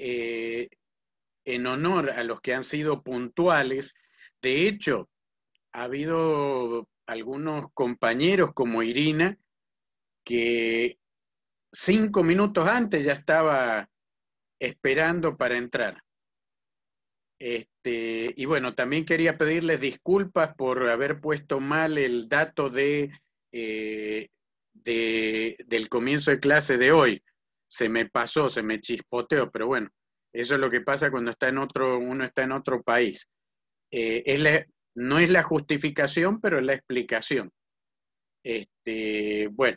Eh, en honor a los que han sido puntuales. De hecho, ha habido algunos compañeros como Irina que cinco minutos antes ya estaba esperando para entrar. Este, y bueno, también quería pedirles disculpas por haber puesto mal el dato de eh, del comienzo de clase de hoy se me pasó, se me chispoteó, pero bueno, eso es lo que pasa cuando está en otro, uno está en otro país. Eh, es no es la justificación, pero es la explicación. Este, bueno,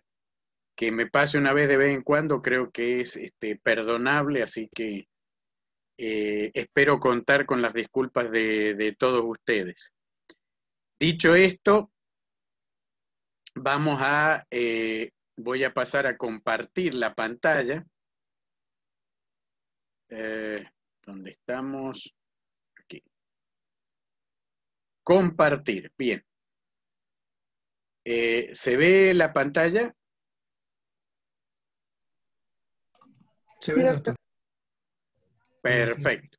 que me pase una vez de vez en cuando creo que es este, perdonable, así que eh, espero contar con las disculpas de, todos ustedes. Dicho esto, vamos a eh, Voy a pasar a compartir la pantalla. donde eh, ¿Dónde estamos? Aquí. Compartir. Bien. Eh, ¿Se ve la pantalla? Se ve Perfecto.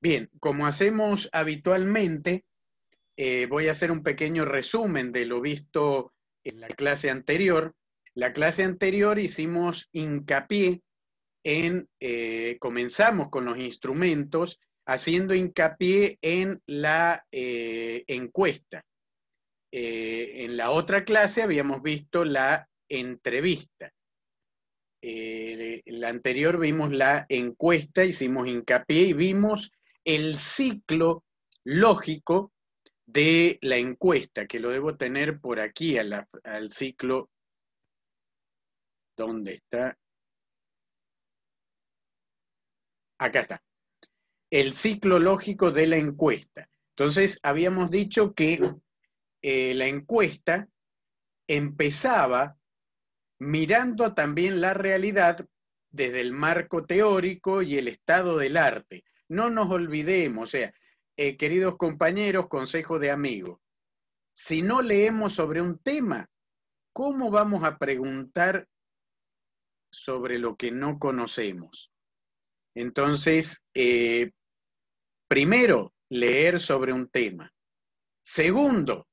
Bien, como hacemos habitualmente, eh, voy a hacer un pequeño resumen de lo visto en la clase anterior la clase anterior hicimos hincapié en, eh, comenzamos con los instrumentos, haciendo hincapié en la eh, encuesta. Eh, en la otra clase habíamos visto la entrevista. En la anterior vimos la encuesta, hicimos hincapié y vimos el ciclo lógico de la encuesta, que lo debo tener por aquí al ciclo ¿Dónde está? Acá está. El ciclo lógico de la encuesta. Entonces, habíamos dicho que eh, la encuesta empezaba mirando también la realidad desde el marco teórico y el estado del arte. No nos olvidemos, o sea, eh, queridos compañeros, consejo de amigos, si no leemos sobre un tema, ¿cómo vamos a preguntar sobre lo que no conocemos. Entonces, eh, primero, leer sobre un tema. Segundo,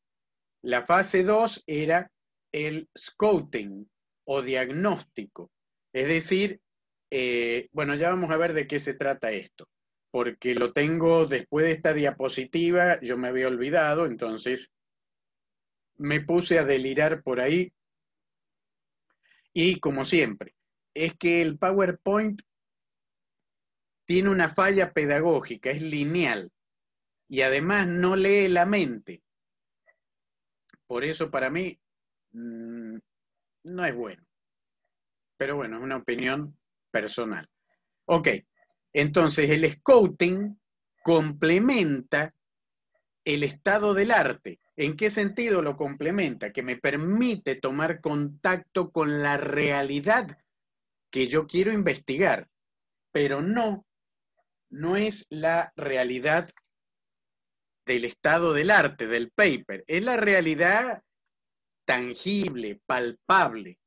la fase 2 era el scouting o diagnóstico. Es decir, eh, bueno, ya vamos a ver de qué se trata esto, porque lo tengo después de esta diapositiva, yo me había olvidado, entonces me puse a delirar por ahí. Y como siempre, es que el PowerPoint tiene una falla pedagógica, es lineal y además no lee la mente. Por eso para mí mm, no es bueno. Pero bueno, es una opinión personal. Ok, entonces el scouting complementa el estado del arte. ¿En qué sentido lo complementa? Que me permite tomar contacto con la realidad que yo quiero investigar, pero no, no es la realidad del estado del arte, del paper, es la realidad tangible, palpable.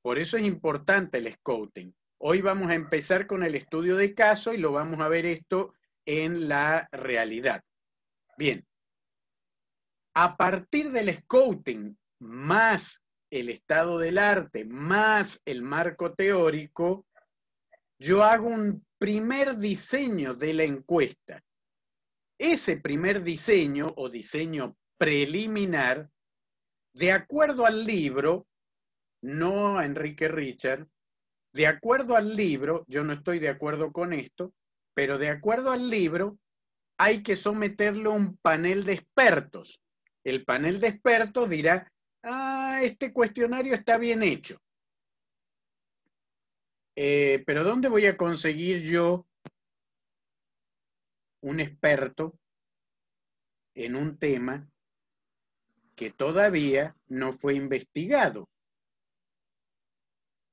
Por eso es importante el scouting. Hoy vamos a empezar con el estudio de caso y lo vamos a ver esto en la realidad. Bien, a partir del scouting más el estado del arte más el marco teórico, yo hago un primer diseño de la encuesta. Ese primer diseño o diseño preliminar, de acuerdo al libro, no a Enrique Richard, de acuerdo al libro, yo no estoy de acuerdo con esto, pero de acuerdo al libro hay que someterlo a un panel de expertos. El panel de expertos dirá, ah, este cuestionario está bien hecho. Eh, pero ¿dónde voy a conseguir yo un experto en un tema que todavía no fue investigado?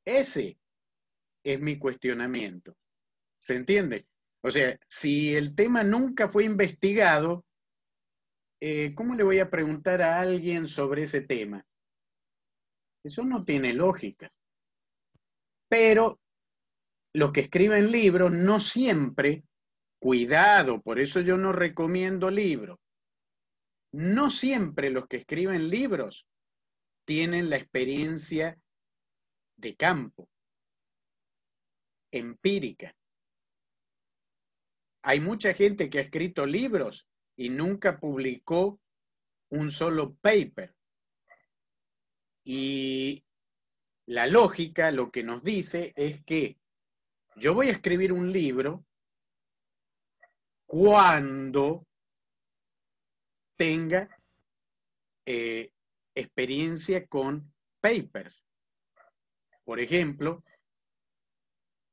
Ese es mi cuestionamiento. ¿Se entiende? O sea, si el tema nunca fue investigado, eh, ¿cómo le voy a preguntar a alguien sobre ese tema? Eso no tiene lógica. Pero los que escriben libros no siempre, cuidado, por eso yo no recomiendo libros, no siempre los que escriben libros tienen la experiencia de campo, empírica. Hay mucha gente que ha escrito libros y nunca publicó un solo paper. Y la lógica lo que nos dice es que yo voy a escribir un libro cuando tenga eh, experiencia con papers. Por ejemplo,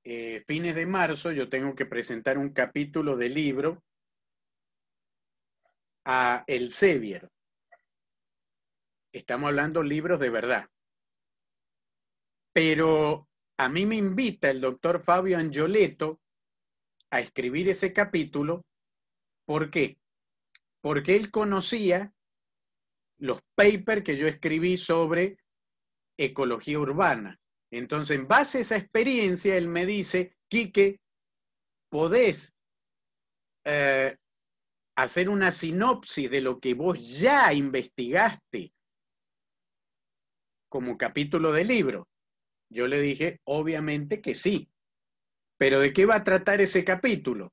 eh, fines de marzo yo tengo que presentar un capítulo de libro a el Sevier. Estamos hablando libros de verdad. Pero a mí me invita el doctor Fabio Angioleto a escribir ese capítulo. ¿Por qué? Porque él conocía los papers que yo escribí sobre ecología urbana. Entonces, en base a esa experiencia, él me dice, Quique, podés eh, hacer una sinopsis de lo que vos ya investigaste como capítulo del libro? Yo le dije, obviamente que sí. Pero ¿de qué va a tratar ese capítulo?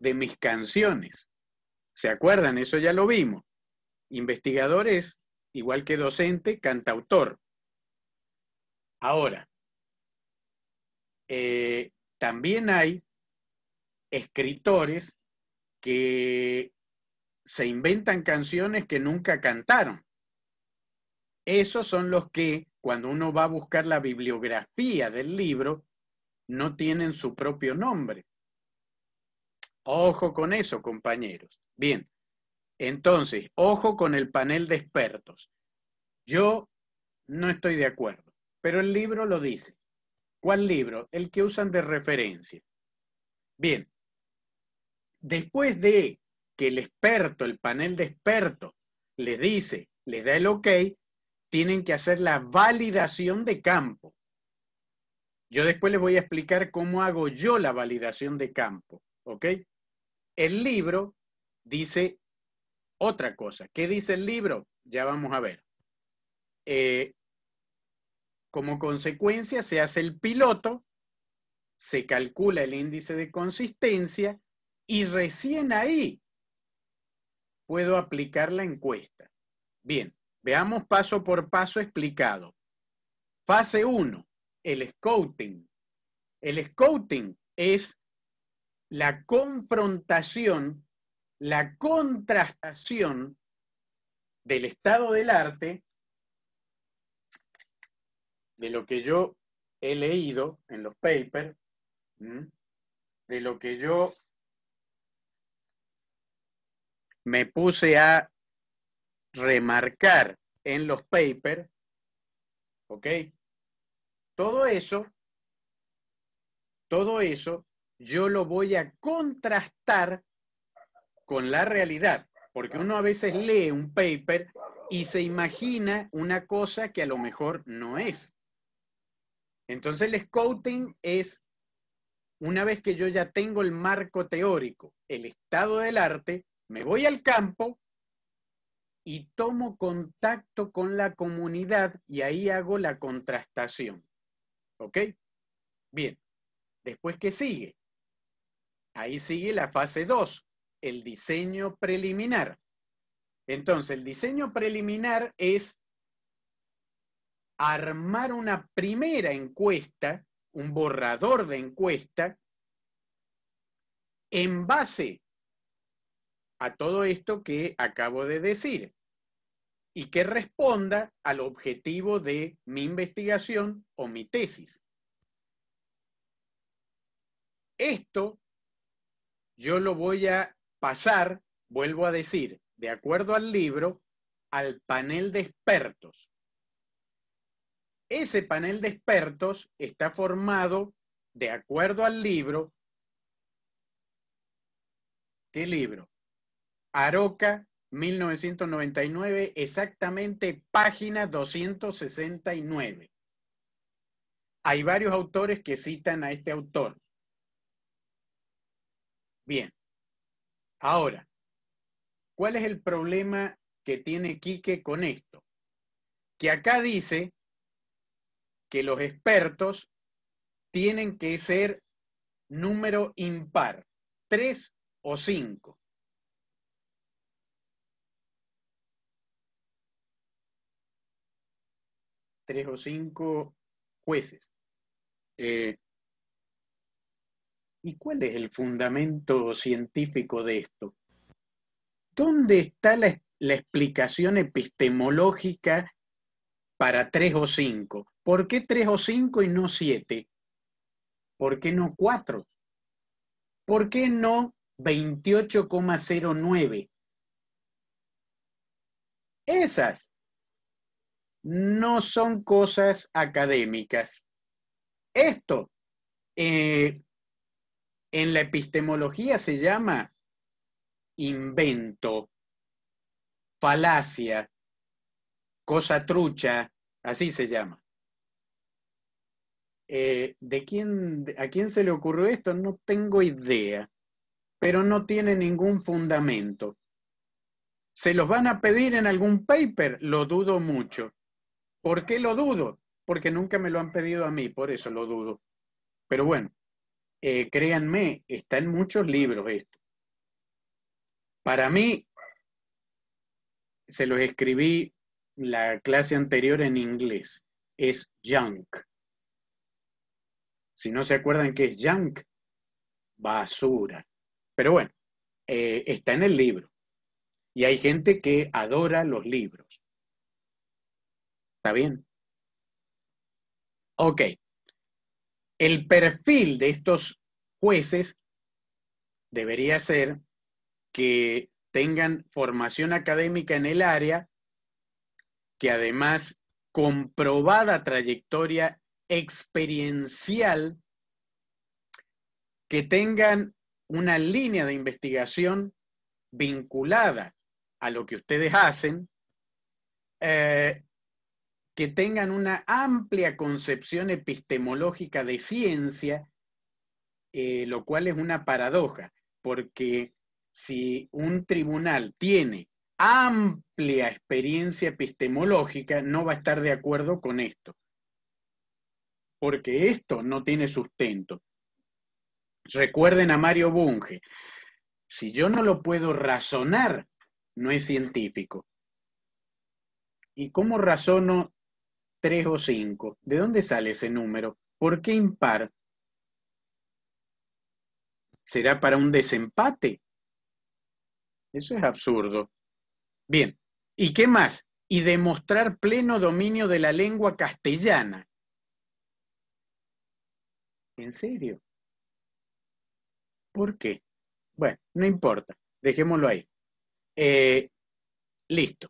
De mis canciones. ¿Se acuerdan? Eso ya lo vimos. Investigadores igual que docente, cantautor. Ahora, eh, también hay escritores que se inventan canciones que nunca cantaron. Esos son los que, cuando uno va a buscar la bibliografía del libro, no tienen su propio nombre. Ojo con eso, compañeros. Bien, entonces, ojo con el panel de expertos. Yo no estoy de acuerdo, pero el libro lo dice. ¿Cuál libro? El que usan de referencia. Bien, después de que el experto, el panel de expertos, les dice, les da el ok, tienen que hacer la validación de campo. Yo después les voy a explicar cómo hago yo la validación de campo, ¿ok? El libro dice otra cosa. ¿Qué dice el libro? Ya vamos a ver. Eh, como consecuencia se hace el piloto, se calcula el índice de consistencia y recién ahí puedo aplicar la encuesta. Bien, veamos paso por paso explicado. Fase 1, el scouting. El scouting es la confrontación, la contrastación del estado del arte, de lo que yo he leído en los papers, de lo que yo me puse a remarcar en los papers, ¿ok? Todo eso, todo eso yo lo voy a contrastar con la realidad, porque uno a veces lee un paper y se imagina una cosa que a lo mejor no es. Entonces el scouting es, una vez que yo ya tengo el marco teórico, el estado del arte, me voy al campo y tomo contacto con la comunidad y ahí hago la contrastación. ¿Ok? Bien. Después, ¿qué sigue? Ahí sigue la fase 2, el diseño preliminar. Entonces, el diseño preliminar es armar una primera encuesta, un borrador de encuesta, en base a todo esto que acabo de decir y que responda al objetivo de mi investigación o mi tesis. Esto yo lo voy a pasar, vuelvo a decir, de acuerdo al libro, al panel de expertos. Ese panel de expertos está formado, de acuerdo al libro, ¿qué libro? Aroca, 1999, exactamente página 269. Hay varios autores que citan a este autor. Bien. Ahora, ¿cuál es el problema que tiene Quique con esto? Que acá dice que los expertos tienen que ser número impar, tres o cinco. tres o cinco jueces. Eh, ¿Y cuál es el fundamento científico de esto? ¿Dónde está la, la explicación epistemológica para tres o cinco? ¿Por qué tres o cinco y no siete? ¿Por qué no cuatro? ¿Por qué no 28,09? Esas no son cosas académicas. Esto eh, en la epistemología se llama invento, falacia, cosa trucha, así se llama. Eh, ¿De quién, a quién se le ocurrió esto? No tengo idea, pero no tiene ningún fundamento. ¿Se los van a pedir en algún paper? Lo dudo mucho. ¿Por qué lo dudo? Porque nunca me lo han pedido a mí, por eso lo dudo. Pero bueno, eh, créanme, está en muchos libros esto. Para mí, se los escribí la clase anterior en inglés, es junk. Si no se acuerdan que es junk, basura. Pero bueno, eh, está en el libro. Y hay gente que adora los libros bien. Ok. El perfil de estos jueces debería ser que tengan formación académica en el área, que además comprobada trayectoria experiencial, que tengan una línea de investigación vinculada a lo que ustedes hacen eh, que tengan una amplia concepción epistemológica de ciencia, eh, lo cual es una paradoja, porque si un tribunal tiene amplia experiencia epistemológica, no va a estar de acuerdo con esto, porque esto no tiene sustento. Recuerden a Mario Bunge, si yo no lo puedo razonar, no es científico. ¿Y cómo razono Tres o cinco. ¿De dónde sale ese número? ¿Por qué impar? ¿Será para un desempate? Eso es absurdo. Bien, ¿y qué más? Y demostrar pleno dominio de la lengua castellana. ¿En serio? ¿Por qué? Bueno, no importa, dejémoslo ahí. Eh, listo.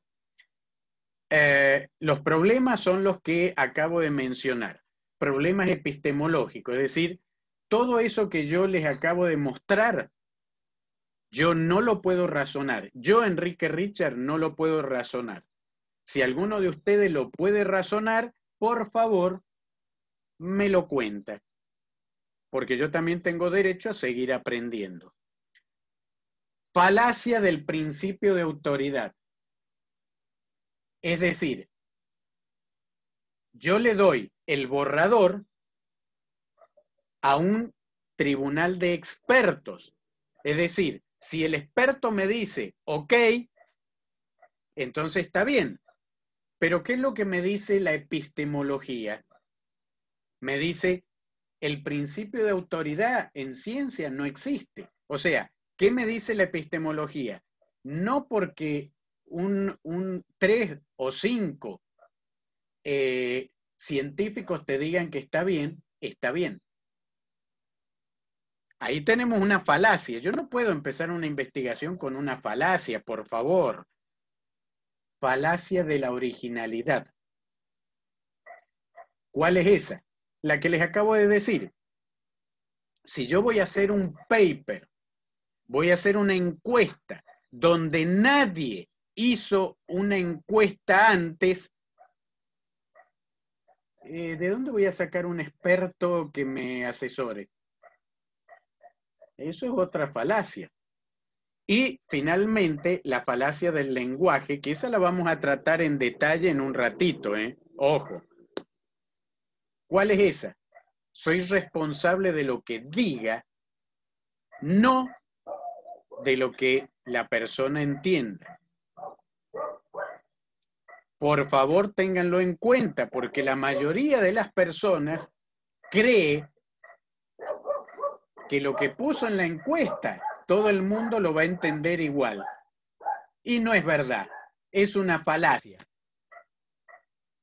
Eh, los problemas son los que acabo de mencionar, problemas epistemológicos, es decir, todo eso que yo les acabo de mostrar, yo no lo puedo razonar, yo Enrique Richard no lo puedo razonar. Si alguno de ustedes lo puede razonar, por favor, me lo cuenta, porque yo también tengo derecho a seguir aprendiendo. Falacia del principio de autoridad. Es decir, yo le doy el borrador a un tribunal de expertos. Es decir, si el experto me dice, ok, entonces está bien. Pero ¿qué es lo que me dice la epistemología? Me dice, el principio de autoridad en ciencia no existe. O sea, ¿qué me dice la epistemología? No porque un, un tres o cinco eh, científicos te digan que está bien, está bien. Ahí tenemos una falacia. Yo no puedo empezar una investigación con una falacia, por favor. Falacia de la originalidad. ¿Cuál es esa? La que les acabo de decir. Si yo voy a hacer un paper, voy a hacer una encuesta donde nadie hizo una encuesta antes. Eh, ¿De dónde voy a sacar un experto que me asesore? Eso es otra falacia. Y finalmente, la falacia del lenguaje, que esa la vamos a tratar en detalle en un ratito, ¿eh? Ojo. ¿Cuál es esa? Soy responsable de lo que diga, no de lo que la persona entienda por favor ténganlo en cuenta, porque la mayoría de las personas cree que lo que puso en la encuesta todo el mundo lo va a entender igual. Y no es verdad, es una falacia.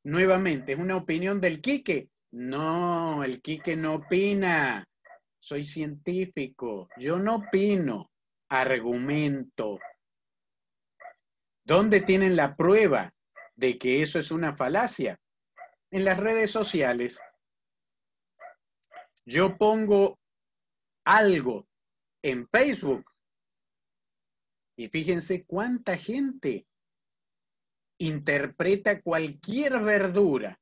Nuevamente, es una opinión del Quique. No, el Quique no opina. Soy científico, yo no opino, argumento. ¿Dónde tienen la prueba? de que eso es una falacia. En las redes sociales, yo pongo algo en Facebook y fíjense cuánta gente interpreta cualquier verdura,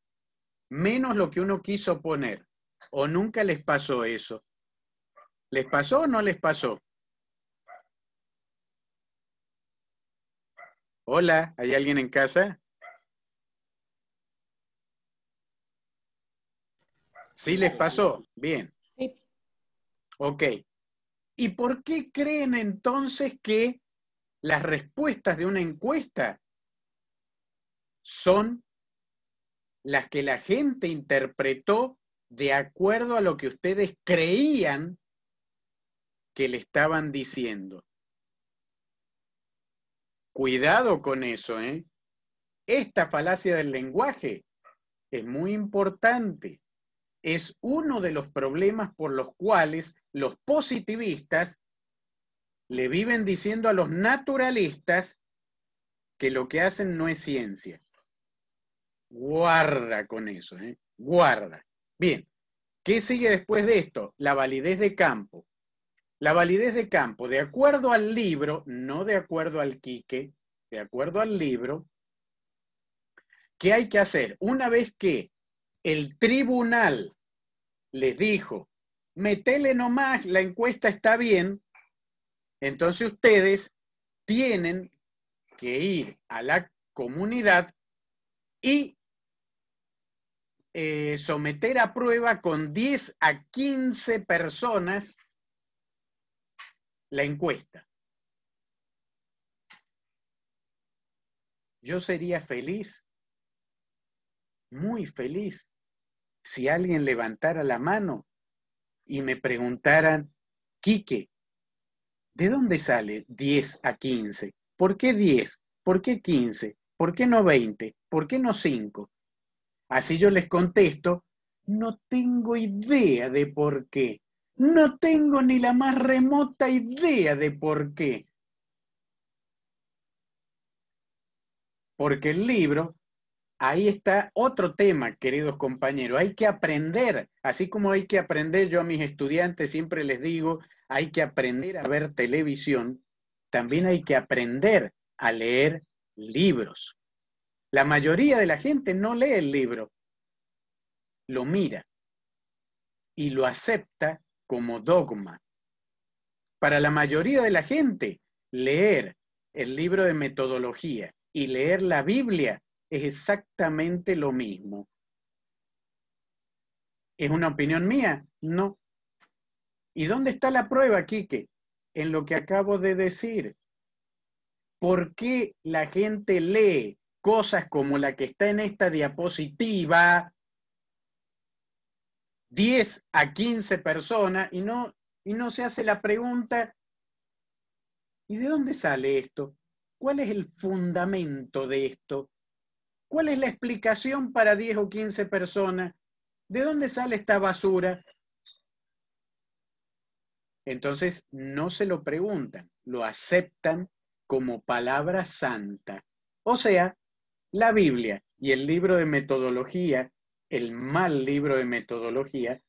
menos lo que uno quiso poner. ¿O nunca les pasó eso? ¿Les pasó o no les pasó? Hola, ¿hay alguien en casa? ¿Sí les pasó? Bien. Sí. Ok. ¿Y por qué creen entonces que las respuestas de una encuesta son las que la gente interpretó de acuerdo a lo que ustedes creían que le estaban diciendo. Cuidado con eso, ¿eh? Esta falacia del lenguaje es muy importante es uno de los problemas por los cuales los positivistas le viven diciendo a los naturalistas que lo que hacen no es ciencia. Guarda con eso, ¿eh? guarda. Bien, ¿qué sigue después de esto? La validez de campo. La validez de campo, de acuerdo al libro, no de acuerdo al Quique, de acuerdo al libro, ¿qué hay que hacer? Una vez que el tribunal les dijo, metele nomás, la encuesta está bien, entonces ustedes tienen que ir a la comunidad y eh, someter a prueba con 10 a 15 personas la encuesta. Yo sería feliz, muy feliz, si alguien levantara la mano y me preguntaran, Quique, ¿de dónde sale 10 a 15? ¿Por qué 10? ¿Por qué 15? ¿Por qué no 20? ¿Por qué no 5? Así yo les contesto, no tengo idea de por qué. No tengo ni la más remota idea de por qué. Porque el libro ahí está otro tema, queridos compañeros. Hay que aprender, así como hay que aprender, yo a mis estudiantes siempre les digo, hay que aprender a ver televisión, también hay que aprender a leer libros. La mayoría de la gente no lee el libro, lo mira y lo acepta como dogma. Para la mayoría de la gente, leer el libro de metodología y leer la Biblia es exactamente lo mismo. ¿Es una opinión mía? No. ¿Y dónde está la prueba, Quique? En lo que acabo de decir. ¿Por qué la gente lee cosas como la que está en esta diapositiva, 10 a 15 personas, y no, y no se hace la pregunta, ¿y de dónde sale esto? ¿Cuál es el fundamento de esto? ¿Cuál es la explicación para 10 o 15 personas? ¿De dónde sale esta basura? Entonces, no se lo preguntan, lo aceptan como palabra santa. O sea, la Biblia y el libro de metodología, el mal libro de metodología,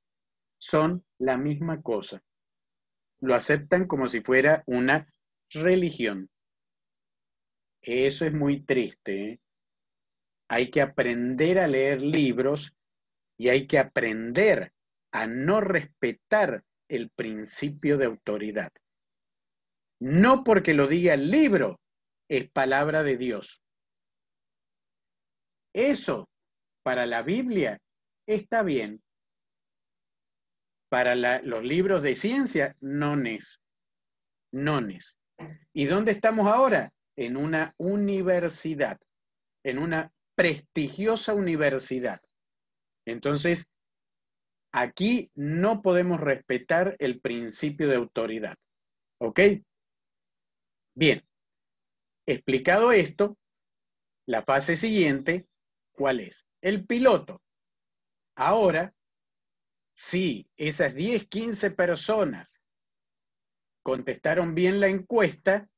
son la misma cosa. Lo aceptan como si fuera una religión. Eso es muy triste. ¿eh? hay que aprender a leer libros y hay que aprender a no respetar el principio de autoridad. No porque lo diga el libro, es palabra de Dios. Eso para la Biblia está bien. Para los libros de ciencia, es, no es. ¿Y dónde estamos ahora? En una universidad, en una prestigiosa universidad. Entonces, aquí no podemos respetar el principio de autoridad. ¿Ok? Bien, explicado esto, la fase siguiente, ¿cuál es? El piloto. Ahora, si esas 10, 15 personas contestaron bien la encuesta,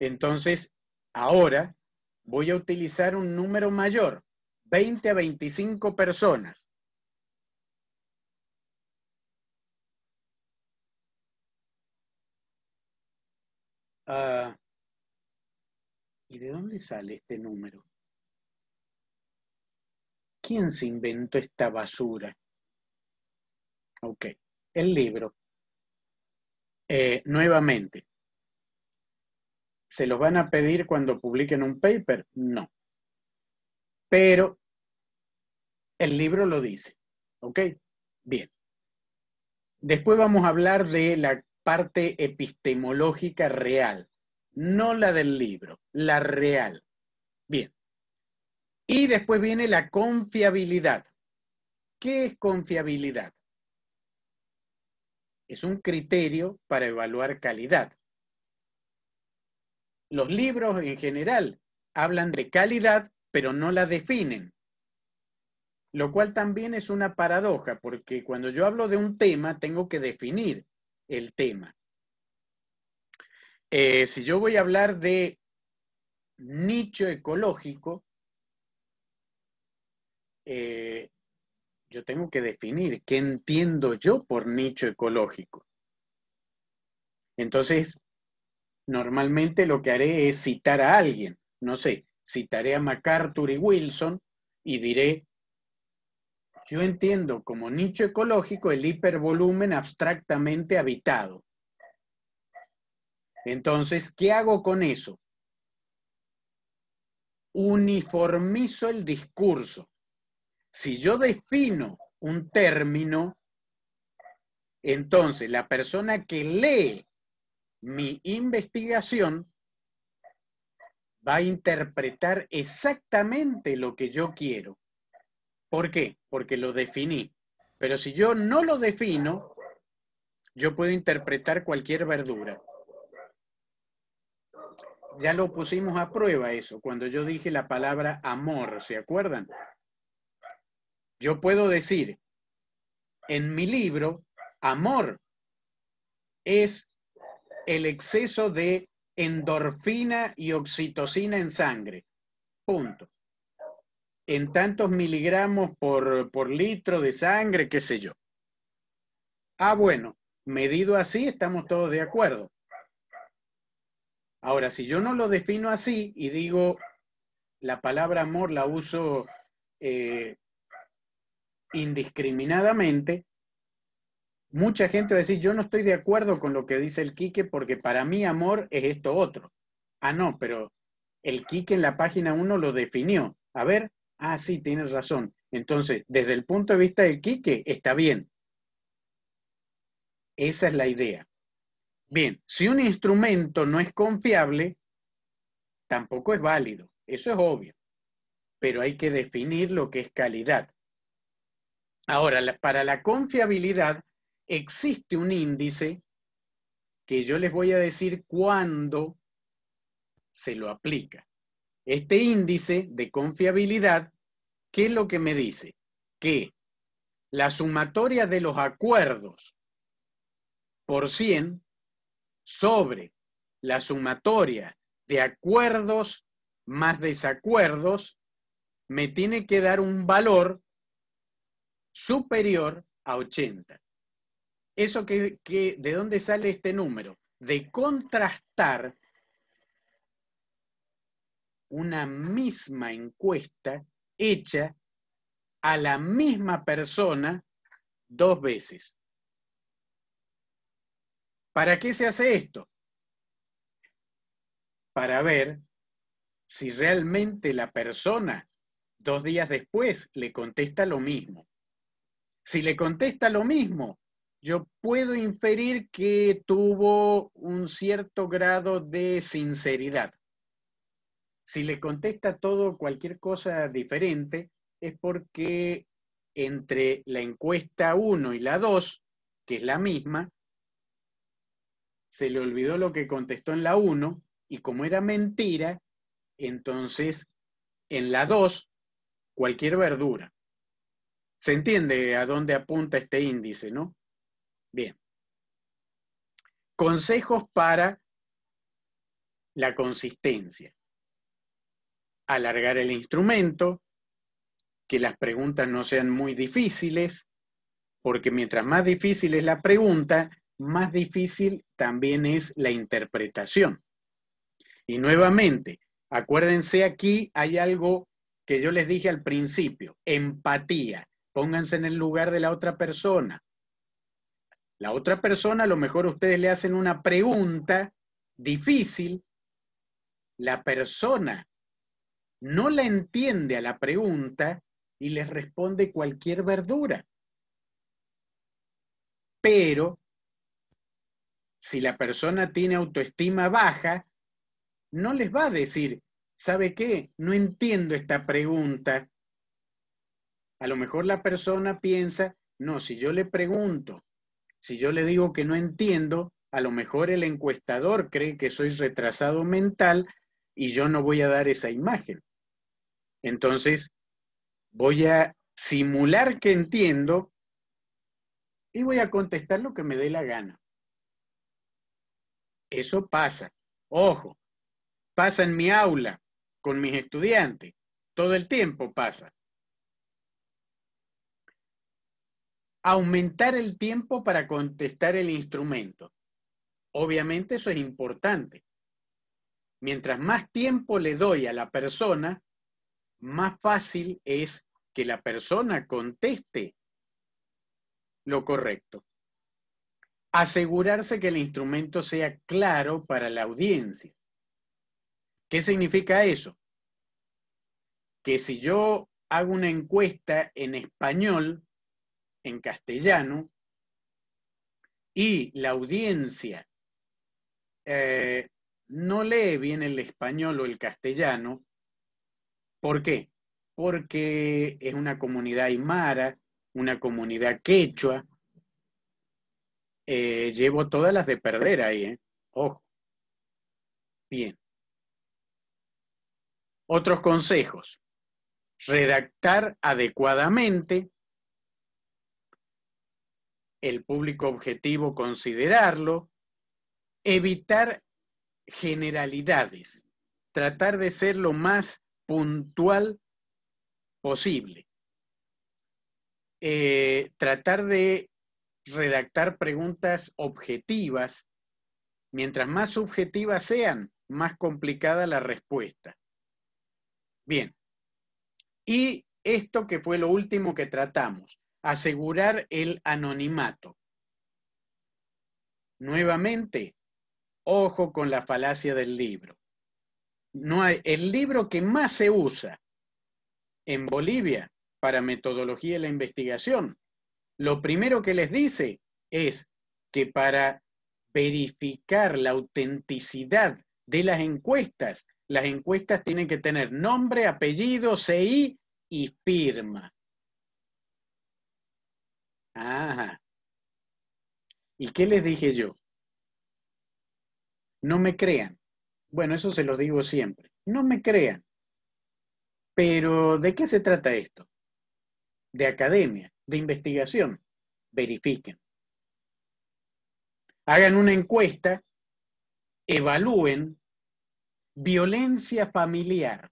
entonces ahora voy a utilizar un número mayor, 20 a 25 personas. Ah, ¿Y de dónde sale este número? ¿Quién se inventó esta basura? Ok, el libro. Eh, nuevamente, ¿Se los van a pedir cuando publiquen un paper? No. Pero el libro lo dice. ¿Ok? Bien. Después vamos a hablar de la parte epistemológica real, no la del libro, la real. Bien. Y después viene la confiabilidad. ¿Qué es confiabilidad? Es un criterio para evaluar calidad los libros en general hablan de calidad, pero no la definen. Lo cual también es una paradoja, porque cuando yo hablo de un tema, tengo que definir el tema. Eh, si yo voy a hablar de nicho ecológico, eh, yo tengo que definir qué entiendo yo por nicho ecológico. Entonces, normalmente lo que haré es citar a alguien. No sé, citaré a MacArthur y Wilson y diré, yo entiendo como nicho ecológico el hipervolumen abstractamente habitado. Entonces, ¿qué hago con eso? Uniformizo el discurso. Si yo defino un término, entonces la persona que lee mi investigación va a interpretar exactamente lo que yo quiero. ¿Por qué? Porque lo definí. Pero si yo no lo defino, yo puedo interpretar cualquier verdura. Ya lo pusimos a prueba eso, cuando yo dije la palabra amor, ¿se acuerdan? Yo puedo decir, en mi libro, amor es el exceso de endorfina y oxitocina en sangre. Punto. En tantos miligramos por, litro de sangre, qué sé yo. Ah, bueno, medido así estamos todos de acuerdo. Ahora, si yo no lo defino así y digo, la palabra amor la uso eh, indiscriminadamente, mucha gente va a decir, yo no estoy de acuerdo con lo que dice el Quique porque para mí amor es esto otro. Ah, no, pero el Quique en la página 1 lo definió. A ver, ah, sí, tienes razón. Entonces, desde el punto de vista del Quique, está bien. Esa es la idea. Bien, si un instrumento no es confiable, tampoco es válido. Eso es obvio. Pero hay que definir lo que es calidad. Ahora, para la confiabilidad existe un índice que yo les voy a decir cuándo se lo aplica. Este índice de confiabilidad, ¿qué es lo que me dice? Que la sumatoria de los acuerdos por 100 sobre la sumatoria de acuerdos más desacuerdos me tiene que dar un valor superior a 80 eso que, ¿de dónde sale este número? De contrastar una misma encuesta hecha a la misma persona dos veces. ¿Para qué se hace esto? Para ver si realmente la persona dos días después le contesta lo mismo. Si le contesta lo mismo, yo puedo inferir que tuvo un cierto grado de sinceridad. Si le contesta todo cualquier cosa diferente, es porque entre la encuesta 1 y la 2, que es la misma, se le olvidó lo que contestó en la 1 y como era mentira, entonces en la 2, cualquier verdura. Se entiende a dónde apunta este índice, ¿no? Bien. Consejos para la consistencia. Alargar el instrumento, que las preguntas no sean muy difíciles, porque mientras más difícil es la pregunta, más difícil también es la interpretación. Y nuevamente, acuérdense aquí, hay algo que yo les dije al principio, empatía. Pónganse en el lugar de la otra persona. La otra persona, a lo mejor ustedes le hacen una pregunta difícil, la persona no la entiende a la pregunta y les responde cualquier verdura. Pero si la persona tiene autoestima baja, no les va a decir, ¿sabe qué? No entiendo esta pregunta. A lo mejor la persona piensa, no, si yo le pregunto si yo le digo que no entiendo, a lo mejor el encuestador cree que soy retrasado mental y yo no voy a dar esa imagen. Entonces, voy a simular que entiendo y voy a contestar lo que me dé la gana. Eso pasa. Ojo, pasa en mi aula con mis estudiantes. Todo el tiempo pasa. aumentar el tiempo para contestar el instrumento. Obviamente eso es importante. Mientras más tiempo le doy a la persona, más fácil es que la persona conteste lo correcto. Asegurarse que el instrumento sea claro para la audiencia. ¿Qué significa eso? Que si yo hago una encuesta en español, en castellano y la audiencia eh, no lee bien el español o el castellano, ¿por qué? Porque es una comunidad aymara, una comunidad quechua. Eh, llevo todas las de perder ahí, ¿eh? Ojo. Bien. Otros consejos. Redactar adecuadamente el público objetivo considerarlo, evitar generalidades, tratar de ser lo más puntual posible, eh, tratar de redactar preguntas objetivas, mientras más subjetivas sean, más complicada la respuesta. Bien, y esto que fue lo último que tratamos, asegurar el anonimato. Nuevamente, ojo con la falacia del libro. No el libro que más se usa en Bolivia para metodología de la investigación, lo primero que les dice es que para verificar la autenticidad de las encuestas, las encuestas tienen que tener nombre, apellido, CI y firma. Ajá. Ah. ¿Y qué les dije yo? No me crean. Bueno, eso se los digo siempre. No me crean. Pero, ¿de qué se trata esto? De academia, de investigación. Verifiquen. Hagan una encuesta, evalúen violencia familiar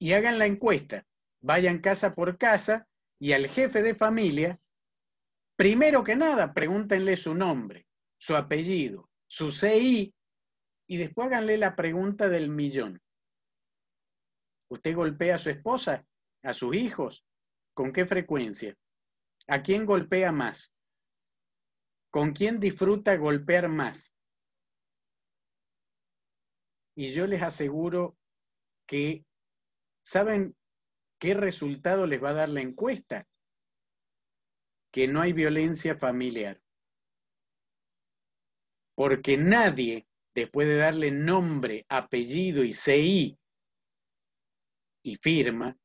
y hagan la encuesta. Vayan casa por casa y al jefe de familia, primero que nada, pregúntenle su nombre, su apellido, su CI, y después háganle la pregunta del millón. ¿Usted golpea a su esposa, a sus hijos? ¿Con qué frecuencia? ¿A quién golpea más? ¿Con quién disfruta golpear más? Y yo les aseguro que, ¿saben ¿Qué resultado les va a dar la encuesta? Que no hay violencia familiar. Porque nadie, después de darle nombre, apellido y CI y firma,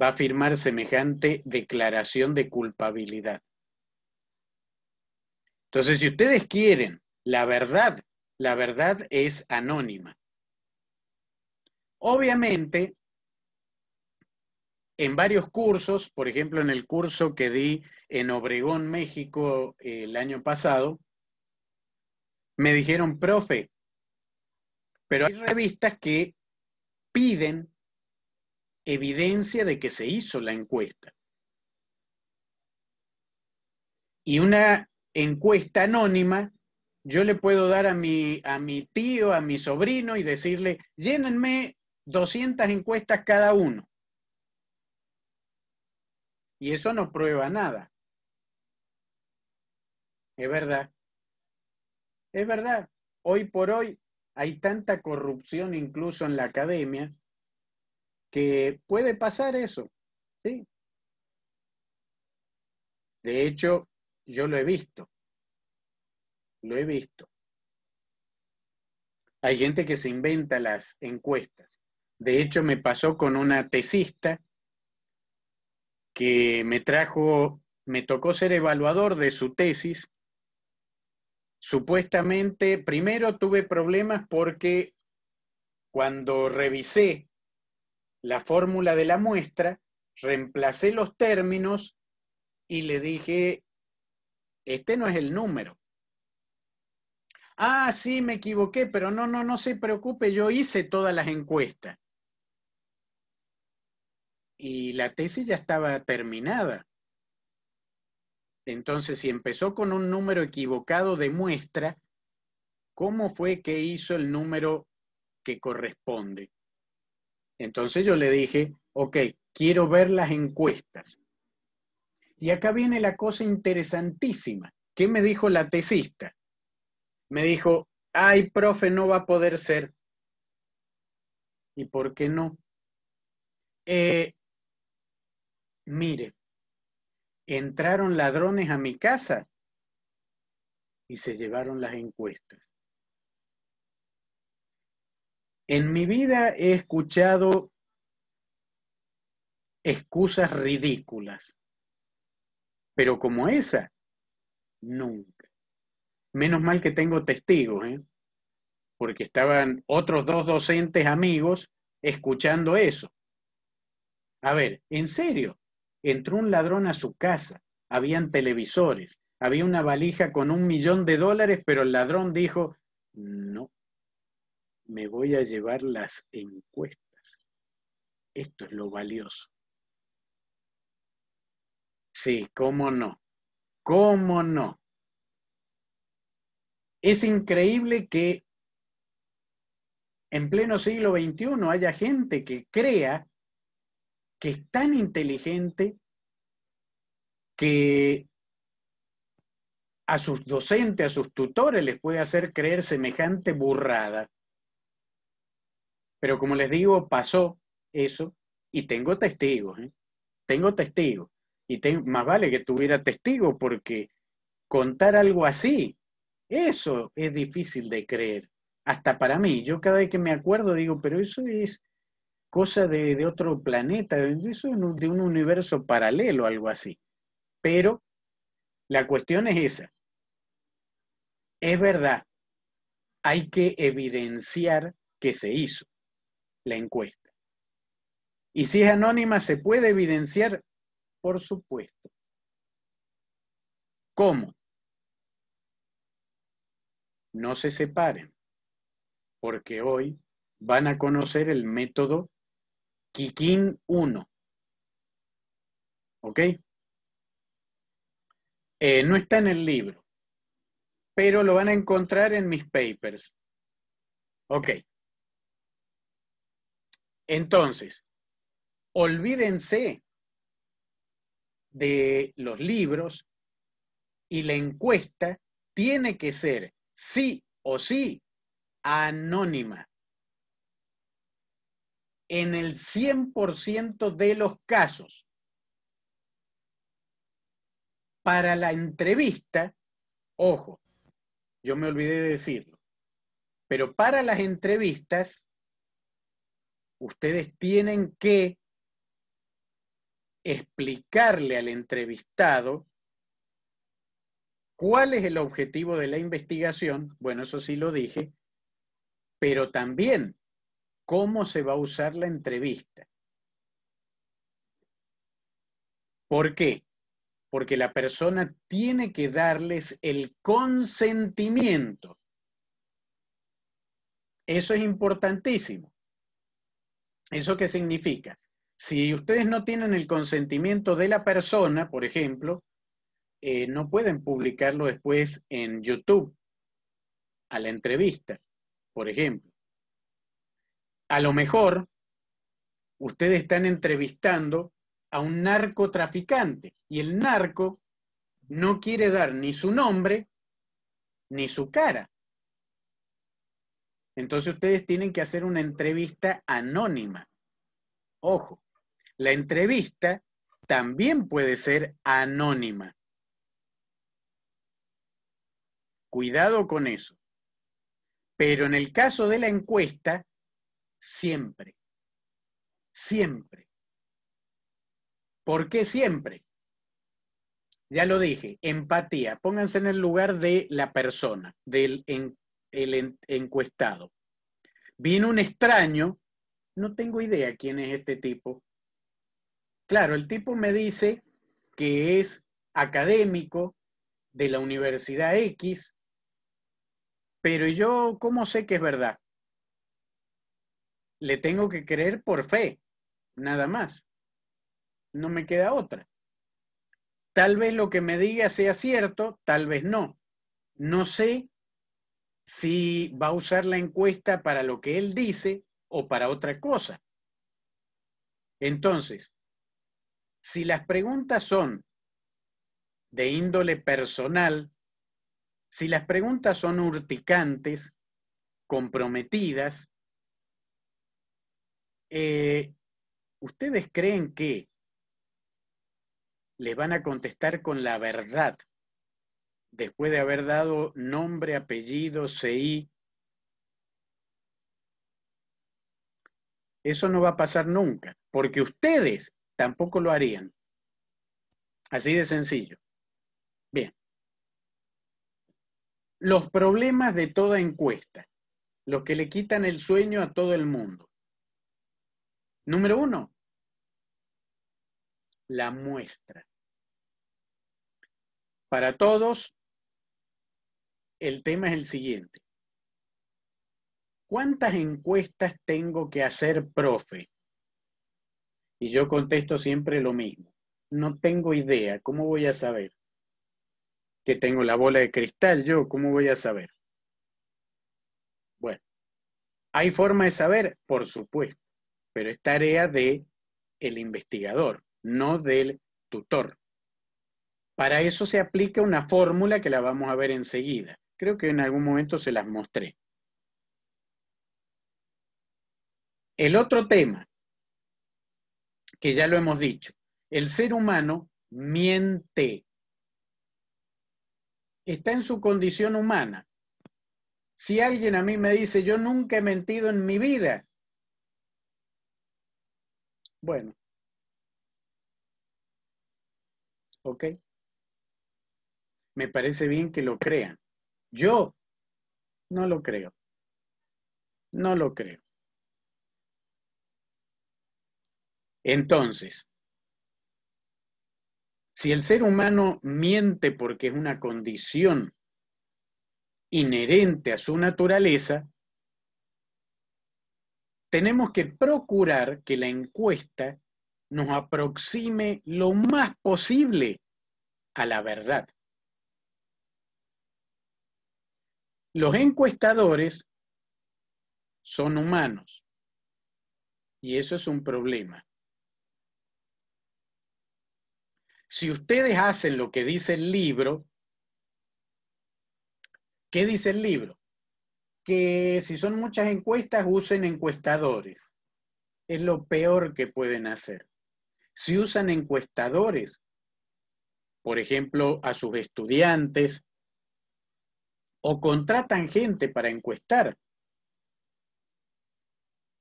va a firmar semejante declaración de culpabilidad. Entonces, si ustedes quieren la verdad, la verdad es anónima. Obviamente, en varios cursos, por ejemplo, en el curso que di en Obregón, México, eh, el año pasado, me dijeron, profe, pero hay revistas que piden evidencia de que se hizo la encuesta. Y una encuesta anónima, yo le puedo dar a mi, a mi tío, a mi sobrino y decirle, llénenme 200 encuestas cada uno y eso no prueba nada. Es verdad. Es verdad. Hoy por hoy hay tanta corrupción incluso en la academia que puede pasar eso. ¿sí? De hecho, yo lo he visto. Lo he visto. Hay gente que se inventa las encuestas. De hecho, me pasó con una tesista que me trajo, me tocó ser evaluador de su tesis. Supuestamente, primero tuve problemas porque cuando revisé la fórmula de la muestra, reemplacé los términos y le dije, este no es el número. Ah, sí, me equivoqué, pero no, no, no se preocupe, yo hice todas las encuestas y la tesis ya estaba terminada. Entonces, si empezó con un número equivocado de muestra, ¿cómo fue que hizo el número que corresponde? Entonces yo le dije, ok, quiero ver las encuestas. Y acá viene la cosa interesantísima. ¿Qué me dijo la tesista? Me dijo, ay, profe, no va a poder ser. ¿Y por qué no? Eh, mire, entraron ladrones a mi casa y se llevaron las encuestas. En mi vida he escuchado excusas ridículas, pero como esa, nunca. Menos mal que tengo testigos, ¿eh? porque estaban otros dos docentes amigos escuchando eso. A ver, en serio, entró un ladrón a su casa, habían televisores, había una valija con un millón de dólares, pero el ladrón dijo, no, me voy a llevar las encuestas. Esto es lo valioso. Sí, cómo no, cómo no. Es increíble que en pleno siglo XXI haya gente que crea que es tan inteligente que a sus docentes, a sus tutores les puede hacer creer semejante burrada. Pero como les digo, pasó eso y tengo testigos, ¿eh? tengo testigos. Y más vale que tuviera testigos porque contar algo así, eso es difícil de creer. Hasta para mí, yo cada vez que me acuerdo digo, pero eso es cosa de, otro planeta, de un universo paralelo, algo así. Pero la cuestión es esa. Es verdad, hay que evidenciar que se hizo la encuesta. Y si es anónima, ¿se puede evidenciar? Por supuesto. ¿Cómo? No se separen, porque hoy van a conocer el método Kikin 1. ¿Ok? Eh, no está en el libro, pero lo van a encontrar en mis papers. Ok. Entonces, olvídense de los libros y la encuesta tiene que ser sí o sí anónima en el 100% de los casos, para la entrevista, ojo, yo me olvidé de decirlo, pero para las entrevistas, ustedes tienen que explicarle al entrevistado cuál es el objetivo de la investigación, bueno, eso sí lo dije, pero también cómo se va a usar la entrevista. ¿Por qué? Porque la persona tiene que darles el consentimiento. Eso es importantísimo. ¿Eso qué significa? Si ustedes no tienen el consentimiento de la persona, por ejemplo, eh, no pueden publicarlo después en YouTube a la entrevista, por ejemplo. A lo mejor ustedes están entrevistando a un narcotraficante y el narco no quiere dar ni su nombre ni su cara. Entonces ustedes tienen que hacer una entrevista anónima. Ojo, la entrevista también puede ser anónima. Cuidado con eso. Pero en el caso de la encuesta, siempre. Siempre. ¿Por qué siempre? Ya lo dije, empatía. Pónganse en el lugar de la persona, del el encuestado. Viene un extraño, no tengo idea quién es este tipo. Claro, el tipo me dice que es académico de la Universidad X, pero yo, ¿cómo sé que es verdad? le tengo que creer por fe, nada más. No me queda otra. Tal vez lo que me diga sea cierto, tal vez no. No sé si va a usar la encuesta para lo que él dice o para otra cosa. Entonces, si las preguntas son de índole personal, si las preguntas son urticantes, comprometidas, eh, ¿Ustedes creen que les van a contestar con la verdad después de haber dado nombre, apellido, CI? Eso no va a pasar nunca, porque ustedes tampoco lo harían. Así de sencillo. Bien. Los problemas de toda encuesta, los que le quitan el sueño a todo el mundo. Número uno, la muestra. Para todos, el tema es el siguiente. ¿Cuántas encuestas tengo que hacer, profe? Y yo contesto siempre lo mismo. No tengo idea. ¿Cómo voy a saber? Que tengo la bola de cristal yo. ¿Cómo voy a saber? Bueno, ¿hay forma de saber? Por supuesto pero es tarea de el investigador, no del tutor. Para eso se aplica una fórmula que la vamos a ver enseguida. Creo que en algún momento se las mostré. El otro tema, que ya lo hemos dicho, el ser humano miente. Está en su condición humana. Si alguien a mí me dice, yo nunca he mentido en mi vida, bueno. Ok. Me parece bien que lo crean. Yo no lo creo. No lo creo. Entonces, si el ser humano miente porque es una condición inherente a su naturaleza, tenemos que procurar que la encuesta nos aproxime lo más posible a la verdad. Los encuestadores son humanos y eso es un problema. Si ustedes hacen lo que dice el libro, ¿qué dice el libro? si son muchas encuestas, usen encuestadores. Es lo peor que pueden hacer. Si usan encuestadores, por ejemplo, a sus estudiantes, o contratan gente para encuestar,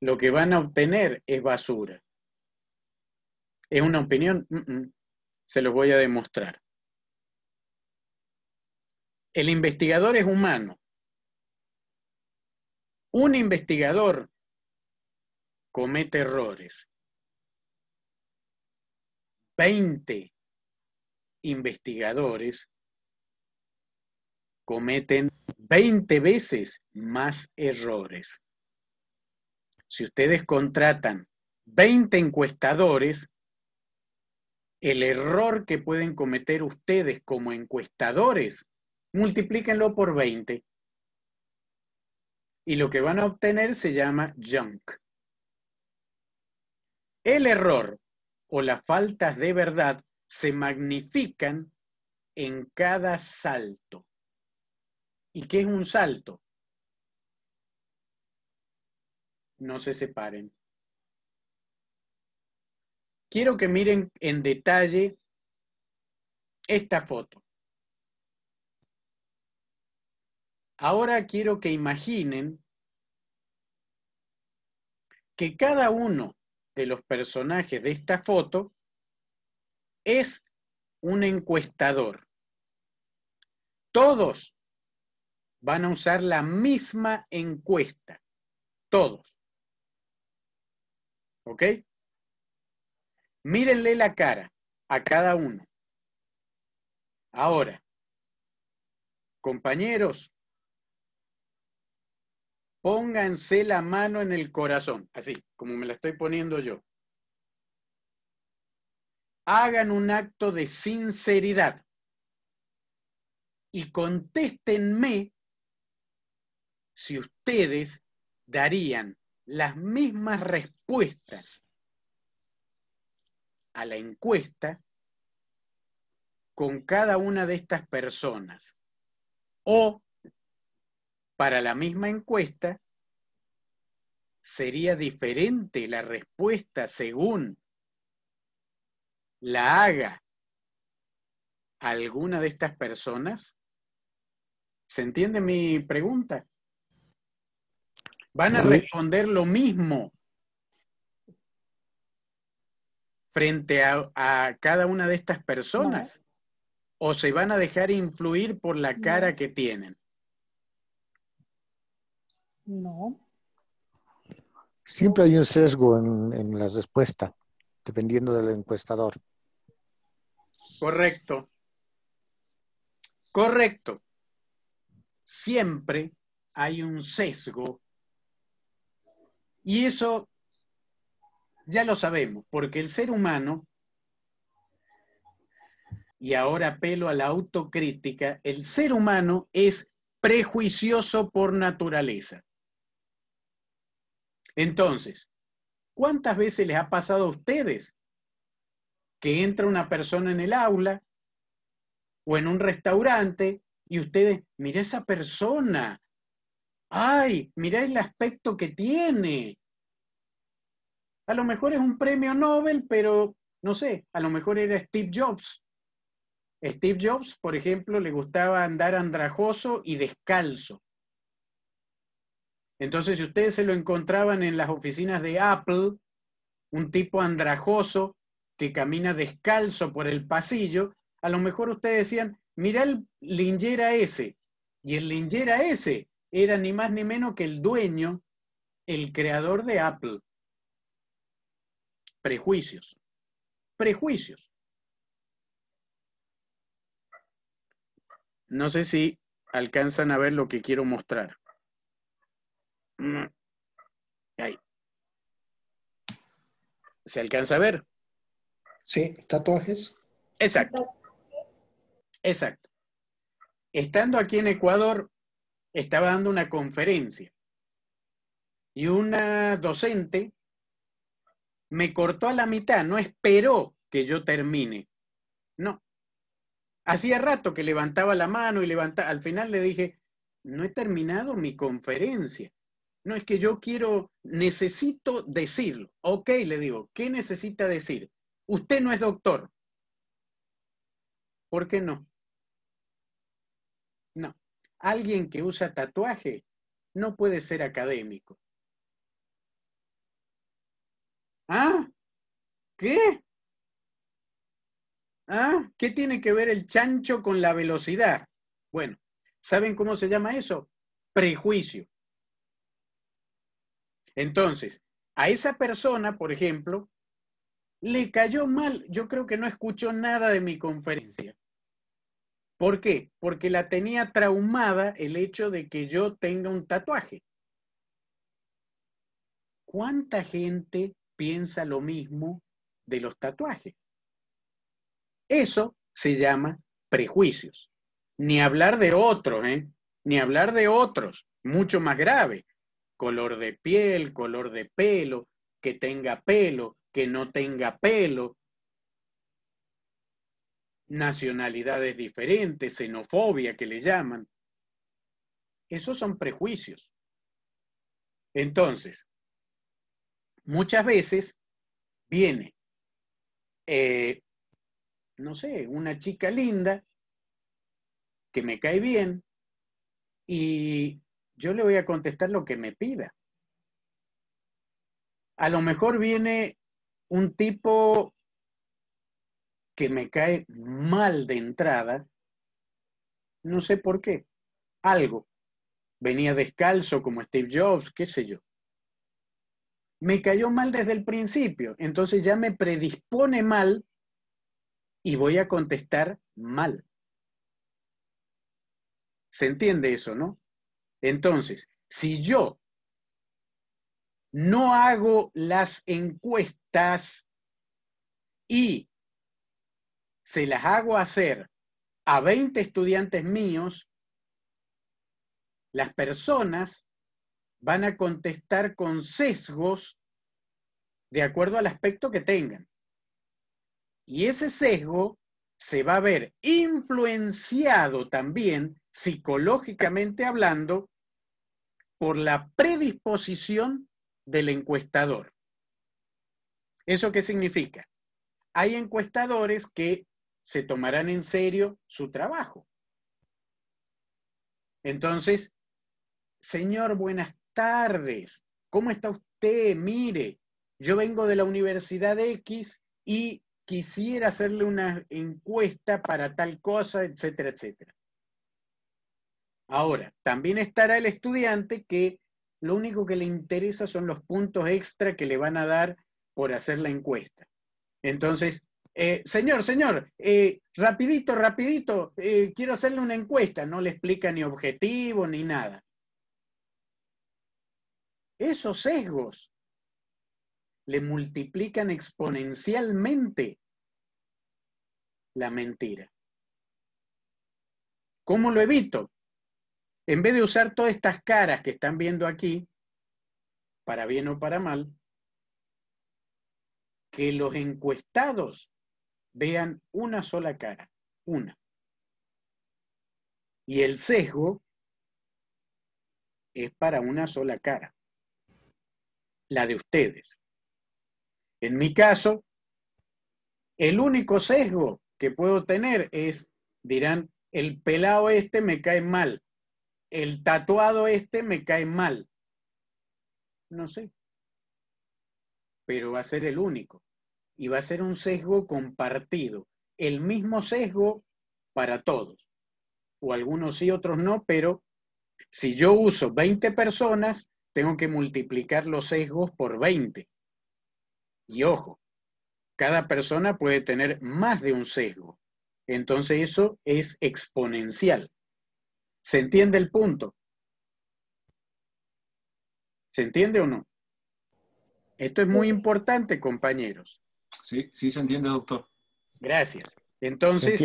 lo que van a obtener es basura. ¿Es una opinión? Se los voy a demostrar. El investigador es humano, un investigador comete errores, 20 investigadores cometen 20 veces más errores. Si ustedes contratan 20 encuestadores, el error que pueden cometer ustedes como encuestadores, multiplíquenlo por 20 y lo que van a obtener se llama junk. El error o las faltas de verdad se magnifican en cada salto. ¿Y qué es un salto? No se separen. Quiero que miren en detalle esta foto. Ahora quiero que imaginen que cada uno de los personajes de esta foto es un encuestador. Todos van a usar la misma encuesta. Todos. ¿Ok? Mírenle la cara a cada uno. Ahora, compañeros, Pónganse la mano en el corazón, así como me la estoy poniendo yo. Hagan un acto de sinceridad y contéstenme si ustedes darían las mismas respuestas a la encuesta con cada una de estas personas o para la misma encuesta, sería diferente la respuesta según la haga alguna de estas personas? ¿Se entiende mi pregunta? Van a responder lo mismo frente a, cada una de estas personas o se van a dejar influir por la cara que tienen. No. Siempre hay un sesgo en, la respuesta, dependiendo del encuestador. Correcto. Correcto. Siempre hay un sesgo. Y eso ya lo sabemos, porque el ser humano, y ahora apelo a la autocrítica, el ser humano es prejuicioso por naturaleza. Entonces, ¿cuántas veces les ha pasado a ustedes que entra una persona en el aula o en un restaurante y ustedes, mira esa persona, ay, mira el aspecto que tiene? A lo mejor es un premio Nobel, pero no sé, a lo mejor era Steve Jobs. Steve Jobs, por ejemplo, le gustaba andar andrajoso y descalzo. Entonces, si ustedes se lo encontraban en las oficinas de Apple, un tipo andrajoso que camina descalzo por el pasillo, a lo mejor ustedes decían, mira el linjera ese. Y el linjera ese era ni más ni menos que el dueño, el creador de Apple. Prejuicios. Prejuicios. No sé si alcanzan a ver lo que quiero mostrar. Mm, Ahí. ¿Se alcanza a ver? Sí, tatuajes. Exacto. Exacto. Estando aquí en Ecuador, estaba dando una conferencia y una docente me cortó a la mitad, no esperó que yo termine. No. Hacía rato que levantaba la mano y levantaba, al final le dije, no he terminado mi conferencia. No, es que yo quiero, necesito decirlo. Ok, le digo, ¿qué necesita decir? Usted no es doctor. ¿Por qué no? No. Alguien que usa tatuaje no puede ser académico. ¿Ah? ¿Qué? ¿Ah? ¿Qué tiene que ver el chancho con la velocidad? Bueno, ¿saben cómo se llama eso? Prejuicio. Entonces, a esa persona, por ejemplo, le cayó mal. Yo creo que no escuchó nada de mi conferencia. ¿Por qué? Porque la tenía traumada el hecho de que yo tenga un tatuaje. ¿Cuánta gente piensa lo mismo de los tatuajes? Eso se llama prejuicios. Ni hablar de otros, ¿eh? Ni hablar de otros, mucho más grave color de piel, color de pelo, que tenga pelo, que no tenga pelo, nacionalidades diferentes, xenofobia que le llaman. Esos son prejuicios. Entonces, muchas veces viene, eh, no sé, una chica linda que me cae bien y yo le voy a contestar lo que me pida. A lo mejor viene un tipo que me cae mal de entrada, no sé por qué, algo. Venía descalzo como Steve Jobs, qué sé yo. Me cayó mal desde el principio, entonces ya me predispone mal y voy a contestar mal. ¿Se entiende eso, no? Entonces, si yo no hago las encuestas y se las hago hacer a 20 estudiantes míos, las personas van a contestar con sesgos de acuerdo al aspecto que tengan. Y ese sesgo se va a ver influenciado también psicológicamente hablando, por la predisposición del encuestador. ¿Eso qué significa? Hay encuestadores que se tomarán en serio su trabajo. Entonces, señor, buenas tardes. ¿Cómo está usted? Mire, yo vengo de la Universidad X y quisiera hacerle una encuesta para tal cosa, etcétera, etcétera. Ahora, también estará el estudiante que lo único que le interesa son los puntos extra que le van a dar por hacer la encuesta. Entonces, eh, señor, señor, eh, rapidito, rapidito, eh, quiero hacerle una encuesta, no le explica ni objetivo ni nada. Esos sesgos le multiplican exponencialmente la mentira. ¿Cómo lo evito? En vez de usar todas estas caras que están viendo aquí, para bien o para mal, que los encuestados vean una sola cara, una. Y el sesgo es para una sola cara, la de ustedes. En mi caso, el único sesgo que puedo tener es, dirán, el pelado este me cae mal el tatuado este me cae mal. No sé. Pero va a ser el único. Y va a ser un sesgo compartido. El mismo sesgo para todos. O algunos sí, otros no, pero si yo uso 20 personas, tengo que multiplicar los sesgos por 20. Y ojo, cada persona puede tener más de un sesgo. Entonces eso es exponencial. ¿Se entiende el punto? ¿Se entiende o no? Esto es muy importante, compañeros. Sí, sí se entiende, doctor. Gracias. Entonces,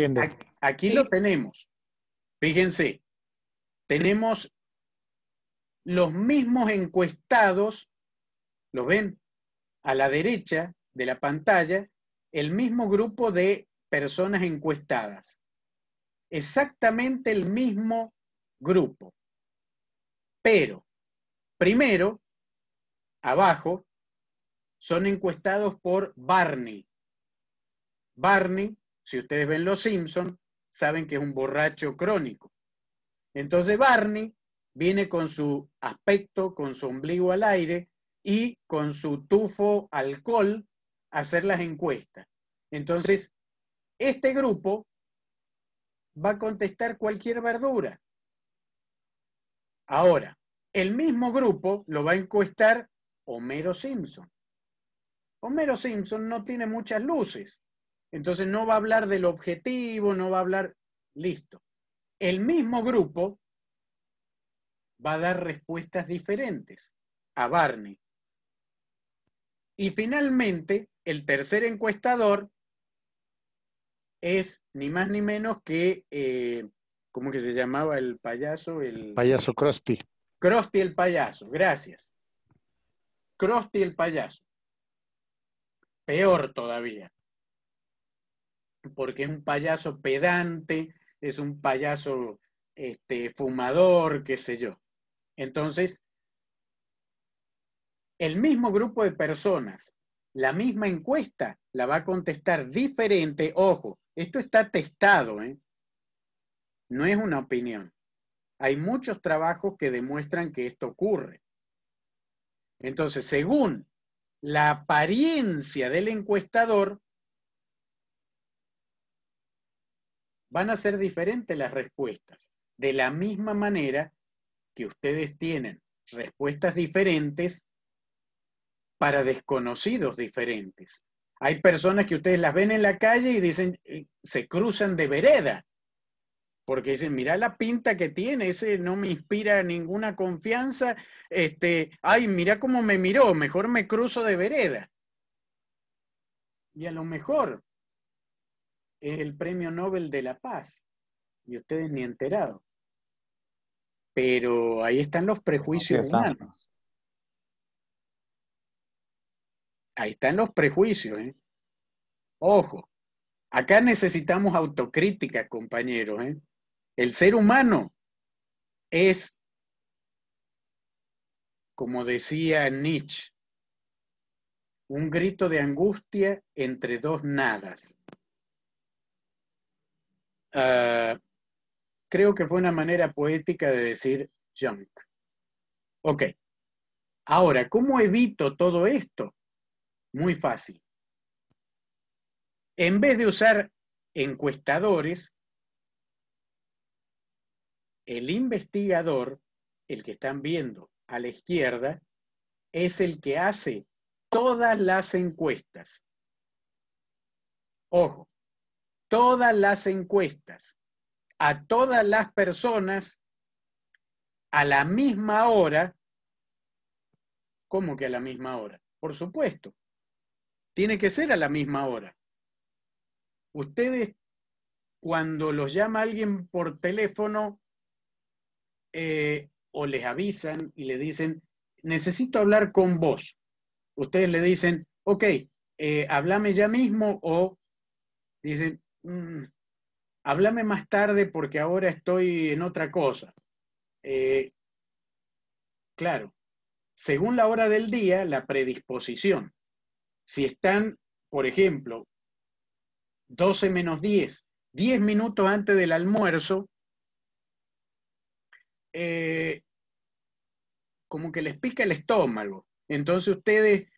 aquí lo tenemos. Fíjense, tenemos los mismos encuestados, ¿Lo ven? A la derecha de la pantalla, el mismo grupo de personas encuestadas. Exactamente el mismo grupo. Pero, primero, abajo, son encuestados por Barney. Barney, si ustedes ven Los Simpson, saben que es un borracho crónico. Entonces Barney viene con su aspecto, con su ombligo al aire y con su tufo alcohol a hacer las encuestas. Entonces, este grupo va a contestar cualquier verdura. Ahora, el mismo grupo lo va a encuestar Homero Simpson. Homero Simpson no tiene muchas luces, entonces no va a hablar del objetivo, no va a hablar, listo. El mismo grupo va a dar respuestas diferentes a Barney. Y finalmente, el tercer encuestador es ni más ni menos que eh, ¿cómo que se llamaba el payaso? El... Payaso Crosby. Crosby el payaso, gracias. Crosby el payaso. Peor todavía. Porque es un payaso pedante, es un payaso este, fumador, qué sé yo. Entonces, el mismo grupo de personas, la misma encuesta, la va a contestar diferente. Ojo, esto está testado, ¿eh? No es una opinión. Hay muchos trabajos que demuestran que esto ocurre. Entonces, según la apariencia del encuestador, van a ser diferentes las respuestas. De la misma manera que ustedes tienen respuestas diferentes para desconocidos diferentes. Hay personas que ustedes las ven en la calle y dicen, eh, se cruzan de vereda porque dicen, mirá la pinta que tiene, ese no me inspira ninguna confianza, este, ay, mirá cómo me miró, mejor me cruzo de vereda. Y a lo mejor es el Premio Nobel de la Paz, y ustedes ni enterado. Pero ahí están los prejuicios humanos. Ahí están los prejuicios. ¿eh? Ojo, acá necesitamos autocrítica, compañeros. ¿eh? El ser humano es, como decía Nietzsche, un grito de angustia entre dos nadas. Ah, creo que fue una manera poética de decir junk. Ok. Ahora, ¿cómo evito todo esto? Muy fácil. En vez de usar encuestadores, el investigador, el que están viendo a la izquierda, es el que hace todas las encuestas. Ojo, todas las encuestas a todas las personas a la misma hora. ¿Cómo que a la misma hora? Por supuesto. Tiene que ser a la misma hora. Ustedes, cuando los llama alguien por teléfono, eh, o les avisan y le dicen, necesito hablar con vos. Ustedes le dicen, ok, eh, hablame ya mismo o dicen, mm, hablame más tarde porque ahora estoy en otra cosa. Eh, claro, según la hora del día, la predisposición. Si están, por ejemplo, 12 menos 10, 10 minutos antes del almuerzo, eh, como que les pica el estómago. Entonces ustedes,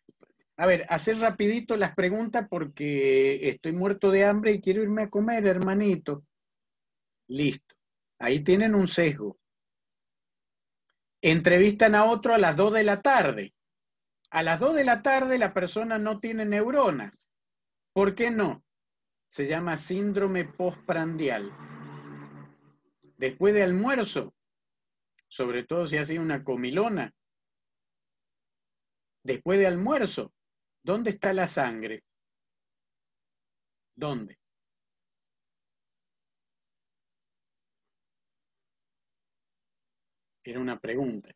a ver, hacer rapidito las preguntas porque estoy muerto de hambre y quiero irme a comer, hermanito. Listo. Ahí tienen un sesgo. Entrevistan a otro a las 2 de la tarde. A las 2 de la tarde la persona no tiene neuronas. ¿Por qué no? Se llama síndrome postprandial. Después de almuerzo, sobre todo si ha sido una comilona. Después de almuerzo, ¿dónde está la sangre? ¿Dónde? Era una pregunta.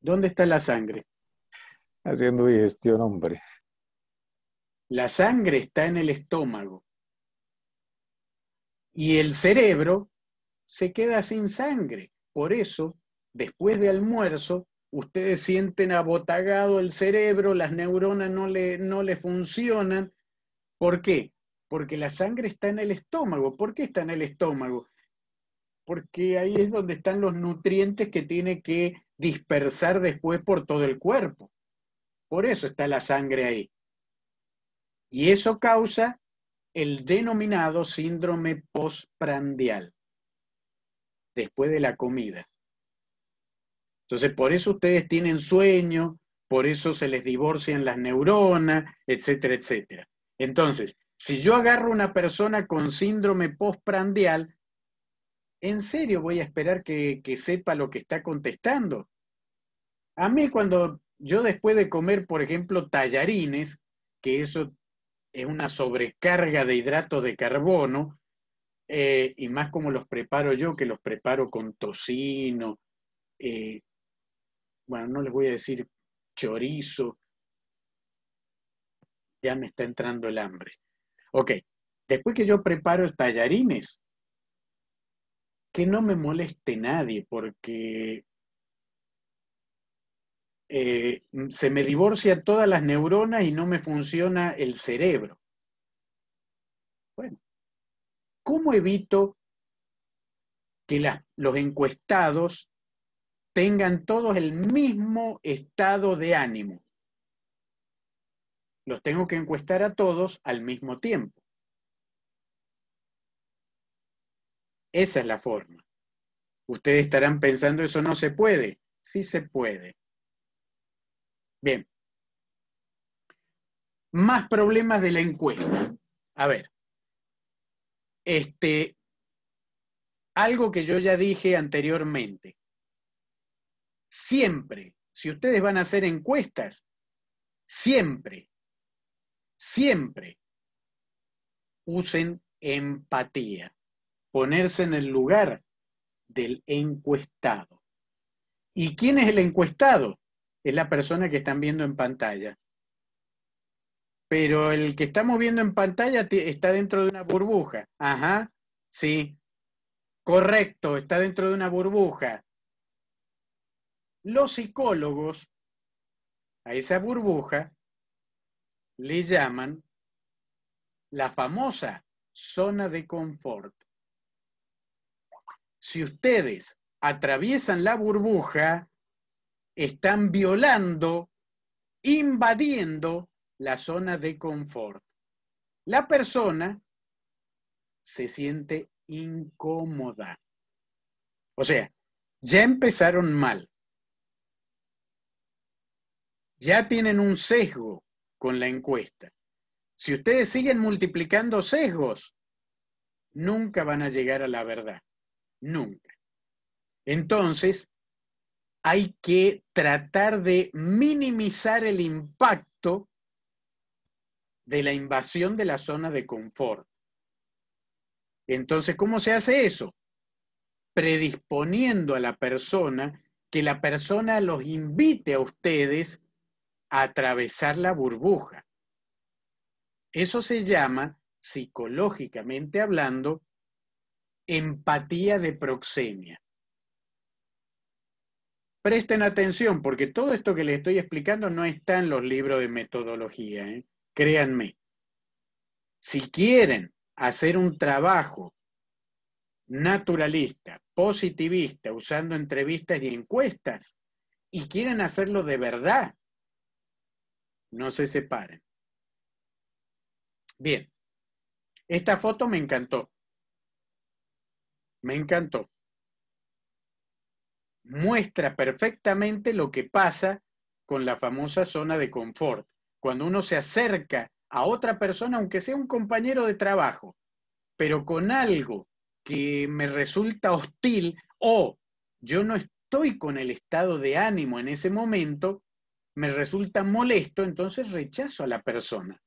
¿Dónde está la sangre? Haciendo digestión, hombre. La sangre está en el estómago. Y el cerebro se queda sin sangre. Por eso, después de almuerzo, ustedes sienten abotagado el cerebro, las neuronas no le, no le funcionan. ¿Por qué? Porque la sangre está en el estómago. ¿Por qué está en el estómago? Porque ahí es donde están los nutrientes que tiene que dispersar después por todo el cuerpo. Por eso está la sangre ahí. Y eso causa el denominado síndrome postprandial después de la comida. Entonces, por eso ustedes tienen sueño, por eso se les divorcian las neuronas, etcétera, etcétera. Entonces, si yo agarro una persona con síndrome postprandial, ¿en serio voy a esperar que, que, sepa lo que está contestando? A mí cuando yo después de comer, por ejemplo, tallarines, que eso es una sobrecarga de hidrato de carbono, eh, y más como los preparo yo, que los preparo con tocino, eh, bueno, no les voy a decir chorizo, ya me está entrando el hambre. Ok, después que yo preparo tallarines, que no me moleste nadie, porque eh, se me divorcia todas las neuronas y no me funciona el cerebro. ¿Cómo evito que los encuestados tengan todos el mismo estado de ánimo? Los tengo que encuestar a todos al mismo tiempo. Esa es la forma. Ustedes estarán pensando, eso no se puede. Sí se puede. Bien. Más problemas de la encuesta. A ver. Este, algo que yo ya dije anteriormente. Siempre, si ustedes van a hacer encuestas, siempre, siempre usen empatía, ponerse en el lugar del encuestado. ¿Y quién es el encuestado? Es la persona que están viendo en pantalla pero el que estamos viendo en pantalla está dentro de una burbuja. Ajá, sí. Correcto, está dentro de una burbuja. Los psicólogos a esa burbuja le llaman la famosa zona de confort. Si ustedes atraviesan la burbuja, están violando, invadiendo la zona de confort. La persona se siente incómoda. O sea, ya empezaron mal. Ya tienen un sesgo con la encuesta. Si ustedes siguen multiplicando sesgos, nunca van a llegar a la verdad. Nunca. Entonces, hay que tratar de minimizar el impacto de la invasión de la zona de confort. Entonces, ¿cómo se hace eso? Predisponiendo a la persona, que la persona los invite a ustedes a atravesar la burbuja. Eso se llama, psicológicamente hablando, empatía de proxenia. Presten atención porque todo esto que les estoy explicando no está en los libros de metodología. ¿eh? créanme, si quieren hacer un trabajo naturalista, positivista, usando entrevistas y encuestas, y quieren hacerlo de verdad, no se separen. Bien, esta foto me encantó. Me encantó. Muestra perfectamente lo que pasa con la famosa zona de confort cuando uno se acerca a otra persona, aunque sea un compañero de trabajo, pero con algo que me resulta hostil o yo no estoy con el estado de ánimo en ese momento, me resulta molesto, entonces rechazo a la persona.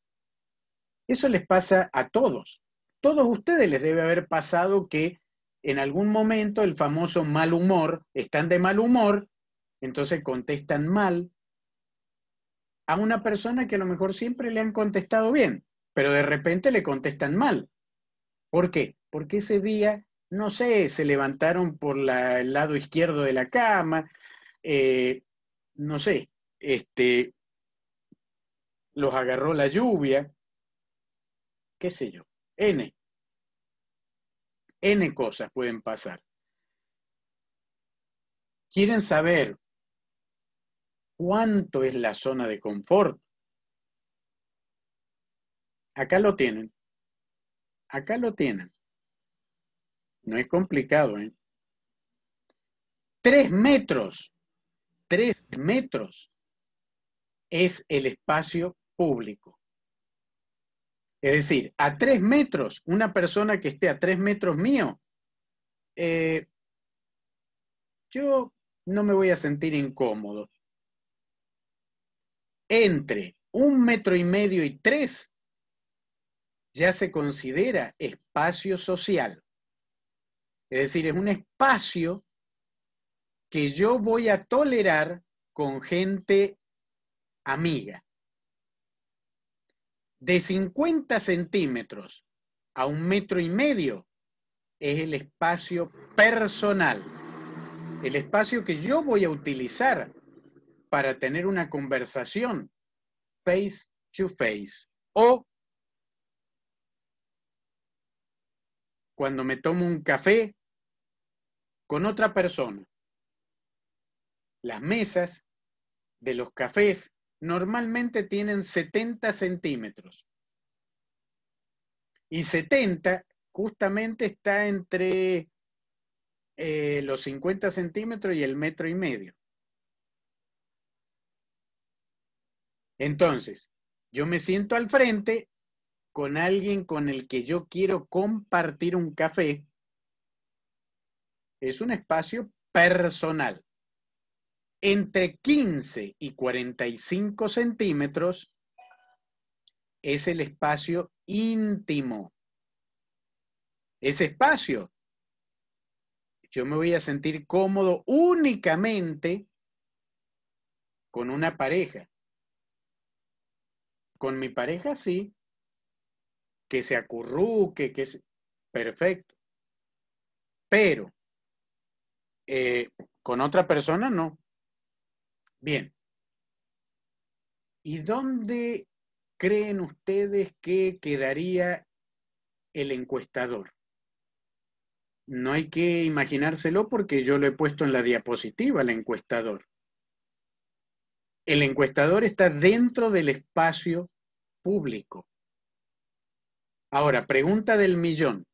Eso les pasa a todos. Todos ustedes les debe haber pasado que en algún momento el famoso mal humor, están de mal humor, entonces contestan mal, a una persona que a lo mejor siempre le han contestado bien, pero de repente le contestan mal. ¿Por qué? Porque ese día, no sé, se levantaron por el lado izquierdo de la cama, eh, no sé, este, los agarró la lluvia, qué sé yo, N. N cosas pueden pasar. Quieren saber cuánto es la zona de confort. Acá lo tienen. Acá lo tienen. No es complicado, ¿eh? Tres metros, tres metros es el espacio público. Es decir, a tres metros, una persona que esté a tres metros mío, eh, yo no me voy a sentir incómodo entre un metro y medio y tres ya se considera espacio social. Es decir, es un espacio que yo voy a tolerar con gente amiga. De 50 centímetros a un metro y medio es el espacio personal, el espacio que yo voy a utilizar para tener una conversación face to face o cuando me tomo un café con otra persona. Las mesas de los cafés normalmente tienen 70 centímetros. Y 70 justamente está entre eh, los 50 centímetros y el metro y medio. Entonces, yo me siento al frente con alguien con el que yo quiero compartir un café. Es un espacio personal. Entre 15 y 45 centímetros es el espacio íntimo. Ese espacio, yo me voy a sentir cómodo únicamente con una pareja. Con mi pareja sí, que se acurruque, que es perfecto. Pero eh, con otra persona no. Bien. ¿Y dónde creen ustedes que quedaría el encuestador? No hay que imaginárselo porque yo lo he puesto en la diapositiva, el encuestador. El encuestador está dentro del espacio público. Ahora, pregunta del millón.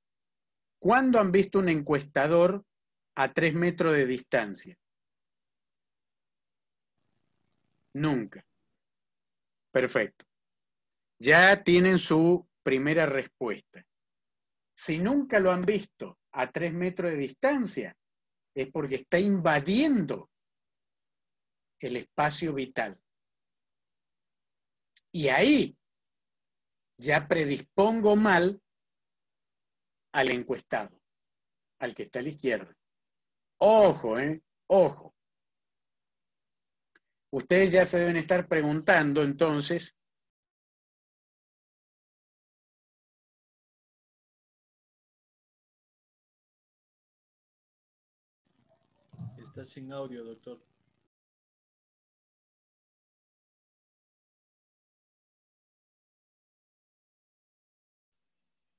¿Cuándo han visto un encuestador a tres metros de distancia? Nunca. Perfecto. Ya tienen su primera respuesta. Si nunca lo han visto a tres metros de distancia, es porque está invadiendo el espacio vital. Y ahí ya predispongo mal al encuestado, al que está a la izquierda. Ojo, ¿eh? Ojo. Ustedes ya se deben estar preguntando entonces, Está sin audio, doctor.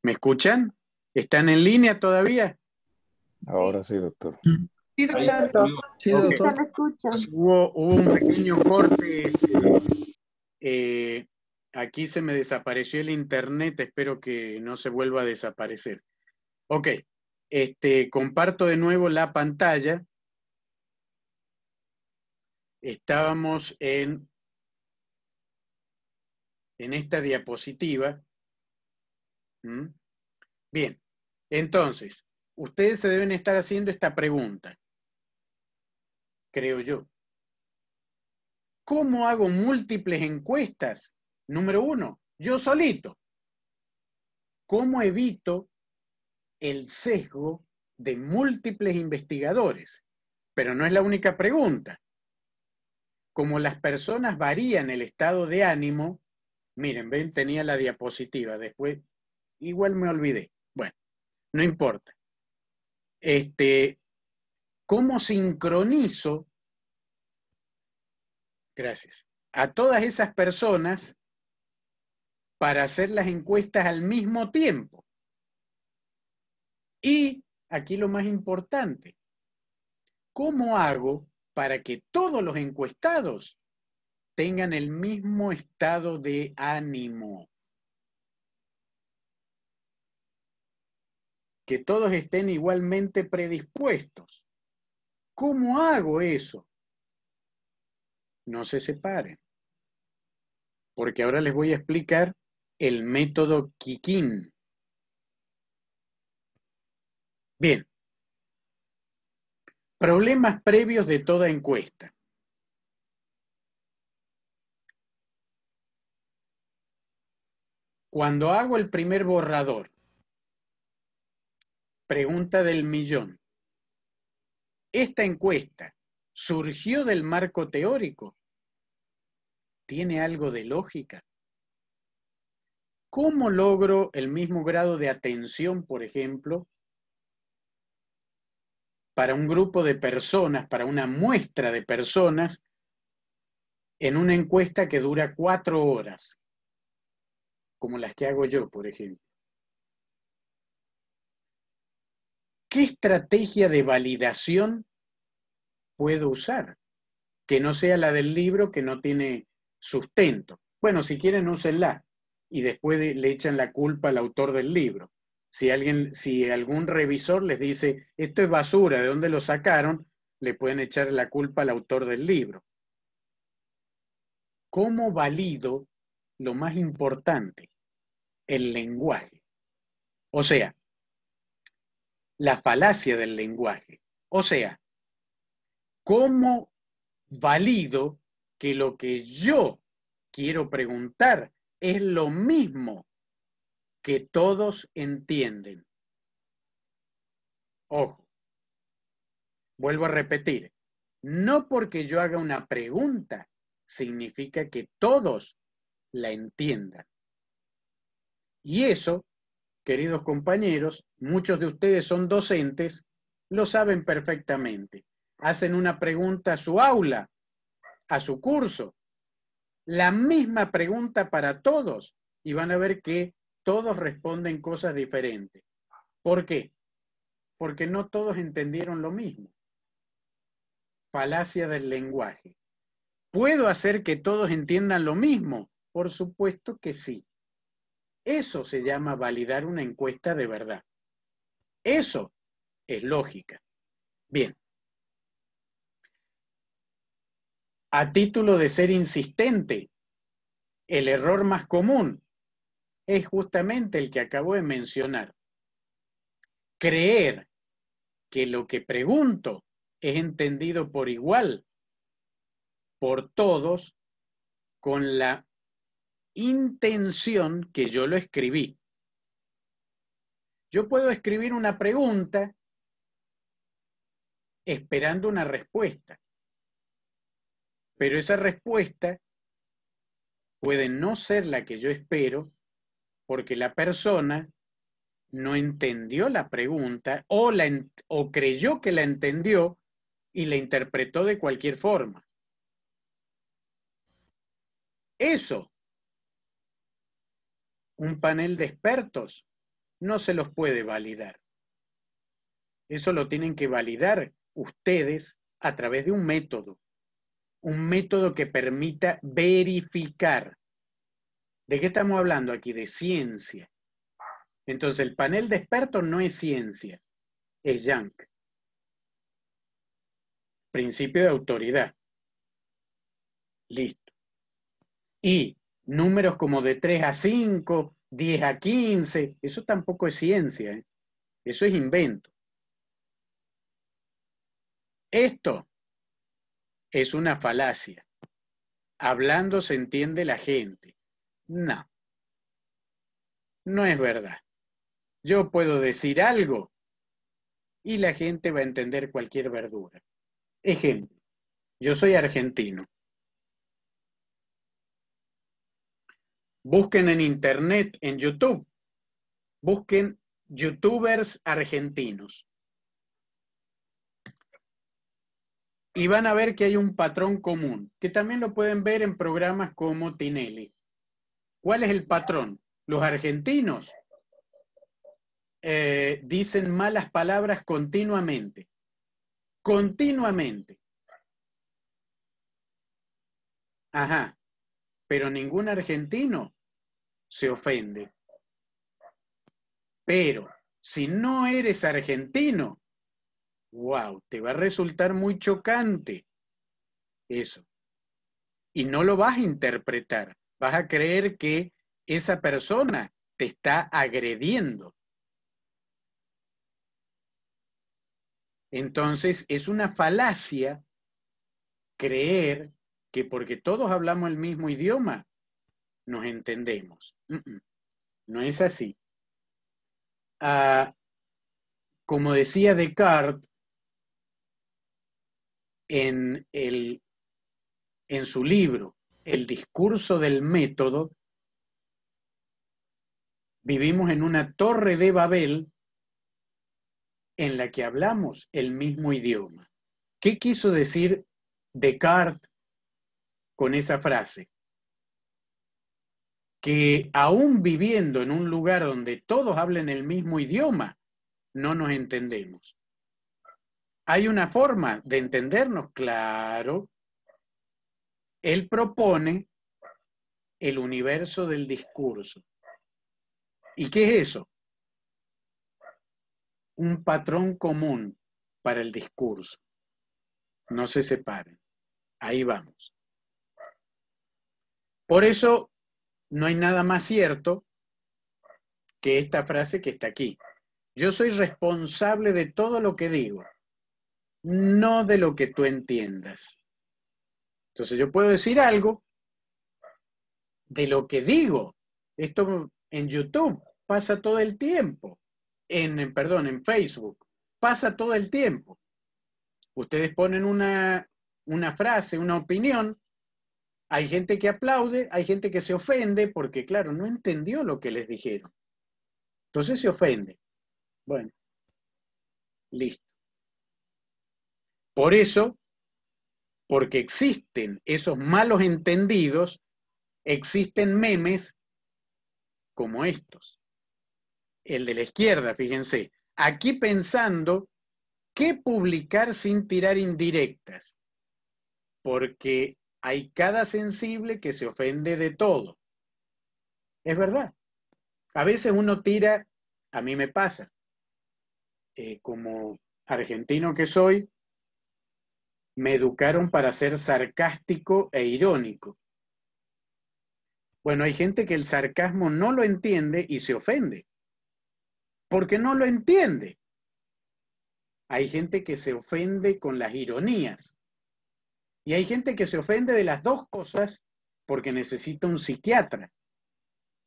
¿Me escuchan? ¿Están en línea todavía? Ahora sí, doctor. Sí, doctor. Sí, doctor. Pues hubo, un pequeño corte. Este, eh, aquí se me desapareció el internet. Espero que no se vuelva a desaparecer. Ok. Este, comparto de nuevo la pantalla. Estábamos en, en esta diapositiva ¿Mm? Bien, entonces, ustedes se deben estar haciendo esta pregunta, creo yo. ¿Cómo hago múltiples encuestas? Número uno, yo solito. ¿Cómo evito el sesgo de múltiples investigadores? Pero no es la única pregunta. Como las personas varían el estado de ánimo, miren, ven, tenía la diapositiva, después igual me olvidé. Bueno, no importa. Este, ¿Cómo sincronizo? Gracias. A todas esas personas para hacer las encuestas al mismo tiempo. Y aquí lo más importante, ¿cómo hago para que todos los encuestados tengan el mismo estado de ánimo? que todos estén igualmente predispuestos. ¿Cómo hago eso? No se separen. Porque ahora les voy a explicar el método Kikin. Bien. Problemas previos de toda encuesta. Cuando hago el primer borrador, Pregunta del millón. ¿Esta encuesta surgió del marco teórico? ¿Tiene algo de lógica? ¿Cómo logro el mismo grado de atención, por ejemplo, para un grupo de personas, para una muestra de personas, en una encuesta que dura cuatro horas, como las que hago yo, por ejemplo? ¿qué estrategia de validación puedo usar? Que no sea la del libro que no tiene sustento. Bueno, si quieren, úsenla y después le echan la culpa al autor del libro. Si, alguien, si algún revisor les dice, esto es basura, ¿de dónde lo sacaron? Le pueden echar la culpa al autor del libro. ¿Cómo valido lo más importante? El lenguaje. O sea, la falacia del lenguaje. O sea, ¿cómo valido que lo que yo quiero preguntar es lo mismo que todos entienden? Ojo, vuelvo a repetir, no porque yo haga una pregunta significa que todos la entiendan. Y eso queridos compañeros, muchos de ustedes son docentes, lo saben perfectamente. Hacen una pregunta a su aula, a su curso. La misma pregunta para todos y van a ver que todos responden cosas diferentes. ¿Por qué? Porque no todos entendieron lo mismo. Falacia del lenguaje. ¿Puedo hacer que todos entiendan lo mismo? Por supuesto que sí. Eso se llama validar una encuesta de verdad. Eso es lógica. Bien. A título de ser insistente, el error más común es justamente el que acabo de mencionar. Creer que lo que pregunto es entendido por igual por todos con la intención que yo lo escribí. Yo puedo escribir una pregunta esperando una respuesta, pero esa respuesta puede no ser la que yo espero porque la persona no entendió la pregunta o, o creyó que la entendió y la interpretó de cualquier forma. Eso un panel de expertos no se los puede validar. Eso lo tienen que validar ustedes a través de un método, un método que permita verificar. ¿De qué estamos hablando aquí? De ciencia. Entonces, el panel de expertos no es ciencia, es Yank. Principio de autoridad. Listo. Y números como de 3 a 5, 10 a 15, eso tampoco es ciencia, ¿eh? eso es invento. Esto es una falacia. Hablando se entiende la gente. No, no es verdad. Yo puedo decir algo y la gente va a entender cualquier verdura. Ejemplo, yo soy argentino Busquen en internet, en YouTube. Busquen youtubers argentinos. Y van a ver que hay un patrón común, que también lo pueden ver en programas como Tinelli. ¿Cuál es el patrón? Los argentinos eh, dicen malas palabras continuamente. Continuamente. Ajá. Pero ningún argentino se ofende. Pero si no eres argentino, wow, te va a resultar muy chocante eso. Y no lo vas a interpretar. Vas a creer que esa persona te está agrediendo. Entonces es una falacia creer que porque todos hablamos el mismo idioma, nos entendemos. no es así. Ah, como decía Descartes, en, en su libro, El discurso del método, vivimos en una torre de Babel en la que hablamos el mismo idioma. ¿Qué quiso decir Descartes con esa frase? que aún viviendo en un lugar donde todos hablen el mismo idioma, no nos entendemos. ¿Hay una forma de entendernos? Claro. Él propone el universo del discurso. ¿Y qué es eso? Un patrón común para el discurso. No se separen. Ahí vamos. Por eso no hay nada más cierto que esta frase que está aquí. Yo soy responsable de todo lo que digo, no de lo que tú entiendas. Entonces yo puedo decir algo de lo que digo. Esto en YouTube pasa todo el tiempo. En, perdón, en Facebook pasa todo el tiempo. Ustedes ponen una, una frase, una opinión, hay gente que aplaude, hay gente que se ofende porque, claro, no entendió lo que les dijeron. Entonces se ofende. Bueno, listo. Por eso, porque existen esos malos entendidos, existen memes como estos. El de la izquierda, fíjense, aquí pensando qué publicar sin tirar indirectas, porque hay cada sensible que se ofende de todo. Es verdad. A veces uno tira, a mí me pasa, eh, como argentino que soy, me educaron para ser sarcástico e irónico. Bueno, hay gente que el sarcasmo no lo entiende y se ofende, porque no lo entiende. Hay gente que se ofende con las ironías y hay gente que se ofende de las dos cosas porque necesita un psiquiatra,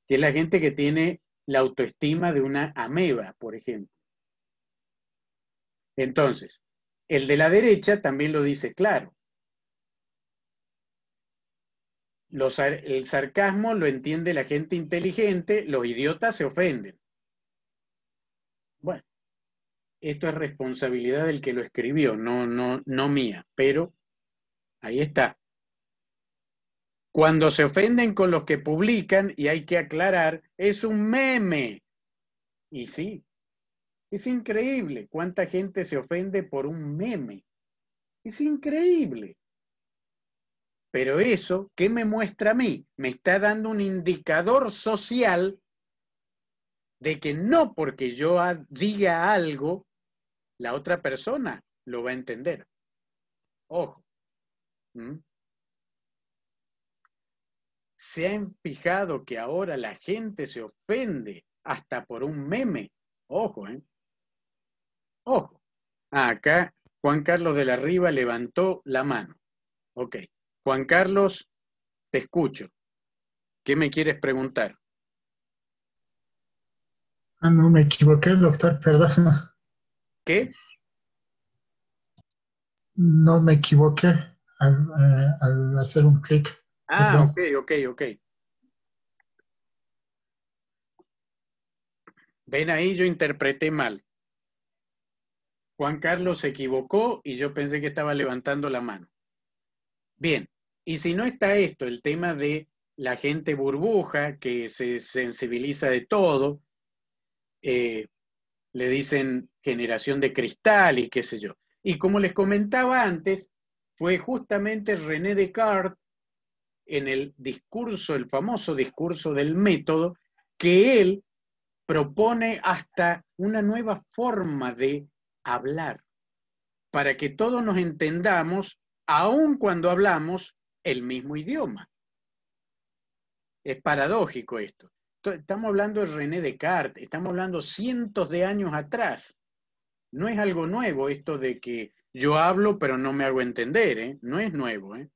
que es la gente que tiene la autoestima de una ameba, por ejemplo. Entonces, el de la derecha también lo dice claro. el sarcasmo lo entiende la gente inteligente, los idiotas se ofenden. Bueno, esto es responsabilidad del que lo escribió, no, no, no mía, pero Ahí está. Cuando se ofenden con los que publican, y hay que aclarar, es un meme. Y sí, es increíble cuánta gente se ofende por un meme. Es increíble. Pero eso, ¿qué me muestra a mí? Me está dando un indicador social de que no porque yo diga algo, la otra persona lo va a entender. Ojo. ¿Mm? ¿Se han fijado que ahora la gente se ofende hasta por un meme? Ojo, ¿eh? Ojo. Acá Juan Carlos de la Riva levantó la mano. Ok. Juan Carlos, te escucho. ¿Qué me quieres preguntar? Ah, no, me equivoqué, doctor, perdón. ¿Qué? No me equivoqué. Eh, al, hacer un clic. Pues ah, ok, ok, ok. Ven ahí, yo interpreté mal. Juan Carlos se equivocó y yo pensé que estaba levantando la mano. Bien, y si no está esto, el tema de la gente burbuja que se sensibiliza de todo, eh, le dicen generación de cristal y qué sé yo. Y como les comentaba antes, fue justamente René Descartes en el discurso, el famoso discurso del método, que él propone hasta una nueva forma de hablar, para que todos nos entendamos, aun cuando hablamos el mismo idioma. Es paradójico esto. Estamos hablando de René Descartes, estamos hablando cientos de años atrás. No es algo nuevo esto de que yo hablo, pero no me hago entender, ¿eh? No es nuevo, ¿eh?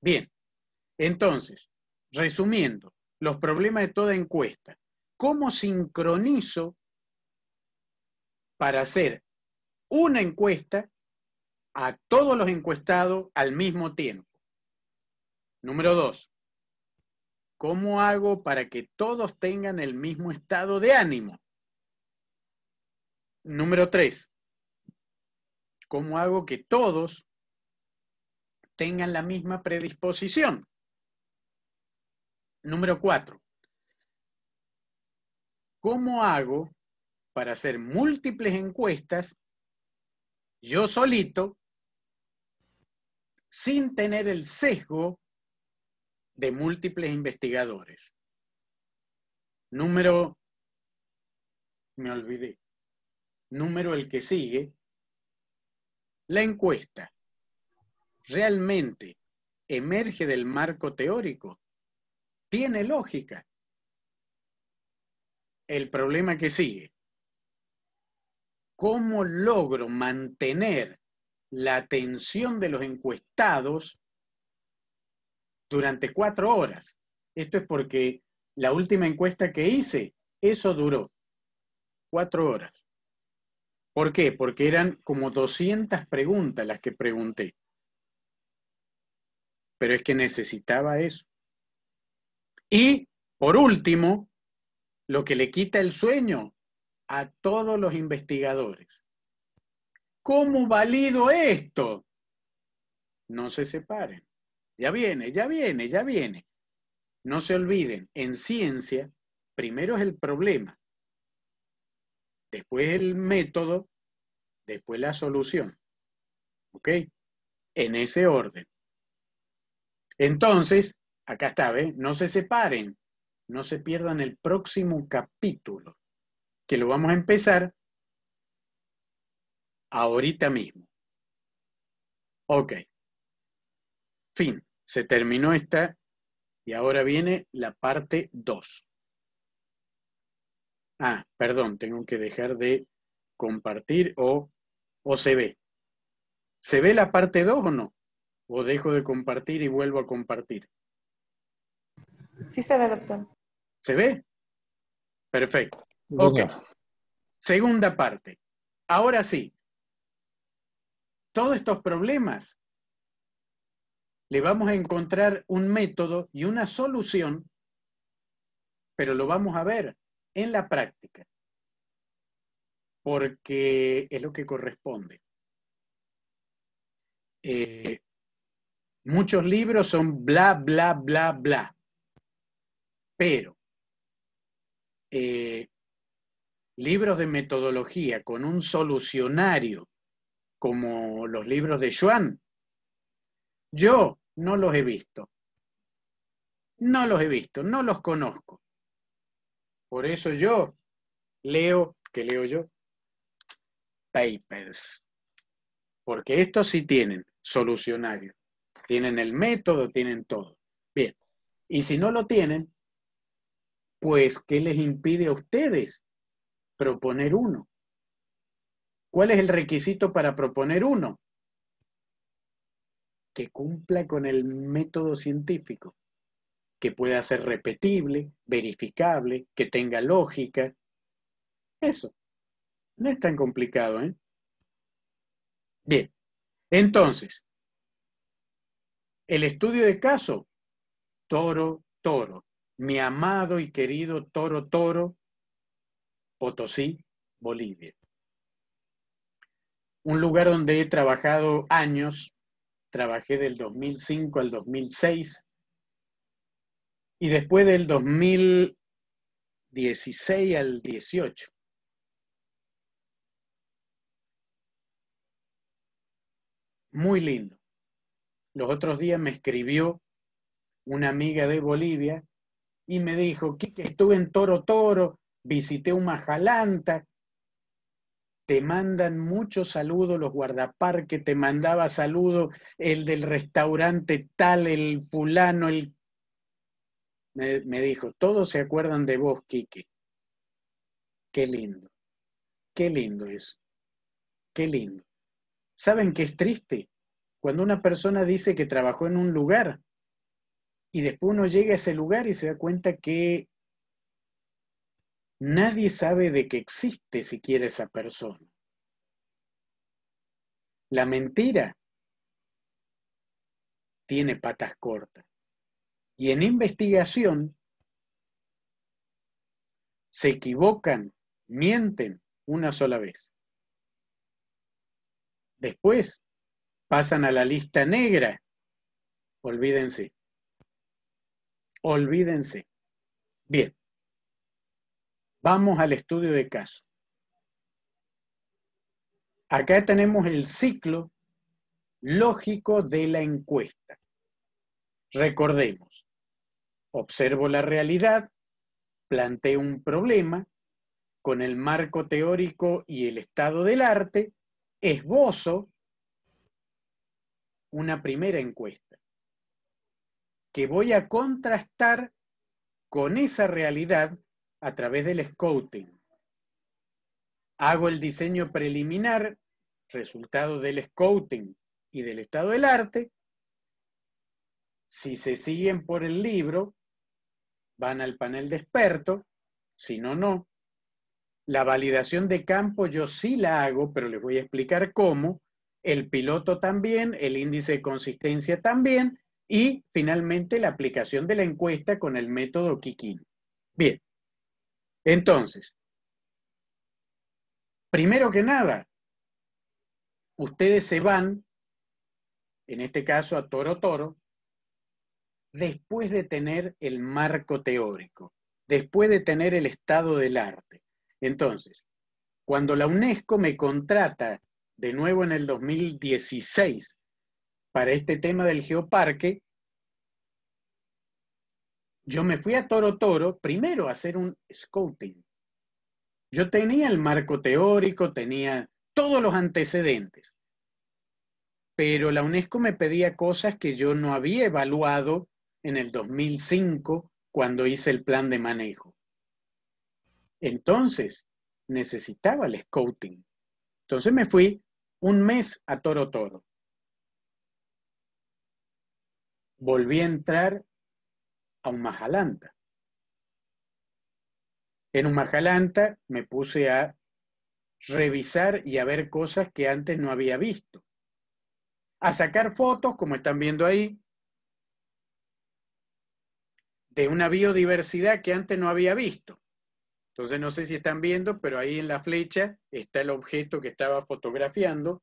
Bien, entonces, resumiendo, los problemas de toda encuesta. ¿Cómo sincronizo para hacer una encuesta a todos los encuestados al mismo tiempo? Número dos, ¿cómo hago para que todos tengan el mismo estado de ánimo? Número tres, ¿Cómo hago que todos tengan la misma predisposición? Número cuatro. ¿Cómo hago para hacer múltiples encuestas yo solito sin tener el sesgo de múltiples investigadores? Número, me olvidé, número el que sigue, la encuesta realmente emerge del marco teórico. Tiene lógica. El problema que sigue. ¿Cómo logro mantener la atención de los encuestados durante cuatro horas? Esto es porque la última encuesta que hice, eso duró cuatro horas. ¿Por qué? Porque eran como 200 preguntas las que pregunté. Pero es que necesitaba eso. Y, por último, lo que le quita el sueño a todos los investigadores. ¿Cómo valido esto? No se separen. Ya viene, ya viene, ya viene. No se olviden, en ciencia, primero es el problema, después el método después la solución. ¿Ok? En ese orden. Entonces, acá está, ¿ves? No se separen, no se pierdan el próximo capítulo, que lo vamos a empezar ahorita mismo. Ok. Fin, se terminó esta y ahora viene la parte 2. Ah, perdón, tengo que dejar de compartir o ¿O se ve? ¿Se ve la parte 2 o no? ¿O dejo de compartir y vuelvo a compartir? Sí se ve, doctor. ¿Se ve? Perfecto. Ok. Segunda parte. Ahora sí. Todos estos problemas le vamos a encontrar un método y una solución, pero lo vamos a ver en la práctica porque es lo que corresponde. Eh, muchos libros son bla, bla, bla, bla, pero eh, libros de metodología con un solucionario como los libros de Juan yo no los he visto. No los he visto, no los conozco. Por eso yo leo, que leo yo, papers. Porque estos sí tienen solucionario. Tienen el método, tienen todo. Bien. Y si no lo tienen, pues, ¿qué les impide a ustedes proponer uno? ¿Cuál es el requisito para proponer uno? Que cumpla con el método científico, que pueda ser repetible, verificable, que tenga lógica. Eso. No es tan complicado, ¿eh? Bien, entonces, el estudio de caso, toro, toro, mi amado y querido toro, toro, Potosí, Bolivia. Un lugar donde he trabajado años, trabajé del 2005 al 2006 y después del 2016 al 18 muy lindo. Los otros días me escribió una amiga de Bolivia y me dijo, que estuve en Toro Toro, visité un majalanta, te mandan muchos saludos los guardaparques, te mandaba saludos el del restaurante tal, el fulano, el... Me, dijo, todos se acuerdan de vos, Quique. Qué lindo, qué lindo es, qué lindo. ¿Saben que es triste? Cuando una persona dice que trabajó en un lugar y después uno llega a ese lugar y se da cuenta que nadie sabe de que existe siquiera esa persona. La mentira tiene patas cortas. Y en investigación se equivocan, mienten una sola vez. Después pasan a la lista negra. Olvídense. Olvídense. Bien. Vamos al estudio de caso. Acá tenemos el ciclo lógico de la encuesta. Recordemos, observo la realidad, planteo un problema con el marco teórico y el estado del arte, esbozo una primera encuesta que voy a contrastar con esa realidad a través del scouting. Hago el diseño preliminar, resultado del scouting y del estado del arte. Si se siguen por el libro, van al panel de expertos, si no, no. La validación de campo yo sí la hago, pero les voy a explicar cómo. El piloto también, el índice de consistencia también y finalmente la aplicación de la encuesta con el método Kikin. Bien, entonces, primero que nada, ustedes se van, en este caso a Toro Toro, después de tener el marco teórico, después de tener el estado del arte, entonces, cuando la UNESCO me contrata de nuevo en el 2016 para este tema del geoparque, yo me fui a Toro Toro primero a hacer un scouting. Yo tenía el marco teórico, tenía todos los antecedentes, pero la UNESCO me pedía cosas que yo no había evaluado en el 2005 cuando hice el plan de manejo. Entonces, necesitaba el scouting. Entonces me fui un mes a Toro Toro. Volví a entrar a un majalanta. En un majalanta me puse a revisar y a ver cosas que antes no había visto. A sacar fotos, como están viendo ahí, de una biodiversidad que antes no había visto. Entonces no sé si están viendo, pero ahí en la flecha está el objeto que estaba fotografiando.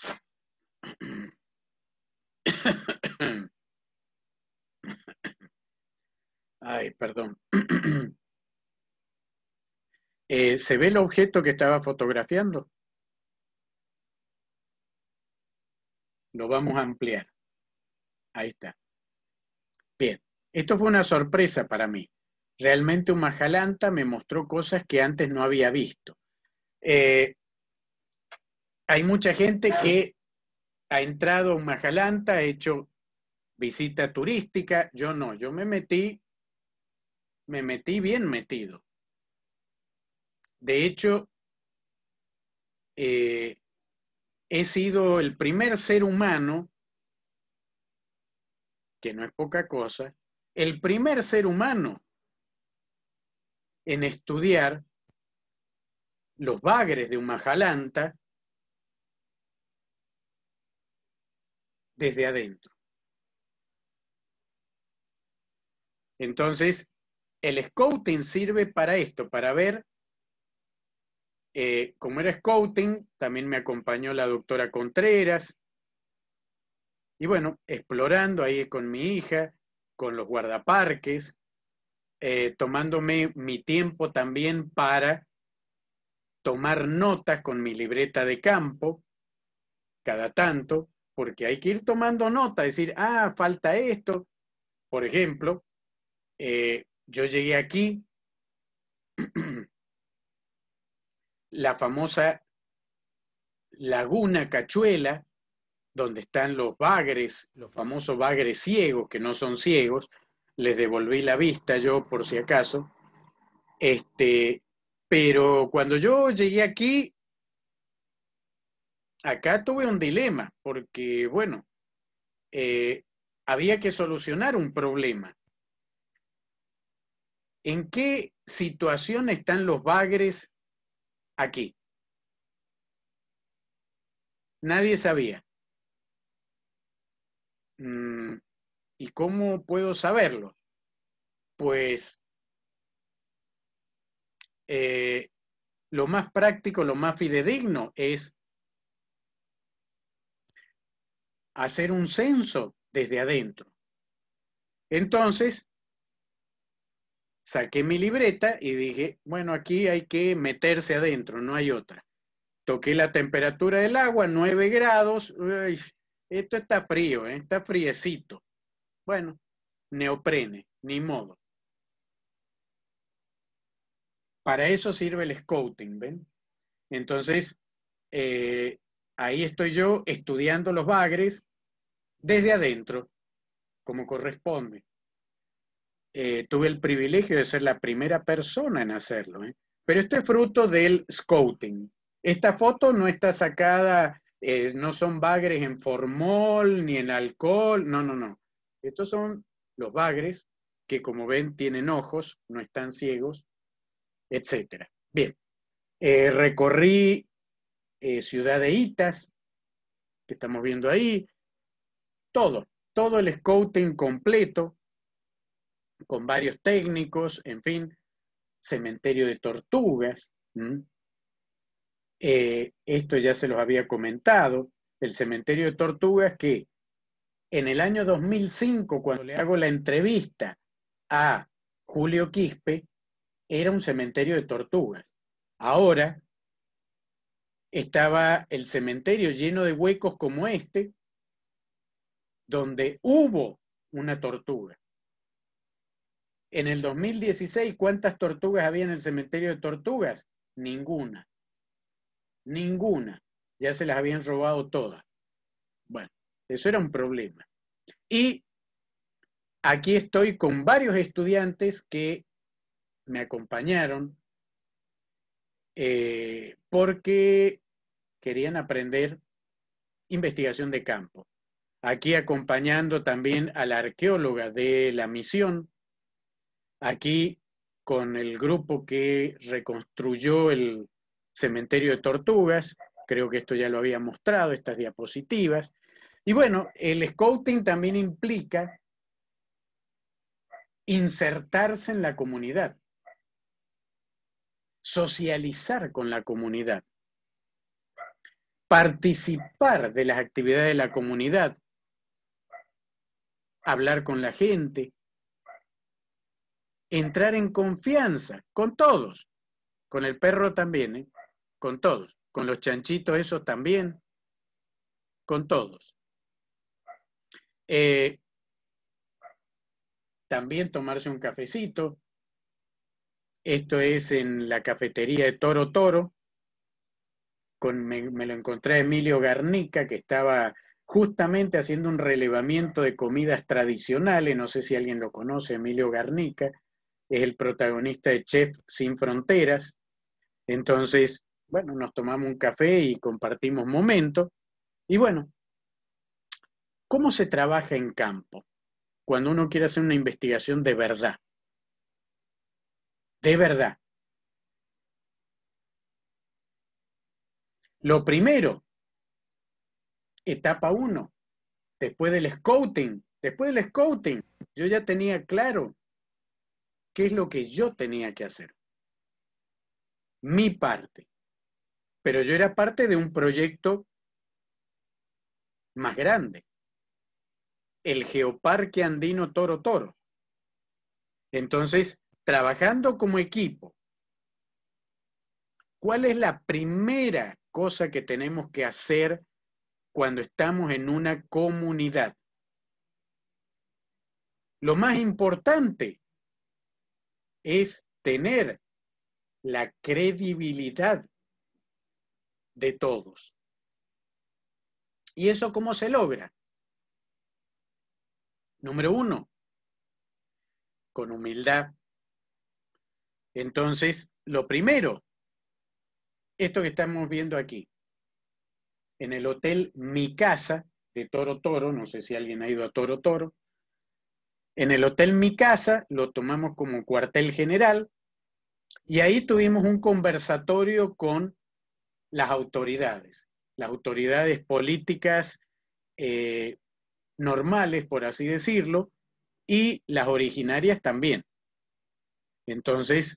Ay, perdón. Eh, ¿Se ve el objeto que estaba fotografiando? Lo vamos a ampliar. Ahí está. Bien, esto fue una sorpresa para mí. Realmente un Majalanta me mostró cosas que antes no había visto. Eh, hay mucha gente que ha entrado a un Majalanta, ha hecho visita turística. Yo no, yo me metí, me metí bien metido. De hecho, eh, he sido el primer ser humano que no es poca cosa, el primer ser humano en estudiar los bagres de majalanta desde adentro. Entonces, el scouting sirve para esto, para ver, eh, como era scouting, también me acompañó la doctora Contreras, y bueno, explorando ahí con mi hija, con los guardaparques, eh, tomándome mi tiempo también para tomar notas con mi libreta de campo, cada tanto, porque hay que ir tomando nota, decir, ah, falta esto. Por ejemplo, eh, yo llegué aquí, la famosa laguna Cachuela, donde están los bagres, los famosos bagres ciegos, que no son ciegos, les devolví la vista yo por si acaso, este, pero cuando yo llegué aquí, acá tuve un dilema, porque bueno, eh, había que solucionar un problema. ¿En qué situación están los bagres aquí? Nadie sabía. Mm, ¿Y cómo puedo saberlo? Pues eh, lo más práctico, lo más fidedigno es hacer un censo desde adentro. Entonces, saqué mi libreta y dije, bueno, aquí hay que meterse adentro, no hay otra. Toqué la temperatura del agua, 9 grados, esto está frío, ¿eh? está friecito. Bueno, neoprene, ni modo. Para eso sirve el scouting, ¿ven? Entonces, eh, ahí estoy yo estudiando los bagres desde adentro, como corresponde. Eh, tuve el privilegio de ser la primera persona en hacerlo, pero esto es fruto del scouting. Esta foto no está sacada eh, no son bagres en formol ni en alcohol, no, no, no. Estos son los bagres que como ven tienen ojos, no están ciegos, etcétera. Bien, eh, recorrí eh, Ciudad de Itas, que estamos viendo ahí, todo, todo el scouting completo, con varios técnicos, en fin, cementerio de tortugas, eh, esto ya se los había comentado, el cementerio de tortugas que en el año 2005, cuando le hago la entrevista a Julio Quispe, era un cementerio de tortugas. Ahora estaba el cementerio lleno de huecos como este, donde hubo una tortuga. En el 2016, ¿cuántas tortugas había en el cementerio de tortugas? Ninguna. Ninguna. Ya se las habían robado todas. Bueno, eso era un problema. Y aquí estoy con varios estudiantes que me acompañaron eh, porque querían aprender investigación de campo. Aquí acompañando también a la arqueóloga de la misión, aquí con el grupo que reconstruyó el cementerio de tortugas, creo que esto ya lo había mostrado, estas diapositivas. Y bueno, el scouting también implica insertarse en la comunidad, socializar con la comunidad, participar de las actividades de la comunidad, hablar con la gente, entrar en confianza con todos, con el perro también, ¿eh? con todos, con los chanchitos eso también, con todos. Eh, también tomarse un cafecito. Esto es en la cafetería de Toro Toro. me, lo encontré a Emilio Garnica, que estaba justamente haciendo un relevamiento de comidas tradicionales. No sé si alguien lo conoce, Emilio Garnica. Es el protagonista de Chef Sin Fronteras. Entonces, bueno, nos tomamos un café y compartimos momentos. Y bueno, ¿cómo se trabaja en campo cuando uno quiere hacer una investigación de verdad? De verdad. Lo primero, etapa uno, después del scouting, después del scouting, yo ya tenía claro qué es lo que yo tenía que hacer. Mi parte pero yo era parte de un proyecto más grande, el Geoparque Andino Toro Toro. Entonces, trabajando como equipo, ¿cuál es la primera cosa que tenemos que hacer cuando estamos en una comunidad? Lo más importante es tener la credibilidad de todos. ¿Y eso cómo se logra? Número uno, con humildad. Entonces, lo primero, esto que estamos viendo aquí, en el hotel Mi Casa de Toro Toro, no sé si alguien ha ido a Toro Toro, en el hotel Mi Casa lo tomamos como cuartel general y ahí tuvimos un conversatorio con las autoridades, las autoridades políticas eh, normales, por así decirlo, y las originarias también. Entonces,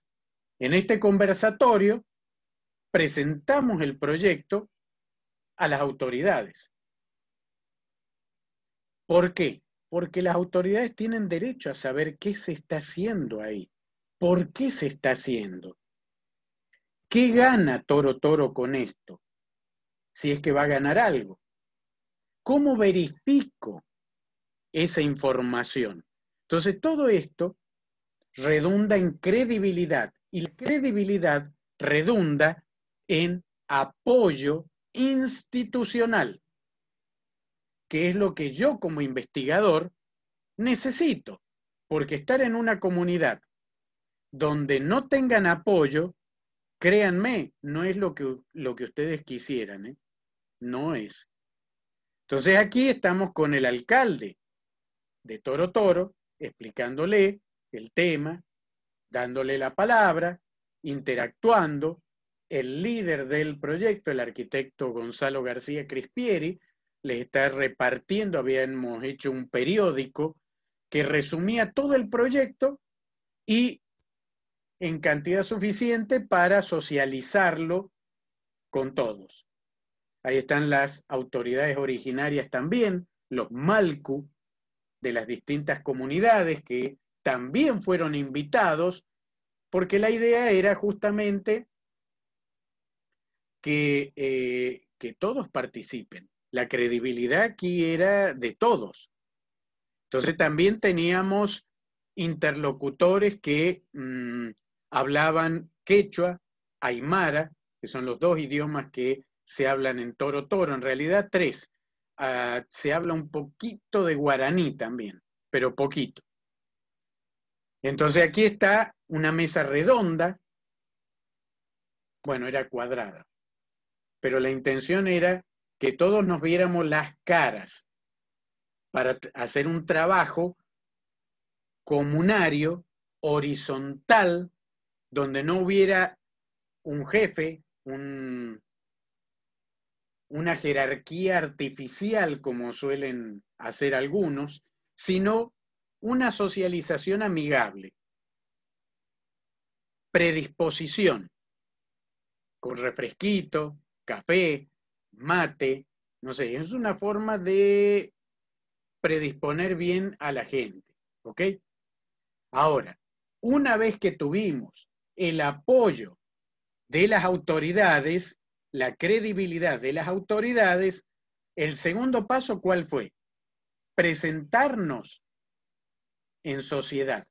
en este conversatorio presentamos el proyecto a las autoridades. ¿Por qué? Porque las autoridades tienen derecho a saber qué se está haciendo ahí, por qué se está haciendo, ¿Qué gana Toro Toro con esto? Si es que va a ganar algo. ¿Cómo verifico esa información? Entonces, todo esto redunda en credibilidad y la credibilidad redunda en apoyo institucional, que es lo que yo como investigador necesito, porque estar en una comunidad donde no tengan apoyo Créanme, no es lo que, lo que ustedes quisieran, ¿eh? no es. Entonces aquí estamos con el alcalde de Toro Toro, explicándole el tema, dándole la palabra, interactuando, el líder del proyecto, el arquitecto Gonzalo García Crispieri, les está repartiendo, habíamos hecho un periódico que resumía todo el proyecto y en cantidad suficiente para socializarlo con todos. Ahí están las autoridades originarias también, los Malku de las distintas comunidades que también fueron invitados, porque la idea era justamente que, eh, todos participen. La credibilidad aquí era de todos. Entonces también teníamos interlocutores que mm, hablaban quechua, aymara, que son los dos idiomas que se hablan en Toro Toro, en realidad tres. Ah, se habla un poquito de guaraní también, pero poquito. Entonces aquí está una mesa redonda, bueno, era cuadrada, pero la intención era que todos nos viéramos las caras para hacer un trabajo comunario, horizontal, donde no hubiera un jefe, una jerarquía artificial como suelen hacer algunos, sino una socialización amigable, predisposición, con refresquito, café, mate, no sé, es una forma de predisponer bien a la gente, ¿ok? Ahora, una vez que tuvimos el apoyo de las autoridades, la credibilidad de las autoridades, el segundo paso, ¿cuál fue? Presentarnos en sociedad.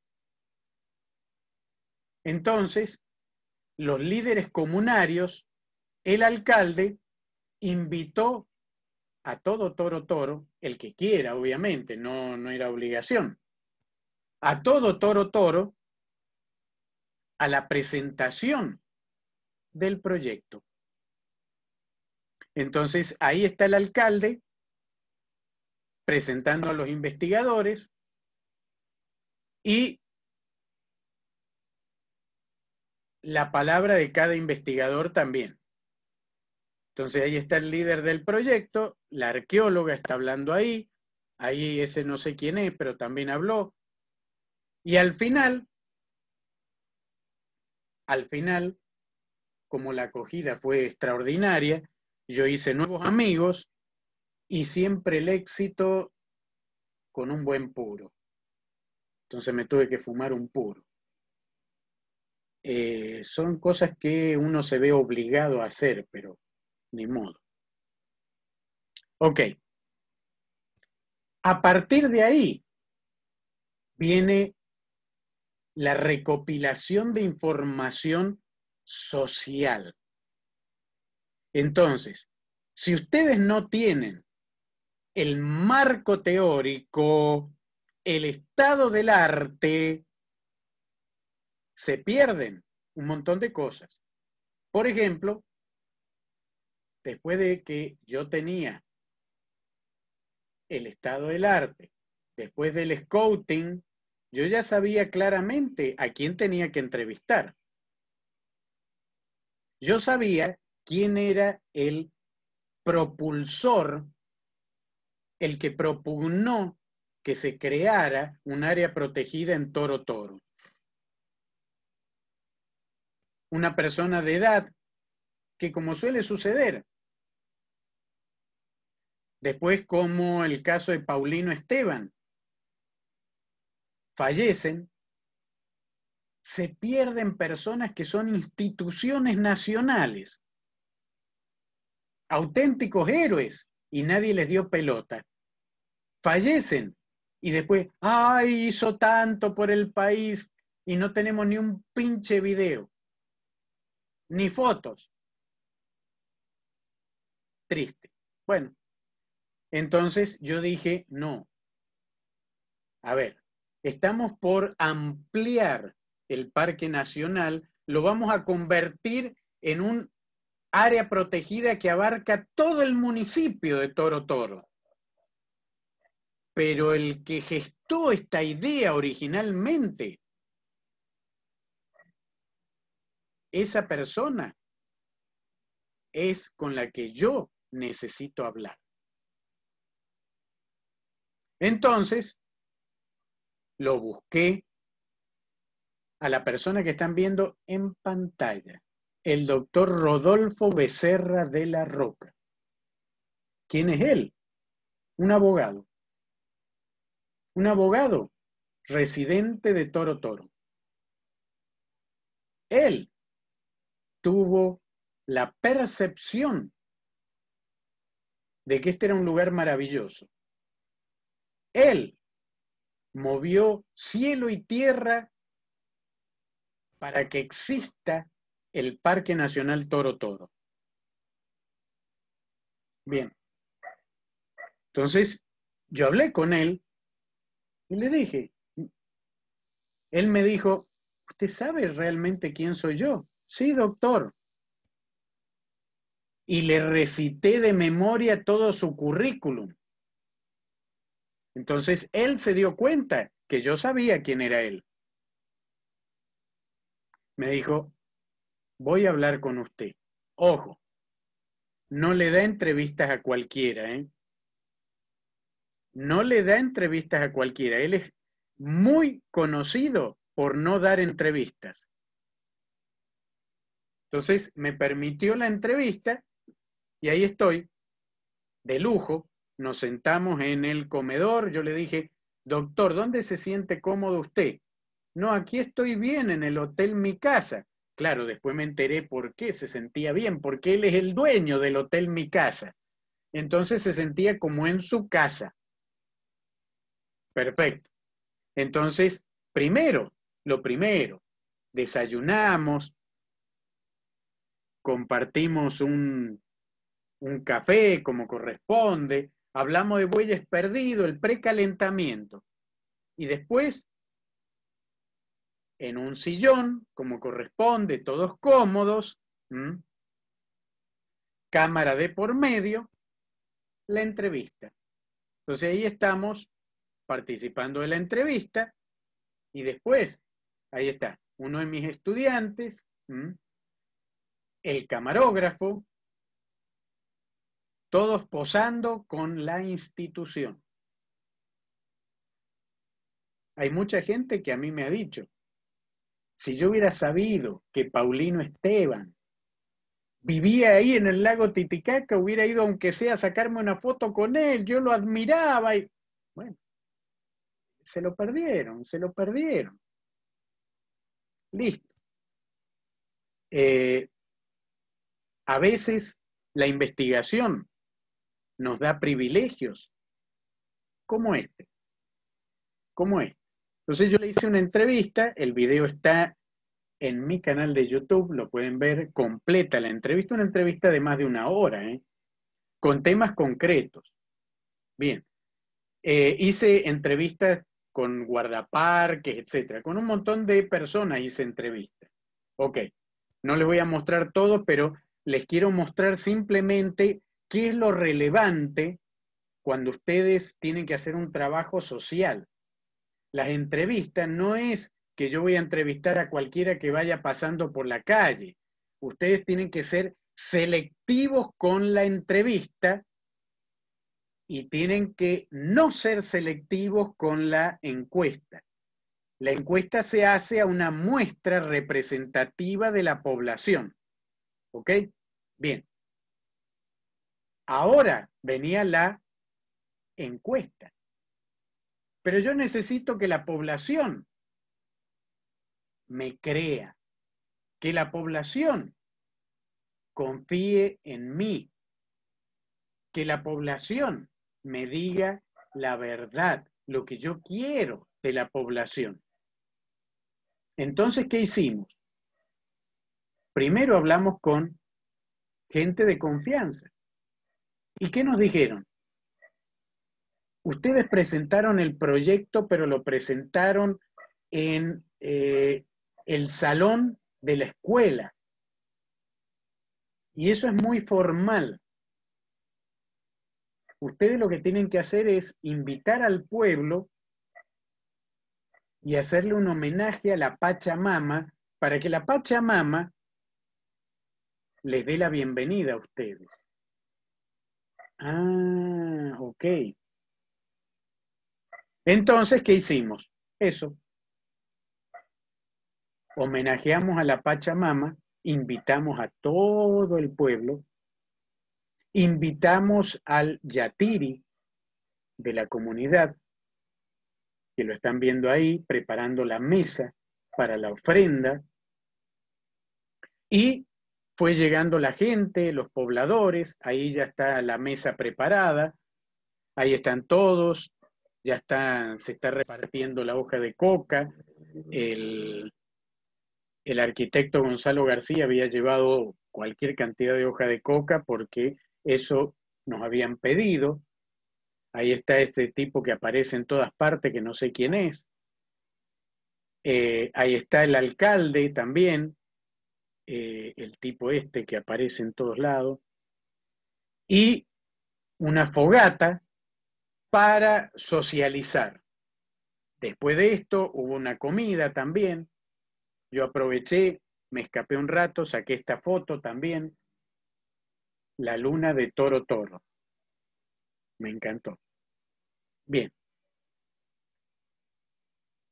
Entonces, los líderes comunarios, el alcalde, invitó a todo toro toro, el que quiera, obviamente, no, no era obligación, a todo toro toro a la presentación del proyecto. Entonces, ahí está el alcalde presentando a los investigadores y la palabra de cada investigador también. Entonces ahí está el líder del proyecto, la arqueóloga está hablando ahí, ahí ese no sé quién es, pero también habló. Y al final, al final, como la acogida fue extraordinaria, yo hice nuevos amigos y siempre el éxito con un buen puro. Entonces me tuve que fumar un puro. Eh, son cosas que uno se ve obligado a hacer, pero ni modo. Ok. A partir de ahí viene la recopilación de información social. Entonces, si ustedes no tienen el marco teórico, el estado del arte, se pierden un montón de cosas. Por ejemplo, después de que yo tenía el estado del arte, después del scouting, yo ya sabía claramente a quién tenía que entrevistar. Yo sabía quién era el propulsor, el que propugnó que se creara un área protegida en Toro Toro. Una persona de edad que, como suele suceder, después como el caso de Paulino Esteban, fallecen, se pierden personas que son instituciones nacionales, auténticos héroes, y nadie les dio pelota. Fallecen y después, ay, hizo tanto por el país y no tenemos ni un pinche video, ni fotos. Triste. Bueno, entonces yo dije, no. A ver, Estamos por ampliar el Parque Nacional, lo vamos a convertir en un área protegida que abarca todo el municipio de Toro Toro. Pero el que gestó esta idea originalmente, esa persona es con la que yo necesito hablar. Entonces, lo busqué a la persona que están viendo en pantalla, el doctor Rodolfo Becerra de la Roca. ¿Quién es él? Un abogado. Un abogado residente de Toro Toro. Él tuvo la percepción de que este era un lugar maravilloso. Él movió cielo y tierra para que exista el Parque Nacional Toro Toro. Bien. Entonces, yo hablé con él y le dije, él me dijo, ¿usted sabe realmente quién soy yo? Sí, doctor. Y le recité de memoria todo su currículum. Entonces él se dio cuenta que yo sabía quién era él. Me dijo, voy a hablar con usted. Ojo, no le da entrevistas a cualquiera, ¿eh? No le da entrevistas a cualquiera. Él es muy conocido por no dar entrevistas. Entonces me permitió la entrevista y ahí estoy, de lujo, nos sentamos en el comedor, yo le dije, doctor, ¿dónde se siente cómodo usted? No, aquí estoy bien, en el hotel mi casa. Claro, después me enteré por qué se sentía bien, porque él es el dueño del hotel mi casa. Entonces se sentía como en su casa. Perfecto. Entonces, primero, lo primero, desayunamos, compartimos un, café como corresponde, Hablamos de bueyes perdidos, el precalentamiento. Y después, en un sillón, como corresponde, todos cómodos, cámara de por medio, la entrevista. Entonces ahí estamos participando de la entrevista y después, ahí está, uno de mis estudiantes, el camarógrafo, todos posando con la institución. Hay mucha gente que a mí me ha dicho, si yo hubiera sabido que Paulino Esteban vivía ahí en el lago Titicaca, hubiera ido aunque sea a sacarme una foto con él, yo lo admiraba y bueno, se lo perdieron, se lo perdieron. Listo. Eh, a veces la investigación nos da privilegios como este, como este. Entonces yo le hice una entrevista, el video está en mi canal de YouTube, lo pueden ver completa la entrevista, una entrevista de más de una hora, ¿eh? con temas concretos. Bien, eh, hice entrevistas con guardaparques, etcétera, con un montón de personas hice entrevistas. Ok, no les voy a mostrar todo, pero les quiero mostrar simplemente ¿Qué es lo relevante cuando ustedes tienen que hacer un trabajo social? Las entrevistas no es que yo voy a entrevistar a cualquiera que vaya pasando por la calle. Ustedes tienen que ser selectivos con la entrevista y tienen que no ser selectivos con la encuesta. La encuesta se hace a una muestra representativa de la población. ¿Ok? Bien. Ahora venía la encuesta. Pero yo necesito que la población me crea, que la población confíe en mí, que la población me diga la verdad, lo que yo quiero de la población. Entonces, ¿qué hicimos? Primero hablamos con gente de confianza, ¿Y qué nos dijeron? Ustedes presentaron el proyecto, pero lo presentaron en eh, el salón de la escuela. Y eso es muy formal. Ustedes lo que tienen que hacer es invitar al pueblo y hacerle un homenaje a la Pachamama para que la Pachamama les dé la bienvenida a ustedes. Ah, ok. Entonces, ¿qué hicimos? Eso. Homenajeamos a la Pachamama, invitamos a todo el pueblo, invitamos al Yatiri de la comunidad, que lo están viendo ahí, preparando la mesa para la ofrenda, y fue llegando la gente, los pobladores, ahí ya está la mesa preparada, ahí están todos, ya se está repartiendo la hoja de coca, el, arquitecto Gonzalo García había llevado cualquier cantidad de hoja de coca porque eso nos habían pedido. Ahí está este tipo que aparece en todas partes, que no sé quién es. Eh, ahí está el alcalde también, eh, el tipo este que aparece en todos lados, y una fogata para socializar. Después de esto hubo una comida también, yo aproveché, me escapé un rato, saqué esta foto también, la luna de Toro Toro. Me encantó. Bien.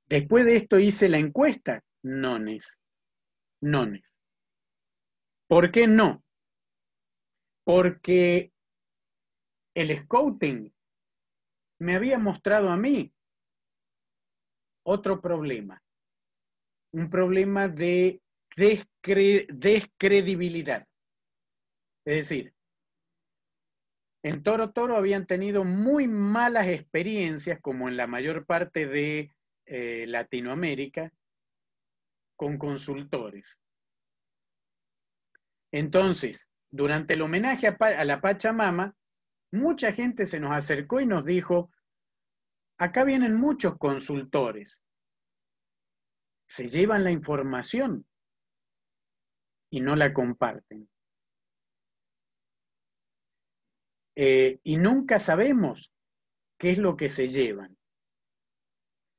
Después de esto hice la encuesta, nones, nones. ¿Por qué no? Porque el scouting me había mostrado a mí otro problema, un problema de descredibilidad. Es decir, en Toro Toro habían tenido muy malas experiencias, como en la mayor parte de eh, Latinoamérica, con consultores. Entonces, durante el homenaje a, la Pachamama, mucha gente se nos acercó y nos dijo, acá vienen muchos consultores, se llevan la información y no la comparten. Eh, y nunca sabemos qué es lo que se llevan.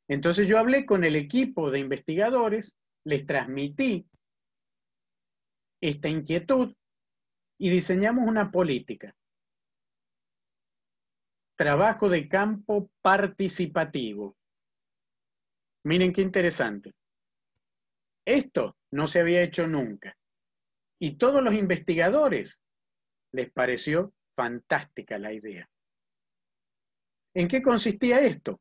Entonces yo hablé con el equipo de investigadores, les transmití esta inquietud y diseñamos una política. Trabajo de campo participativo. Miren qué interesante. Esto no se había hecho nunca. Y todos los investigadores les pareció fantástica la idea. ¿En qué consistía esto?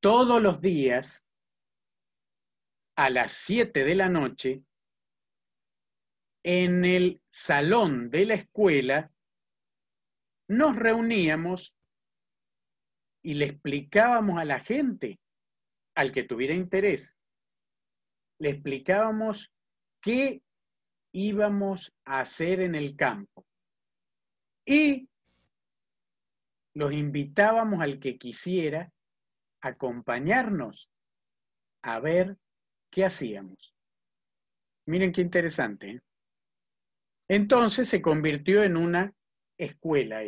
Todos los días a las 7 de la noche en el salón de la escuela nos reuníamos y le explicábamos a la gente, al que tuviera interés, le explicábamos qué íbamos a hacer en el campo. Y los invitábamos al que quisiera acompañarnos a ver ¿qué hacíamos? Miren qué interesante. ¿eh? Entonces se convirtió en una escuela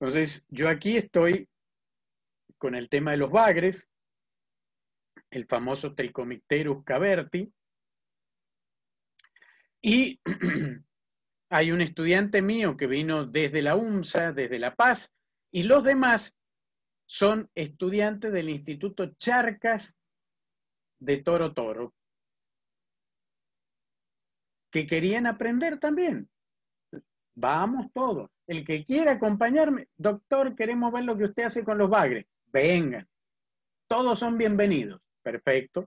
Entonces, yo aquí estoy con el tema de los bagres, el famoso Tricomicterus caverti, y hay un estudiante mío que vino desde la UMSA, desde La Paz, y los demás son estudiantes del Instituto Charcas de Toro Toro que querían aprender también. Vamos todos. El que quiera acompañarme, doctor, queremos ver lo que usted hace con los bagres. Vengan. Todos son bienvenidos. Perfecto.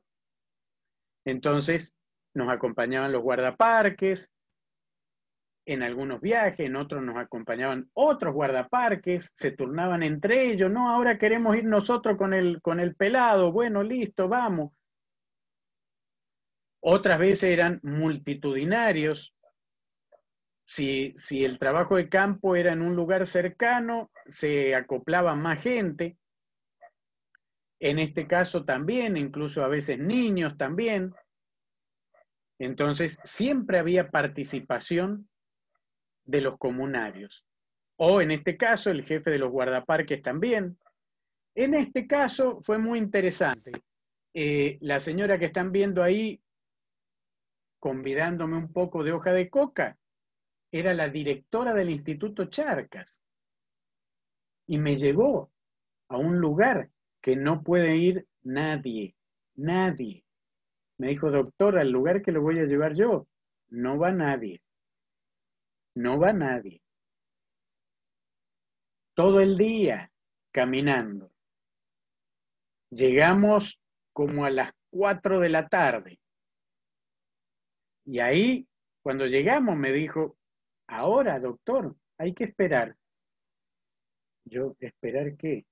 Entonces, nos acompañaban los guardaparques en algunos viajes, en otros nos acompañaban otros guardaparques, se turnaban entre ellos, no, ahora queremos ir nosotros con el, con el pelado, bueno, listo, vamos otras veces eran multitudinarios. Si, el trabajo de campo era en un lugar cercano, se acoplaba más gente. En este caso también, incluso a veces niños también. Entonces, siempre había participación de los comunarios. O en este caso, el jefe de los guardaparques también. En este caso fue muy interesante. Eh, la señora que están viendo ahí convidándome un poco de hoja de coca. Era la directora del Instituto Charcas. Y me llevó a un lugar que no puede ir nadie, nadie. Me dijo, doctora, al lugar que lo voy a llevar yo, no va nadie. No va nadie. Todo el día caminando. Llegamos como a las cuatro de la tarde. Y ahí, cuando llegamos, me dijo, ahora, doctor, hay que esperar. Yo, ¿esperar qué?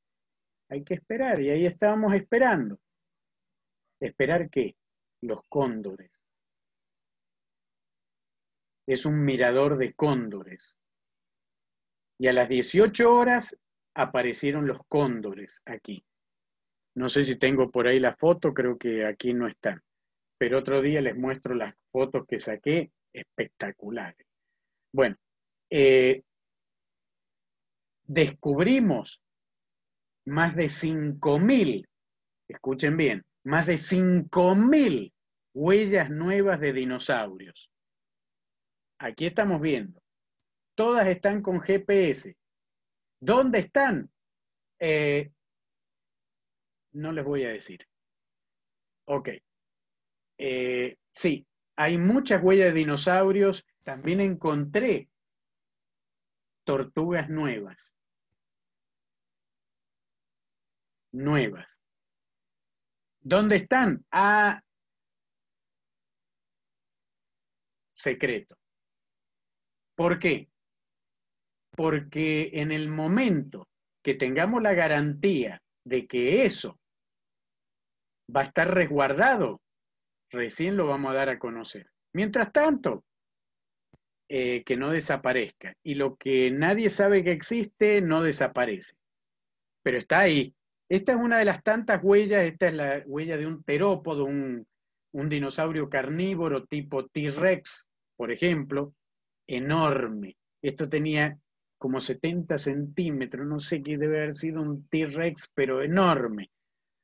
Hay que esperar. Y ahí estábamos esperando. ¿Esperar qué? Los cóndores. Es un mirador de cóndores. Y a las 18 horas aparecieron los cóndores aquí. No sé si tengo por ahí la foto, creo que aquí no están. Pero otro día les muestro las fotos que saqué espectaculares. Bueno, eh, descubrimos más de 5.000, escuchen bien, más de 5.000 huellas nuevas de dinosaurios. Aquí estamos viendo. Todas están con GPS. ¿Dónde están? Eh, no les voy a decir. Ok. Eh, sí, hay muchas huellas de dinosaurios. También encontré tortugas nuevas. Nuevas. ¿Dónde están? A secreto. ¿Por qué? Porque en el momento que tengamos la garantía de que eso va a estar resguardado, Recién lo vamos a dar a conocer. Mientras tanto, eh, que no desaparezca. Y lo que nadie sabe que existe, no desaparece. Pero está ahí. Esta es una de las tantas huellas, esta es la huella de un terópodo, un, un dinosaurio carnívoro tipo T-Rex, por ejemplo, enorme. Esto tenía como 70 centímetros, no sé qué debe haber sido un T-Rex, pero enorme.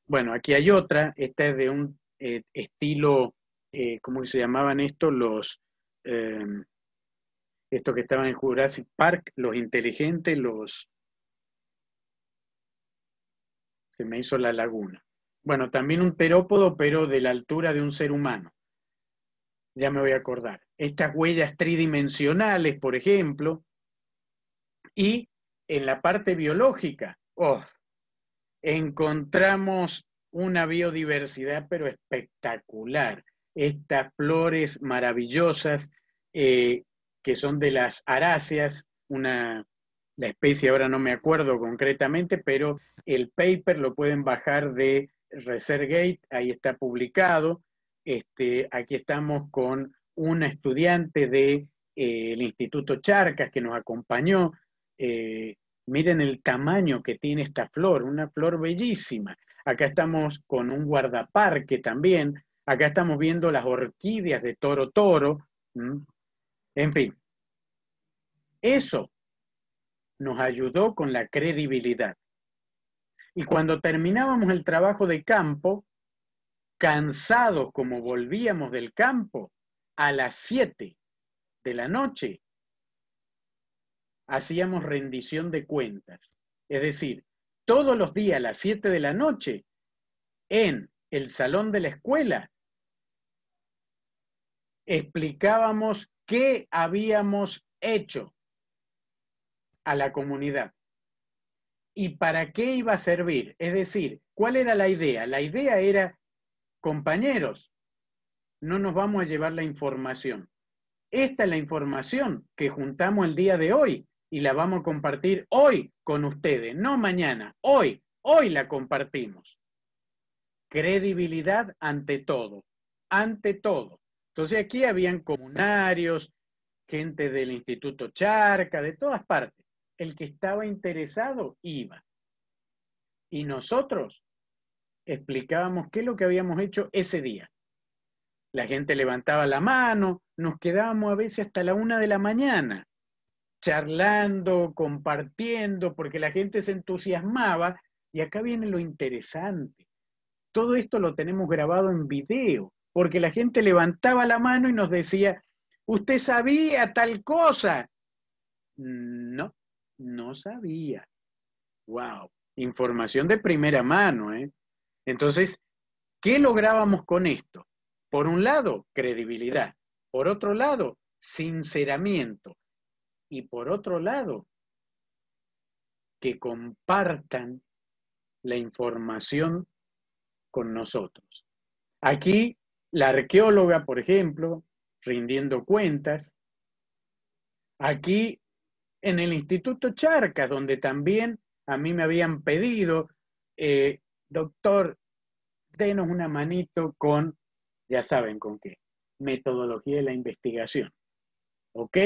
Bueno, aquí hay otra, esta es de un eh, estilo, eh, ¿cómo se llamaban estos? Los, eh, estos que estaban en Jurassic Park, los inteligentes, los... Se me hizo la laguna. Bueno, también un perópodo, pero de la altura de un ser humano. Ya me voy a acordar. Estas huellas tridimensionales, por ejemplo, y en la parte biológica, oh, encontramos una biodiversidad pero espectacular. Estas flores maravillosas eh, que son de las aráceas, una, la especie ahora no me acuerdo concretamente, pero el paper lo pueden bajar de Resergate, ahí está publicado. Este, aquí estamos con una estudiante del eh, Instituto Charcas que nos acompañó. Eh, miren el tamaño que tiene esta flor, una flor bellísima acá estamos con un guardaparque también, acá estamos viendo las orquídeas de toro toro, en fin. Eso nos ayudó con la credibilidad. Y cuando terminábamos el trabajo de campo, cansados como volvíamos del campo, a las 7 de la noche, hacíamos rendición de cuentas. Es decir, todos los días a las 7 de la noche en el salón de la escuela, explicábamos qué habíamos hecho a la comunidad y para qué iba a servir. Es decir, ¿cuál era la idea? La idea era, compañeros, no nos vamos a llevar la información. Esta es la información que juntamos el día de hoy y la vamos a compartir hoy con ustedes, no mañana, hoy, hoy la compartimos. Credibilidad ante todo, ante todo. Entonces aquí habían comunarios, gente del Instituto Charca, de todas partes. El que estaba interesado iba. Y nosotros explicábamos qué es lo que habíamos hecho ese día. La gente levantaba la mano, nos quedábamos a veces hasta la una de la mañana charlando, compartiendo, porque la gente se entusiasmaba. Y acá viene lo interesante. Todo esto lo tenemos grabado en video, porque la gente levantaba la mano y nos decía, ¿usted sabía tal cosa? No, no sabía. Wow, información de primera mano, ¿eh? Entonces, ¿qué lográbamos con esto? Por un lado, credibilidad. Por otro lado, sinceramiento y por otro lado, que compartan la información con nosotros. Aquí la arqueóloga, por ejemplo, rindiendo cuentas. Aquí en el Instituto Charcas, donde también a mí me habían pedido, eh, doctor, denos una manito con, ya saben con qué, metodología de la investigación. ¿Ok?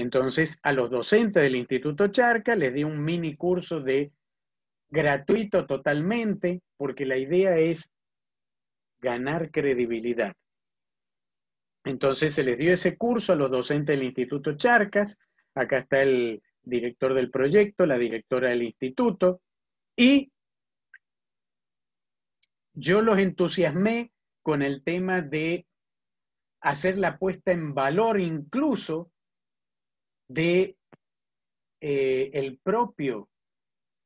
Entonces, a los docentes del Instituto Charca les di un mini curso de gratuito totalmente, porque la idea es ganar credibilidad. Entonces se les dio ese curso a los docentes del Instituto Charcas, acá está el director del proyecto, la directora del instituto, y yo los entusiasmé con el tema de hacer la puesta en valor incluso de eh, el propio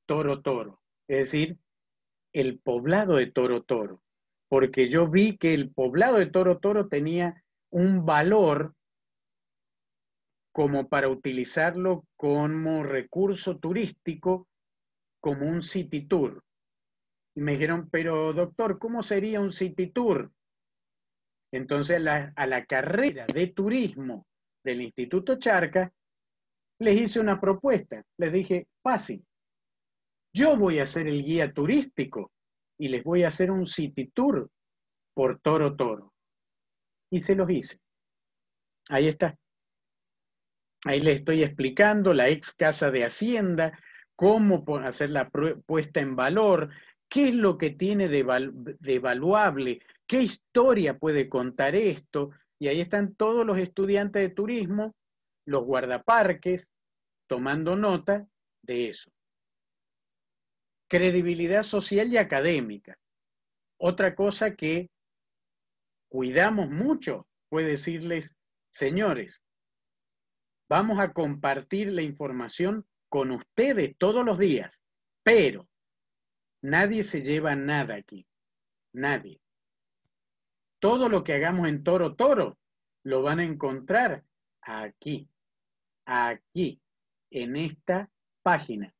Toro Toro, es decir, el poblado de Toro Toro, porque yo vi que el poblado de Toro Toro tenía un valor como para utilizarlo como recurso turístico, como un city tour. Y me dijeron, pero doctor, ¿cómo sería un city tour? Entonces, a la carrera de turismo del Instituto Charca les hice una propuesta. Les dije, fácil, yo voy a ser el guía turístico y les voy a hacer un city tour por Toro Toro. Y se los hice. Ahí está. Ahí les estoy explicando la ex casa de Hacienda, cómo hacer la puesta en valor, qué es lo que tiene de, de valuable, qué historia puede contar esto. Y ahí están todos los estudiantes de turismo los guardaparques tomando nota de eso. Credibilidad social y académica. Otra cosa que cuidamos mucho fue decirles, señores, vamos a compartir la información con ustedes todos los días, pero nadie se lleva nada aquí, nadie. Todo lo que hagamos en Toro Toro lo van a encontrar aquí aquí, en esta página.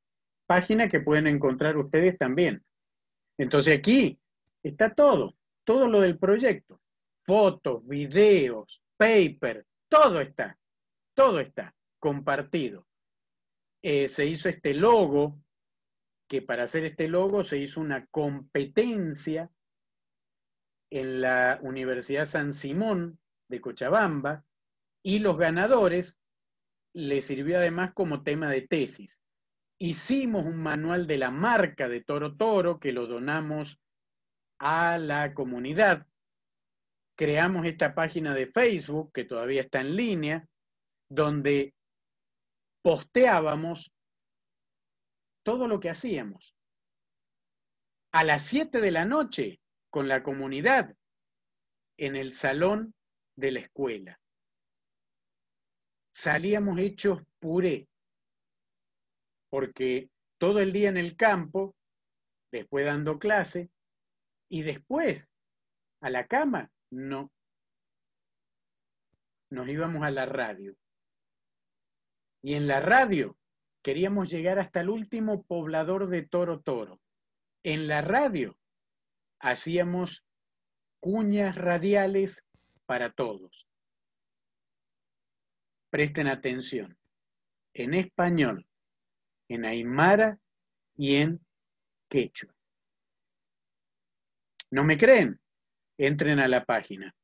Página que pueden encontrar ustedes también. Entonces aquí está todo, todo lo del proyecto. Fotos, videos, paper, todo está, todo está compartido. Eh, se hizo este logo, que para hacer este logo se hizo una competencia en la Universidad San Simón de Cochabamba y los ganadores le sirvió además como tema de tesis. Hicimos un manual de la marca de Toro Toro que lo donamos a la comunidad. Creamos esta página de Facebook que todavía está en línea, donde posteábamos todo lo que hacíamos. A las 7 de la noche, con la comunidad, en el salón de la escuela salíamos hechos puré, porque todo el día en el campo, después dando clase, y después a la cama, no. Nos íbamos a la radio. Y en la radio queríamos llegar hasta el último poblador de Toro Toro. En la radio hacíamos cuñas radiales para todos. Presten atención. En español, en aymara y en quechua. ¿No me creen? Entren a la página.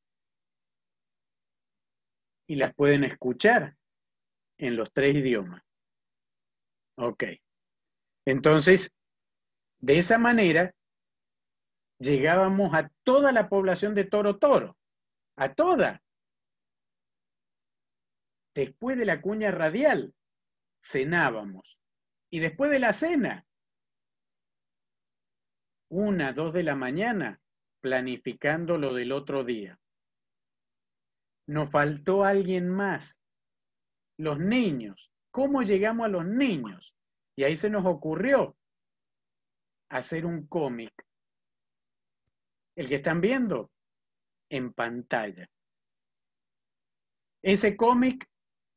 Y las pueden escuchar en los tres idiomas. Ok. Entonces, de esa manera, llegábamos a toda la población de Toro Toro. A toda después de la cuña radial cenábamos. Y después de la cena, una, dos de la mañana, planificando lo del otro día. Nos faltó alguien más, los niños. ¿Cómo llegamos a los niños? Y ahí se nos ocurrió hacer un cómic. El que están viendo en pantalla. Ese cómic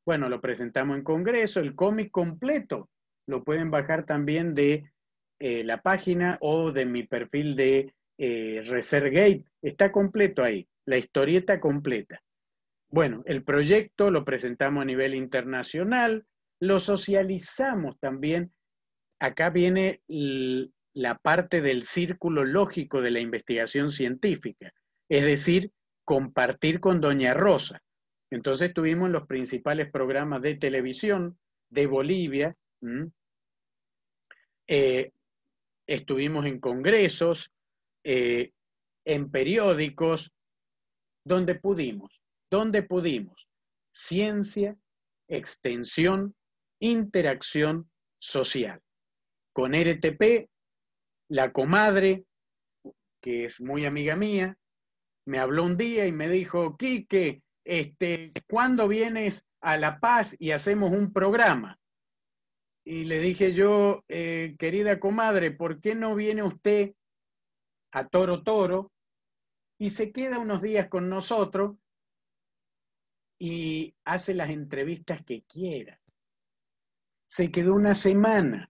bueno, lo presentamos en Congreso, el cómic completo. Lo pueden bajar también de eh, la página o de mi perfil de eh, Resergate. Está completo ahí, la historieta completa. Bueno, el proyecto lo presentamos a nivel internacional, lo socializamos también. Acá viene la parte del círculo lógico de la investigación científica, es decir, compartir con Doña Rosa. Entonces estuvimos en los principales programas de televisión de Bolivia, eh, estuvimos en congresos, eh, en periódicos, donde pudimos, donde pudimos. Ciencia, extensión, interacción social. Con RTP, la comadre, que es muy amiga mía, me habló un día y me dijo, Quique, este, ¿cuándo vienes a La Paz y hacemos un programa? Y le dije yo, eh, querida comadre, ¿por qué no viene usted a Toro Toro y se queda unos días con nosotros y hace las entrevistas que quiera? Se quedó una semana,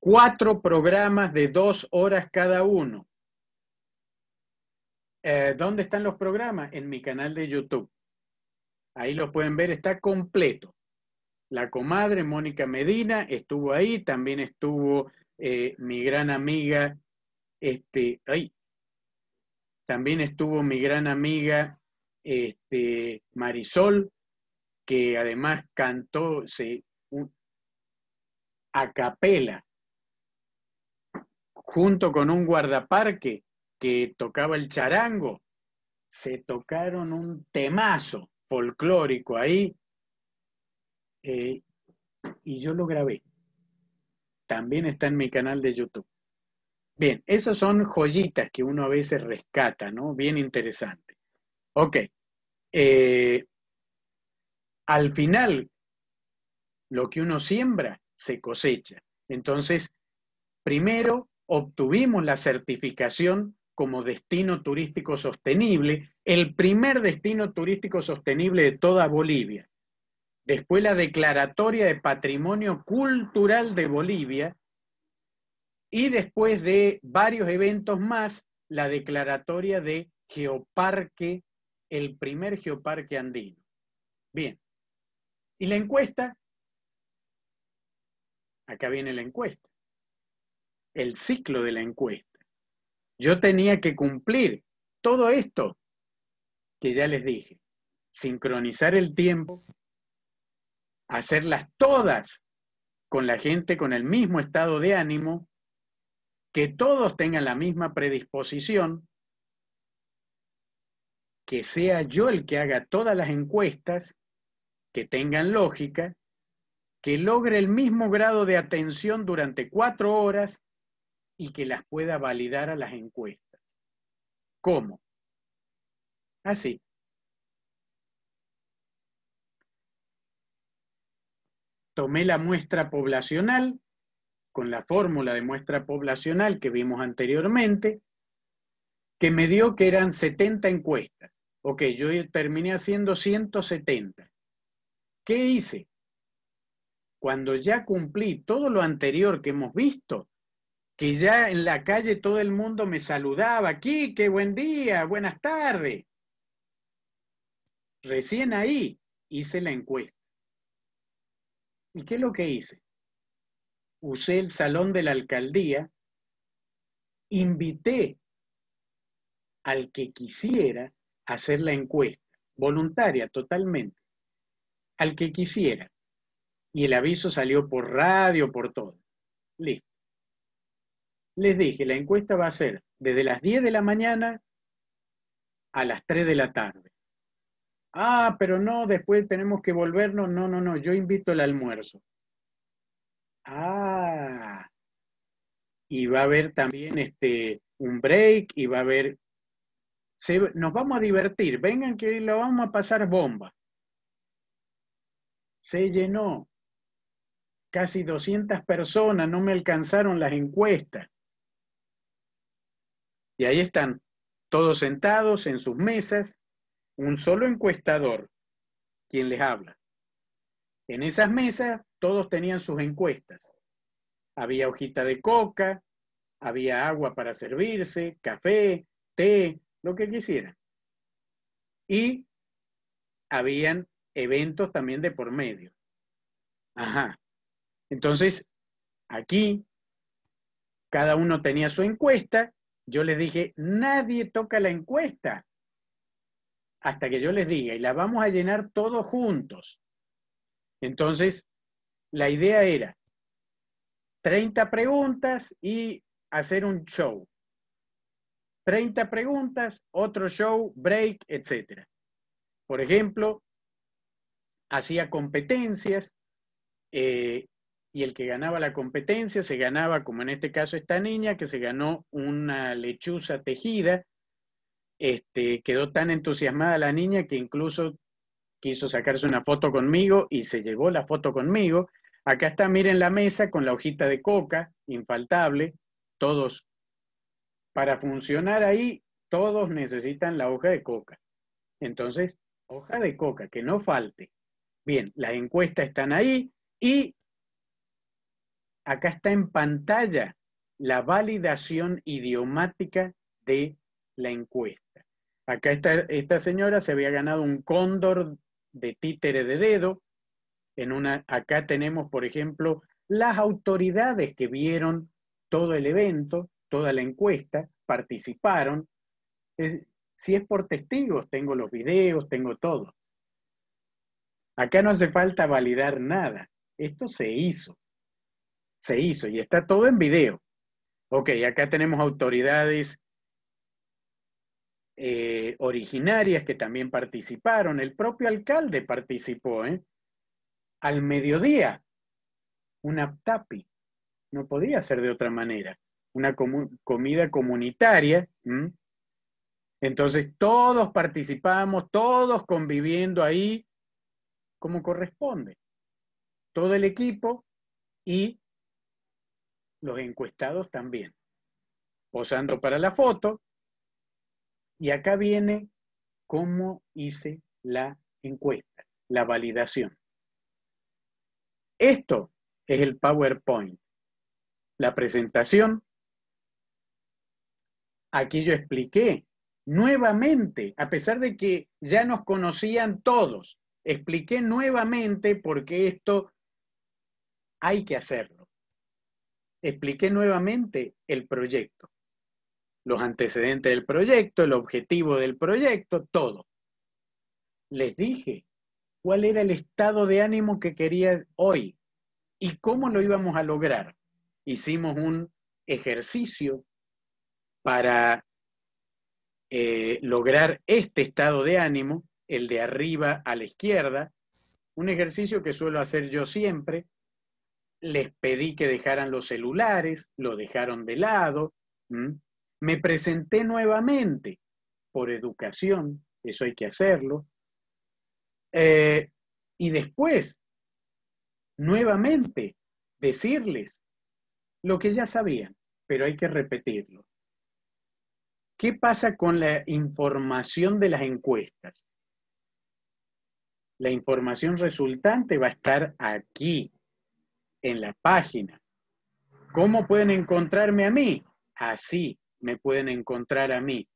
cuatro programas de dos horas cada uno eh, ¿Dónde están los programas? En mi canal de YouTube. Ahí los pueden ver, está completo. La comadre Mónica Medina estuvo ahí, también estuvo eh, mi gran amiga, este, ay, también estuvo mi gran amiga este, Marisol, que además cantó se, a capela junto con un guardaparque que tocaba el charango, se tocaron un temazo folclórico ahí eh, y yo lo grabé. También está en mi canal de YouTube. Bien, esas son joyitas que uno a veces rescata, ¿no? Bien interesante. Ok. Eh, al final, lo que uno siembra se cosecha. Entonces, primero obtuvimos la certificación como destino turístico sostenible, el primer destino turístico sostenible de toda Bolivia. Después la declaratoria de patrimonio cultural de Bolivia y después de varios eventos más, la declaratoria de geoparque, el primer geoparque andino. Bien, ¿y la encuesta? Acá viene la encuesta, el ciclo de la encuesta. Yo tenía que cumplir todo esto que ya les dije. Sincronizar el tiempo, hacerlas todas con la gente con el mismo estado de ánimo, que todos tengan la misma predisposición, que sea yo el que haga todas las encuestas, que tengan lógica, que logre el mismo grado de atención durante cuatro horas y que las pueda validar a las encuestas. ¿Cómo? Así. Tomé la muestra poblacional con la fórmula de muestra poblacional que vimos anteriormente, que me dio que eran 70 encuestas. Ok, yo terminé haciendo 170. ¿Qué hice? Cuando ya cumplí todo lo anterior que hemos visto, que ya en la calle todo el mundo me saludaba, Quique, buen día, buenas tardes. Recién ahí hice la encuesta. ¿Y qué es lo que hice? Usé el salón de la alcaldía, invité al que quisiera hacer la encuesta, voluntaria totalmente, al que quisiera. Y el aviso salió por radio, por todo. Listo les dije, la encuesta va a ser desde las 10 de la mañana a las 3 de la tarde. Ah, pero no, después tenemos que volvernos. No, no, no, yo invito el almuerzo. Ah, y va a haber también este, un break y va a haber... nos vamos a divertir, vengan que lo vamos a pasar bomba. Se llenó casi 200 personas, no me alcanzaron las encuestas. Y ahí están, todos sentados en sus mesas, un solo encuestador, quien les habla. En esas mesas todos tenían sus encuestas. Había hojita de coca, había agua para servirse, café, té, lo que quisieran. Y habían eventos también de por medio. Ajá. Entonces, aquí cada uno tenía su encuesta yo les dije, nadie toca la encuesta hasta que yo les diga, y la vamos a llenar todos juntos. Entonces, la idea era 30 preguntas y hacer un show. 30 preguntas, otro show, break, etc. Por ejemplo, hacía competencias eh, y el que ganaba la competencia se ganaba, como en este caso esta niña, que se ganó una lechuza tejida. Este, quedó tan entusiasmada la niña que incluso quiso sacarse una foto conmigo y se llevó la foto conmigo. Acá está, miren la mesa con la hojita de coca, infaltable, todos. Para funcionar ahí, todos necesitan la hoja de coca. Entonces, hoja de coca, que no falte. Bien, las encuestas están ahí y acá está en pantalla la validación idiomática de la encuesta. Acá esta señora se había ganado un cóndor de títere de dedo. En una, acá tenemos, por ejemplo, las autoridades que vieron todo el evento, toda la encuesta, participaron. si es por testigos, tengo los videos, tengo todo. Acá no hace falta validar nada. Esto se hizo se hizo y está todo en video. Ok, acá tenemos autoridades eh, originarias que también participaron, el propio alcalde participó, ¿eh? Al mediodía, una aptapi. no podía ser de otra manera, una comida comunitaria. Entonces todos participamos, todos conviviendo ahí como corresponde, todo el equipo y los encuestados también, posando para la foto. Y acá viene cómo hice la encuesta, la validación. Esto es el PowerPoint, la presentación. Aquí yo expliqué nuevamente, a pesar de que ya nos conocían todos, expliqué nuevamente por qué esto hay que hacerlo expliqué nuevamente el proyecto, los antecedentes del proyecto, el objetivo del proyecto, todo. Les dije cuál era el estado de ánimo que quería hoy y cómo lo íbamos a lograr. Hicimos un ejercicio para eh, lograr este estado de ánimo, el de arriba a la izquierda, un ejercicio que suelo hacer yo siempre les pedí que dejaran los celulares, lo dejaron de lado. Me presenté nuevamente por educación, eso hay que hacerlo. Eh, y después, nuevamente, decirles lo que ya sabían, pero hay que repetirlo. ¿Qué pasa con la información de las encuestas? La información resultante va a estar aquí, en la página. ¿Cómo pueden encontrarme a mí? Así me pueden encontrar a mí.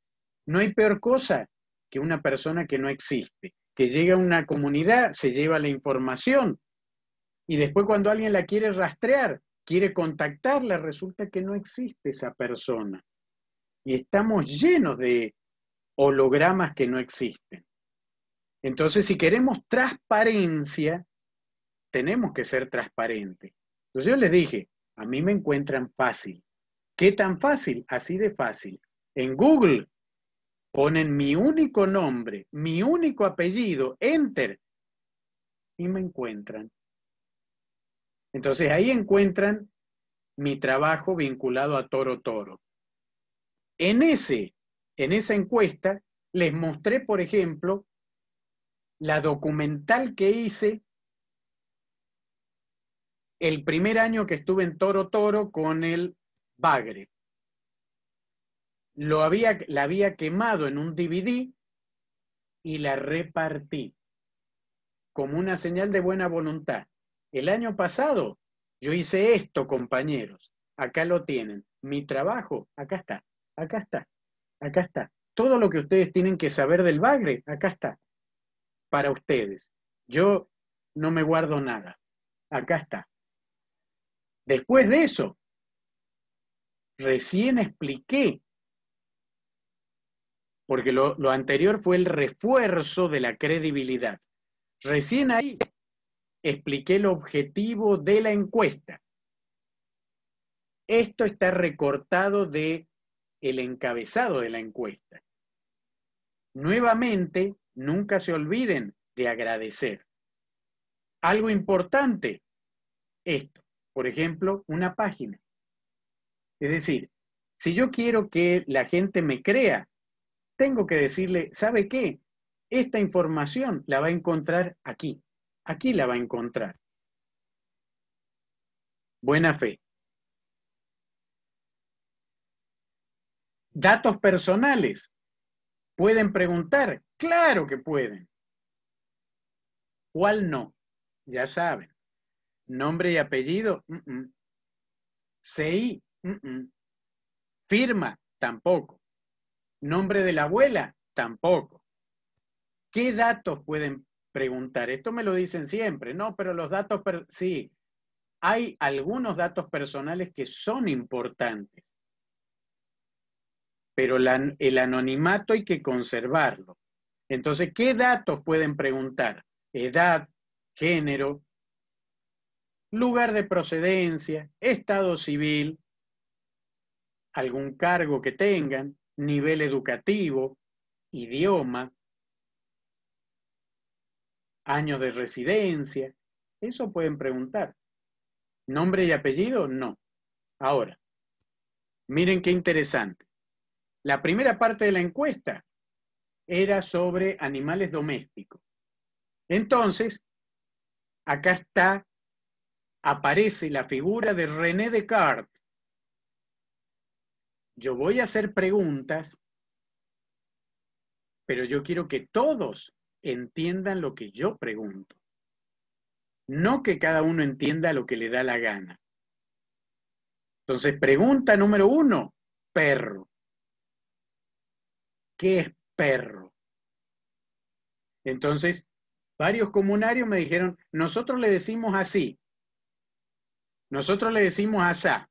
No hay peor cosa que una persona que no existe, que llega a una comunidad, se lleva la información y después cuando alguien la quiere rastrear, quiere contactarla, resulta que no existe esa persona. Y estamos llenos de hologramas que no existen. Entonces, si queremos transparencia, tenemos que ser transparentes. Entonces yo les dije, a mí me encuentran fácil. ¿Qué tan fácil? Así de fácil. En Google ponen mi único nombre, mi único apellido, enter, y me encuentran. Entonces ahí encuentran mi trabajo vinculado a Toro Toro. En, ese, en esa encuesta les mostré, por ejemplo, la documental que hice el primer año que estuve en Toro Toro con el Bagre. Lo había, la había quemado en un DVD y la repartí como una señal de buena voluntad. El año pasado yo hice esto, compañeros. Acá lo tienen. Mi trabajo, acá está, acá está, acá está. Todo lo que ustedes tienen que saber del bagre, acá está. Para ustedes. Yo no me guardo nada. Acá está. Después de eso, recién expliqué, porque lo, anterior fue el refuerzo de la credibilidad. Recién ahí expliqué el objetivo de la encuesta. Esto está recortado de el encabezado de la encuesta. Nuevamente, nunca se olviden de agradecer. Algo importante, esto por ejemplo, una página. Es decir, si yo quiero que la gente me crea, tengo que decirle, ¿sabe qué? Esta información la va a encontrar aquí. Aquí la va a encontrar. Buena fe. Datos personales. ¿Pueden preguntar? Claro que pueden. ¿Cuál no? Ya saben. Nombre y apellido, CI, firma, tampoco. Nombre de la abuela, tampoco. ¿Qué datos pueden preguntar? Esto me lo dicen siempre, no, pero los datos, sí, hay algunos datos personales que son importantes, pero el anonimato hay que conservarlo. Entonces, ¿qué datos pueden preguntar? Edad, género, lugar de procedencia, estado civil, algún cargo que tengan, nivel educativo, idioma, años de residencia, eso pueden preguntar. ¿Nombre y apellido? No. Ahora, miren qué interesante. La primera parte de la encuesta era sobre animales domésticos. Entonces, acá está aparece la figura de René Descartes. Yo voy a hacer preguntas, pero yo quiero que todos entiendan lo que yo pregunto. No que cada uno entienda lo que le da la gana. Entonces, pregunta número uno, perro. ¿Qué es perro? Entonces, varios comunarios me dijeron, nosotros le decimos así, nosotros le decimos asá,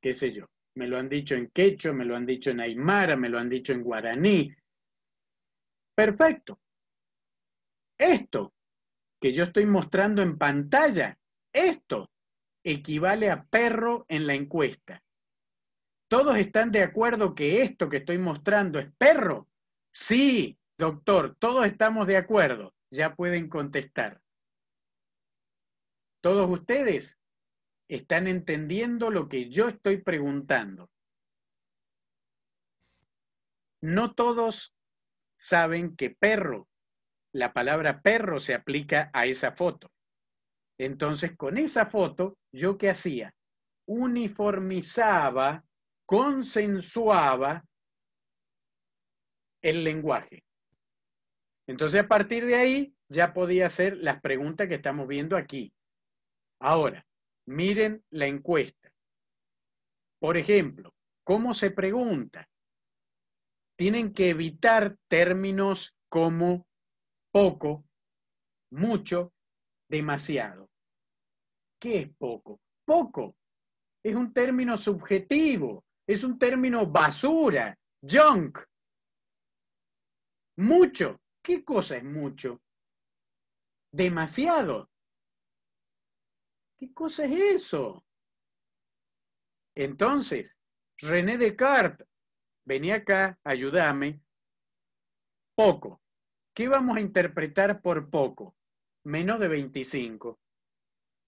qué sé yo, me lo han dicho en quechua, me lo han dicho en aymara, me lo han dicho en guaraní. Perfecto. Esto que yo estoy mostrando en pantalla, esto equivale a perro en la encuesta. ¿Todos están de acuerdo que esto que estoy mostrando es perro? Sí, doctor, todos estamos de acuerdo. Ya pueden contestar todos ustedes están entendiendo lo que yo estoy preguntando. No todos saben que perro, la palabra perro se aplica a esa foto. Entonces, con esa foto, ¿yo qué hacía? Uniformizaba, consensuaba el lenguaje. Entonces, a partir de ahí, ya podía hacer las preguntas que estamos viendo aquí. Ahora, miren la encuesta. Por ejemplo, ¿cómo se pregunta? Tienen que evitar términos como poco, mucho, demasiado. ¿Qué es poco? Poco es un término subjetivo, es un término basura, junk. Mucho. ¿Qué cosa es mucho? Demasiado. ¿Qué cosa es eso? Entonces, René Descartes, venía acá, ayúdame. Poco. ¿Qué vamos a interpretar por poco? Menos de 25.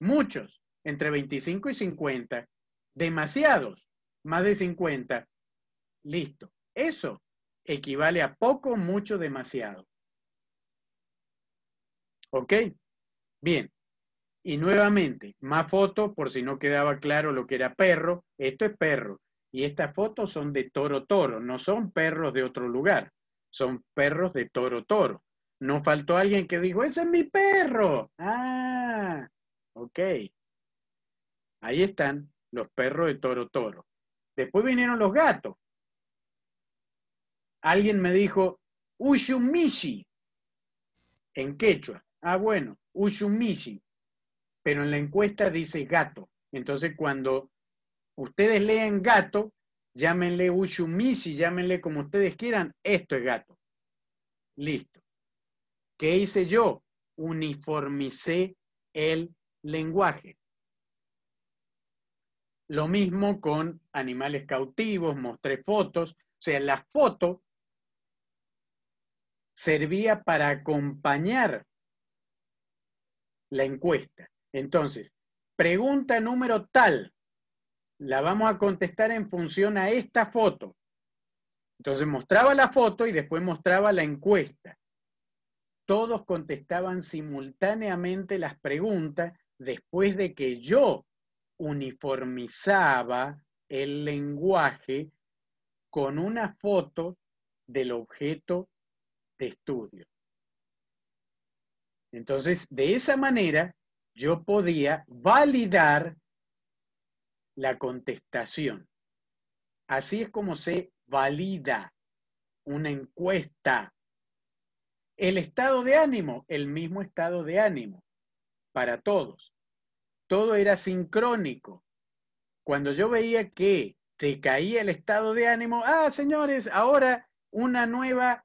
Muchos, entre 25 y 50. Demasiados, más de 50. Listo. Eso equivale a poco, mucho, demasiado. ¿Ok? Bien. Y nuevamente, más fotos por si no quedaba claro lo que era perro. Esto es perro. Y estas fotos son de toro toro, no son perros de otro lugar, son perros de toro toro. No faltó alguien que dijo, ese es mi perro. Ah, ok. Ahí están los perros de toro toro. Después vinieron los gatos. Alguien me dijo, Ushumishi, en quechua. Ah, bueno, Ushumishi pero en la encuesta dice gato. Entonces, cuando ustedes lean gato, llámenle Ushumisi, llámenle como ustedes quieran, esto es gato. Listo. ¿Qué hice yo? Uniformicé el lenguaje. Lo mismo con animales cautivos, mostré fotos, o sea, la foto servía para acompañar la encuesta. Entonces, pregunta número tal, la vamos a contestar en función a esta foto. Entonces mostraba la foto y después mostraba la encuesta. Todos contestaban simultáneamente las preguntas después de que yo uniformizaba el lenguaje con una foto del objeto de estudio. Entonces, de esa manera, yo podía validar la contestación. Así es como se valida una encuesta. El estado de ánimo, el mismo estado de ánimo para todos. Todo era sincrónico. Cuando yo veía que te caía el estado de ánimo, ah, señores, ahora una nueva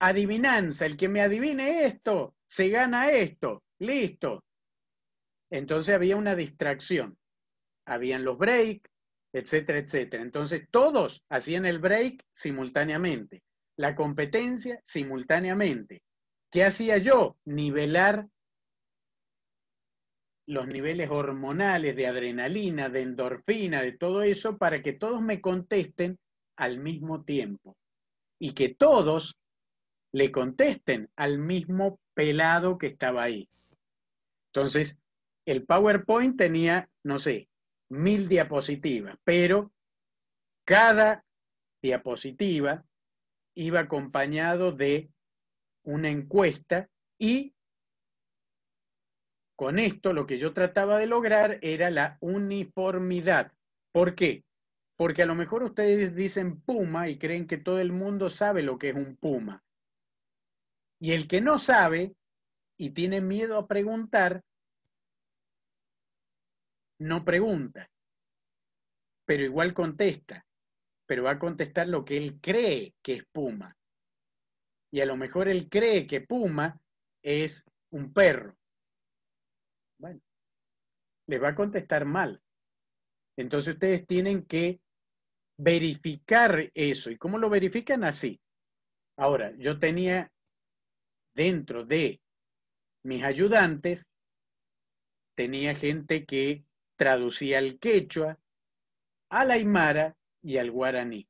adivinanza. El que me adivine esto, se gana esto. Listo. Entonces había una distracción. Habían los breaks, etcétera, etcétera. Entonces todos hacían el break simultáneamente, la competencia simultáneamente. ¿Qué hacía yo? Nivelar los niveles hormonales de adrenalina, de endorfina, de todo eso, para que todos me contesten al mismo tiempo y que todos le contesten al mismo pelado que estaba ahí. Entonces, el PowerPoint tenía, no sé, mil diapositivas, pero cada diapositiva iba acompañado de una encuesta y con esto lo que yo trataba de lograr era la uniformidad. ¿Por qué? Porque a lo mejor ustedes dicen puma y creen que todo el mundo sabe lo que es un puma. Y el que no sabe y tiene miedo a preguntar, no pregunta, pero igual contesta, pero va a contestar lo que él cree que es Puma. Y a lo mejor él cree que Puma es un perro. Bueno, le va a contestar mal. Entonces ustedes tienen que verificar eso. ¿Y cómo lo verifican? Así. Ahora, yo tenía dentro de mis ayudantes, tenía gente que traducía al quechua, al aymara y al guaraní.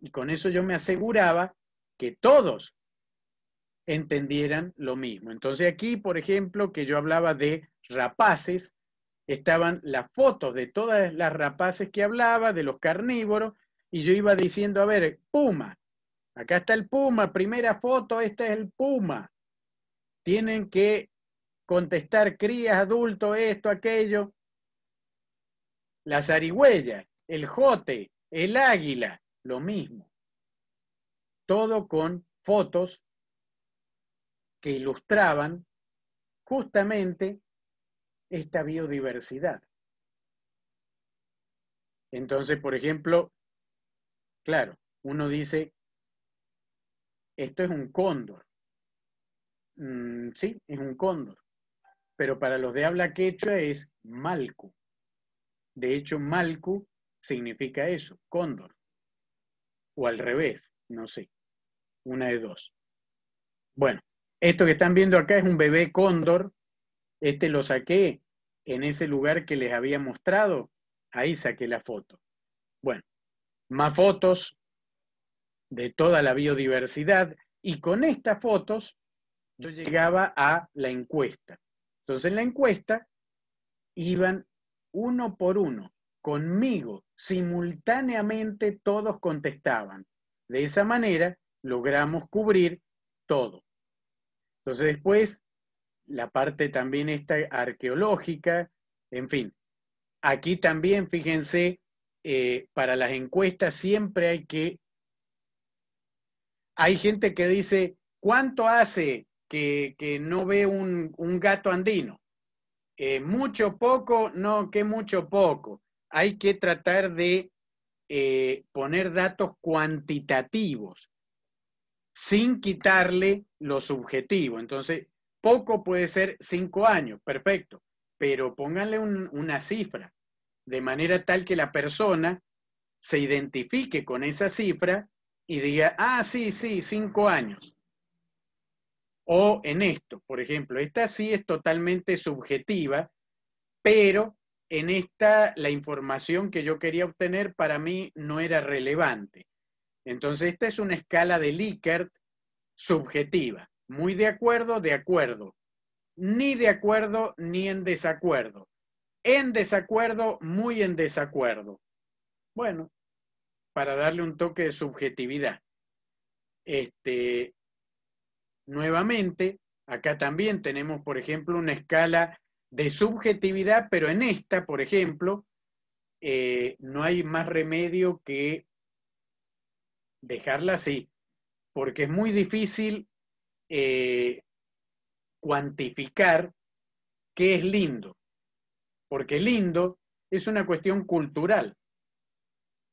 Y con eso yo me aseguraba que todos entendieran lo mismo. Entonces aquí, por ejemplo, que yo hablaba de rapaces, estaban las fotos de todas las rapaces que hablaba, de los carnívoros, y yo iba diciendo, a ver, puma, acá está el puma, primera foto, este es el puma. Tienen que contestar crías, adultos, esto, aquello la zarigüeya, el jote, el águila, lo mismo. Todo con fotos que ilustraban justamente esta biodiversidad. Entonces, por ejemplo, claro, uno dice, esto es un cóndor. Mm, sí, es un cóndor. Pero para los de habla quechua es malco. De hecho, Malku significa eso, cóndor. O al revés, no sé. Una de dos. Bueno, esto que están viendo acá es un bebé cóndor. Este lo saqué en ese lugar que les había mostrado. Ahí saqué la foto. Bueno, más fotos de toda la biodiversidad. Y con estas fotos yo llegaba a la encuesta. Entonces en la encuesta iban uno por uno, conmigo, simultáneamente todos contestaban. De esa manera logramos cubrir todo. Entonces después, la parte también esta arqueológica, en fin. Aquí también, fíjense, eh, para las encuestas siempre hay que... Hay gente que dice, ¿cuánto hace que, no ve un gato andino? Eh, mucho poco, no, que mucho poco. Hay que tratar de eh, poner datos cuantitativos sin quitarle lo subjetivo. Entonces, poco puede ser cinco años, perfecto, pero pónganle una cifra, de manera tal que la persona se identifique con esa cifra y diga, ah, sí, sí, cinco años o en esto, por ejemplo. Esta sí es totalmente subjetiva, pero en esta la información que yo quería obtener para mí no era relevante. Entonces, esta es una escala de Likert subjetiva. Muy de acuerdo, de acuerdo. Ni de acuerdo, ni en desacuerdo. En desacuerdo, muy en desacuerdo. Bueno, para darle un toque de subjetividad. Este, nuevamente, acá también tenemos, por ejemplo, una escala de subjetividad, pero en esta, por ejemplo, eh, no hay más remedio que dejarla así, porque es muy difícil eh, cuantificar qué es lindo, porque lindo es una cuestión cultural.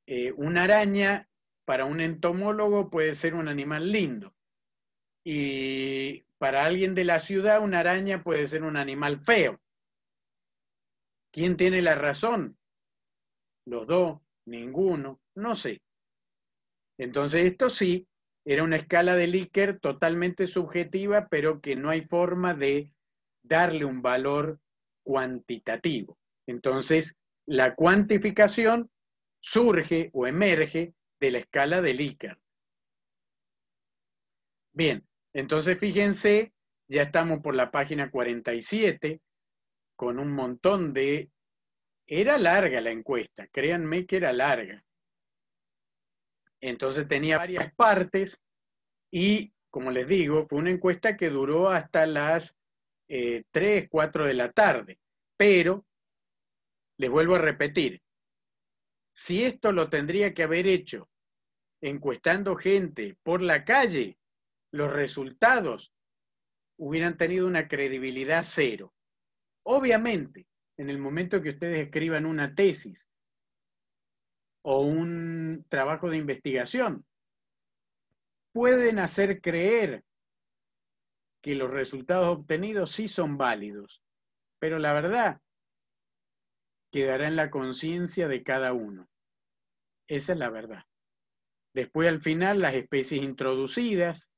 Eh, una araña para un entomólogo puede ser un animal lindo, y para alguien de la ciudad, una araña puede ser un animal feo. ¿Quién tiene la razón? Los dos, ninguno, no sé. Entonces esto sí, era una escala de Likert totalmente subjetiva, pero que no hay forma de darle un valor cuantitativo. Entonces, la cuantificación surge o emerge de la escala de Likert. Bien, entonces, fíjense, ya estamos por la página 47 con un montón de... Era larga la encuesta, créanme que era larga. Entonces tenía varias partes y, como les digo, fue una encuesta que duró hasta las 3, eh, 4 de la tarde. Pero, les vuelvo a repetir, si esto lo tendría que haber hecho encuestando gente por la calle, los resultados hubieran tenido una credibilidad cero. Obviamente, en el momento que ustedes escriban una tesis o un trabajo de investigación, pueden hacer creer que los resultados obtenidos sí son válidos, pero la verdad quedará en la conciencia de cada uno. Esa es la verdad. Después al final las especies introducidas,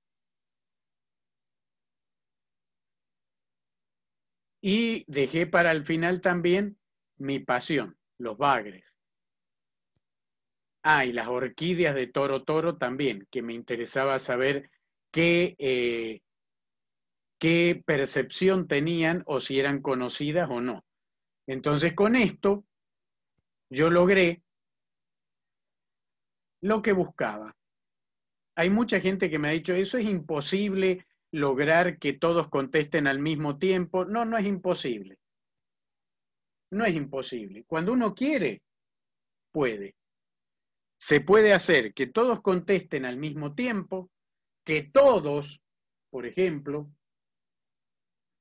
Y dejé para el final también mi pasión, los bagres. Ah, y las orquídeas de Toro Toro también, que me interesaba saber qué, eh, qué percepción tenían o si eran conocidas o no. Entonces con esto yo logré lo que buscaba. Hay mucha gente que me ha dicho, eso es imposible, lograr que todos contesten al mismo tiempo. No, no es imposible. No es imposible. Cuando uno quiere, puede. Se puede hacer que todos contesten al mismo tiempo, que todos, por ejemplo,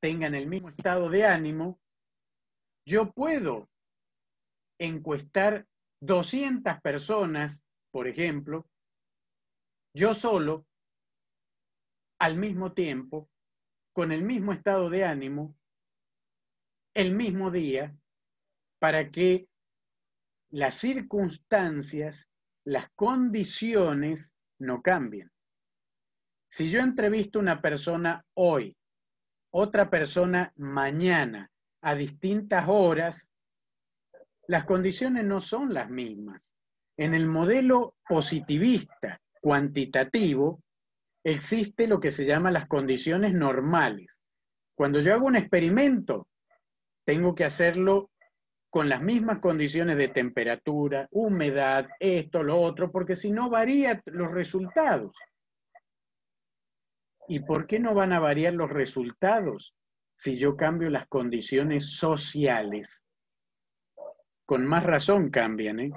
tengan el mismo estado de ánimo. Yo puedo encuestar 200 personas, por ejemplo, yo solo, al mismo tiempo, con el mismo estado de ánimo, el mismo día, para que las circunstancias, las condiciones no cambien. Si yo entrevisto una persona hoy, otra persona mañana, a distintas horas, las condiciones no son las mismas. En el modelo positivista cuantitativo, existe lo que se llama las condiciones normales. Cuando yo hago un experimento, tengo que hacerlo con las mismas condiciones de temperatura, humedad, esto, lo otro, porque si no varían los resultados. ¿Y por qué no van a variar los resultados si yo cambio las condiciones sociales? Con más razón cambian, ¿eh?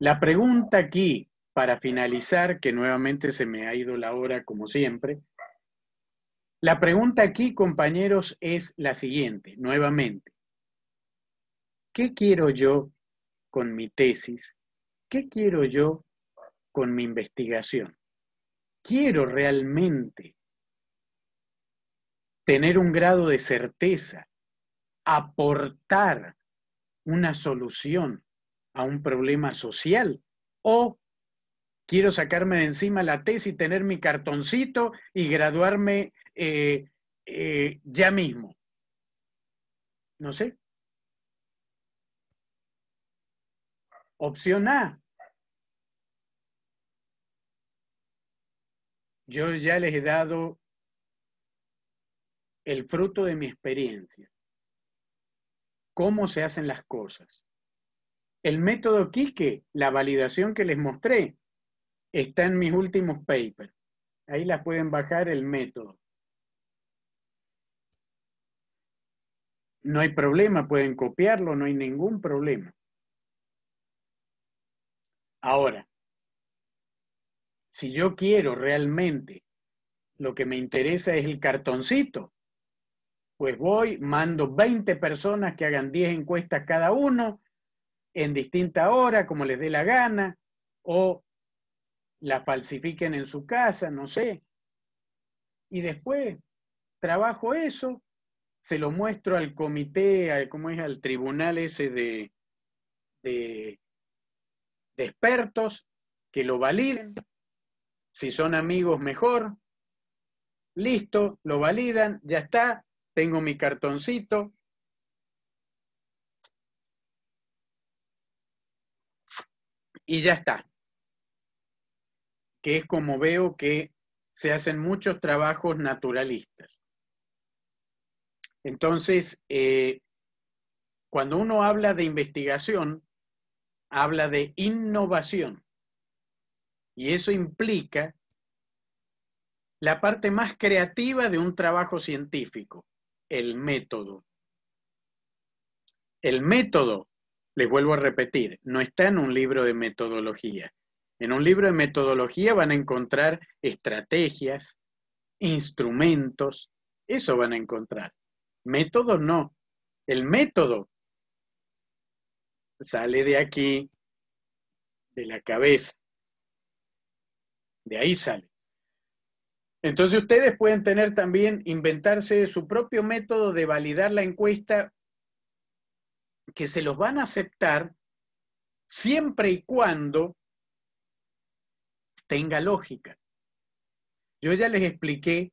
La pregunta aquí para finalizar, que nuevamente se me ha ido la hora como siempre, la pregunta aquí, compañeros, es la siguiente, nuevamente. ¿Qué quiero yo con mi tesis? ¿Qué quiero yo con mi investigación? ¿Quiero realmente tener un grado de certeza, aportar una solución a un problema social o quiero sacarme de encima la tesis, tener mi cartoncito y graduarme eh, eh, ya mismo. No sé. Opción A. Yo ya les he dado el fruto de mi experiencia. Cómo se hacen las cosas. El método Quique, la validación que les mostré, está en mis últimos papers. Ahí las pueden bajar el método. No hay problema, pueden copiarlo, no hay ningún problema. Ahora, si yo quiero realmente, lo que me interesa es el cartoncito, pues voy, mando 20 personas que hagan 10 encuestas cada uno en distinta hora, como les dé la gana, o la falsifiquen en su casa, no sé. Y después trabajo eso, se lo muestro al comité, al, ¿cómo es? al tribunal ese de expertos, que lo validen. Si son amigos, mejor. Listo, lo validan, ya está, tengo mi cartoncito. Y ya está que es como veo que se hacen muchos trabajos naturalistas. Entonces, eh, cuando uno habla de investigación, habla de innovación. Y eso implica la parte más creativa de un trabajo científico, el método. El método, les vuelvo a repetir, no está en un libro de metodología, en un libro de metodología van a encontrar estrategias, instrumentos, eso van a encontrar. Método no. El método sale de aquí, de la cabeza. De ahí sale. Entonces ustedes pueden tener también, inventarse su propio método de validar la encuesta que se los van a aceptar siempre y cuando tenga lógica. Yo ya les expliqué